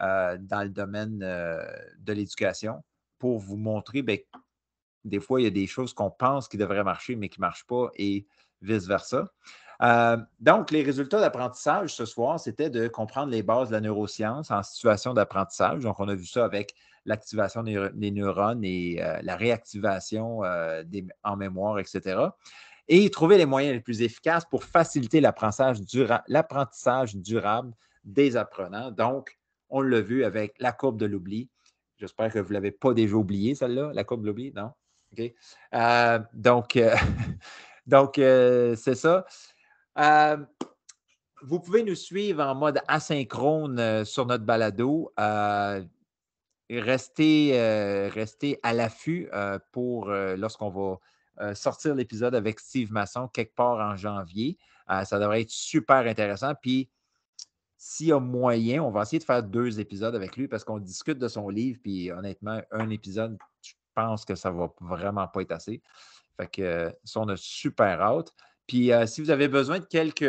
euh, dans le domaine euh, de l'éducation pour vous montrer, que, ben, des fois, il y a des choses qu'on pense qui devraient marcher, mais qui ne marchent pas et vice-versa. Euh, donc, les résultats d'apprentissage ce soir, c'était de comprendre les bases de la neuroscience en situation d'apprentissage. Donc, on a vu ça avec l'activation des, neurones et la réactivation en mémoire, etc. Et trouver les moyens les plus efficaces pour faciliter l'apprentissage durable des apprenants. Donc, on l'a vu avec la courbe de l'oubli. J'espère que vous ne l'avez pas déjà oublié, celle-là, la courbe de l'oubli, non? OK. Euh, donc, euh, donc euh, c'est ça. vous pouvez nous suivre en mode asynchrone sur notre balado. restez, à l'affût pour lorsqu'on va sortir l'épisode avec Steve Masson quelque part en janvier. ça devrait être super intéressant. Puis s'il y a moyen, on va essayer de faire deux épisodes avec lui parce qu'on discute de son livre. Puis honnêtement, un épisode, je pense que ça va vraiment pas être assez. Fait que ça, on a super hâte. Puis euh, si vous avez besoin de quelques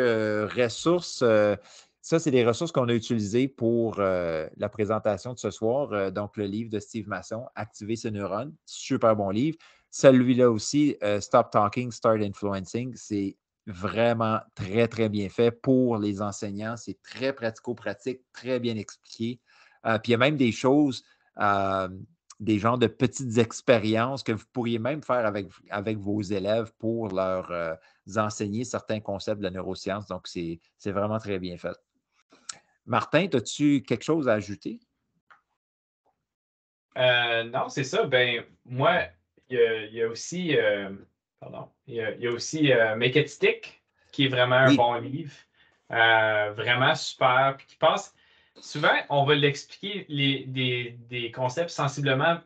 ressources, euh, ça, c'est des ressources qu'on a utilisées pour euh, la présentation de ce soir. donc, le livre de Steve Masson, Activer ses neurones, super bon livre. Celui-là aussi, Stop Talking, Start Influencing, c'est vraiment très, très bien fait pour les enseignants. C'est très pratico-pratique, très bien expliqué. Euh, puis il y a même des choses, euh, des genres de petites expériences que vous pourriez même faire avec, avec vos élèves pour leur euh, enseigner certains concepts de la neuroscience. Donc, c'est vraiment très bien fait. Martin, as-tu quelque chose à ajouter? non, c'est ça. Ben, moi, il y, a aussi Pardon. Il y a, aussi euh, Make It Stick, qui est vraiment un bon livre. Euh, vraiment super. Puis qui passe. Souvent, on va l'expliquer des, concepts sensiblement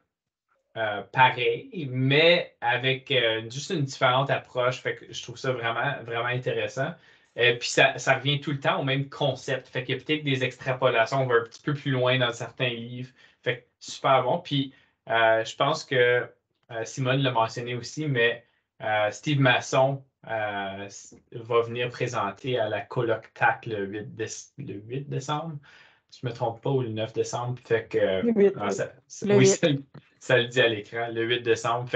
euh, pareils, mais avec juste une différente approche. Fait que je trouve ça vraiment, vraiment intéressant. et puis ça, revient tout le temps au même concept. Fait qu'il y a peut-être des extrapolations, on va un petit peu plus loin dans certains livres. Fait que super bon. Puis je pense que Simone l'a mentionné aussi, mais euh, Steve Masson euh, va venir présenter à la Coloctac le, 8 décembre je ne me trompe pas, ou le 9 décembre. Fait que, ah, ça, oui, Ça, le dit à l'écran, le 8 décembre.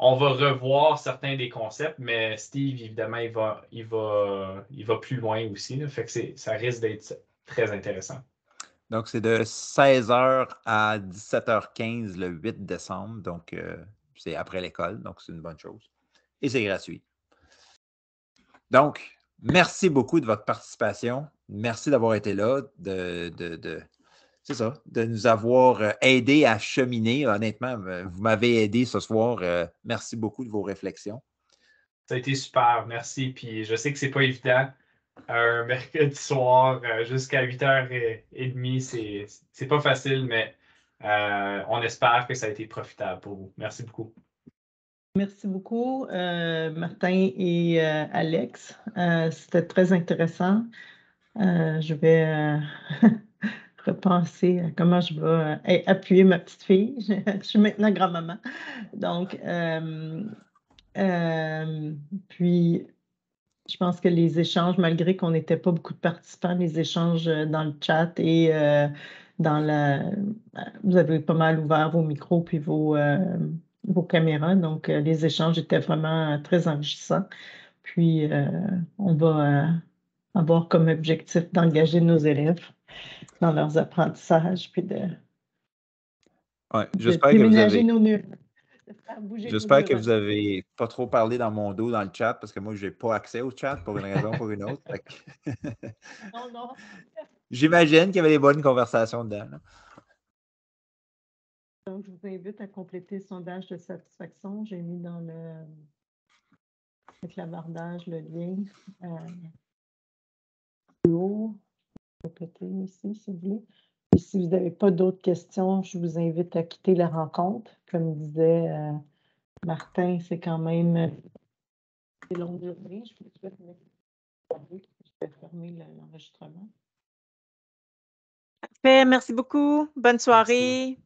on va revoir certains des concepts, mais Steve, évidemment, il va, il va, il va plus loin aussi. fait ça risque d'être très intéressant. Donc, c'est de 16h à 17h15 le 8 décembre. Donc, euh, c'est après l'école. Donc, c'est une bonne chose et c'est gratuit. Donc, merci beaucoup de votre participation. Merci d'avoir été là, de, de, c'est ça, de nous avoir euh, aidé à cheminer. Honnêtement, vous m'avez aidé ce soir. Euh, merci beaucoup de vos réflexions. Ça a été super, merci. Puis je sais que c'est pas évident. Un mercredi soir euh, jusqu'à 8h30, c'est pas facile, mais on espère que ça a été profitable pour vous. Merci beaucoup. Merci beaucoup, euh, Martin et euh, Alex. Euh, c'était très intéressant. je vais repenser à comment je vais appuyer ma petite fille. je suis maintenant grand-maman. Donc, puis, je pense que les échanges, malgré qu'on n'était pas beaucoup de participants, les échanges dans le chat et dans la. Vous avez pas mal ouvert vos micros puis vos vos caméras. Donc, euh, les échanges étaient vraiment euh, très enrichissants. Puis, euh, on va avoir comme objectif d'engager nos élèves dans leurs apprentissages, puis de, j'espère que vous avez... J'espère que vous n'avez pas trop parlé dans mon dos dans le chat parce que moi, je n'ai pas accès au chat pour une raison ou pour une autre. J'imagine qu'il y avait des bonnes conversations dedans. Donc, je vous invite à compléter le sondage de satisfaction. J'ai mis dans le, clavardage le lien euh, si vous Et si vous n'avez pas d'autres questions, je vous invite à quitter la rencontre. Comme disait euh, Martin, c'est quand même des euh, longues journées. Je vous je vais fermer l'enregistrement. Parfait, merci beaucoup. Bonne soirée.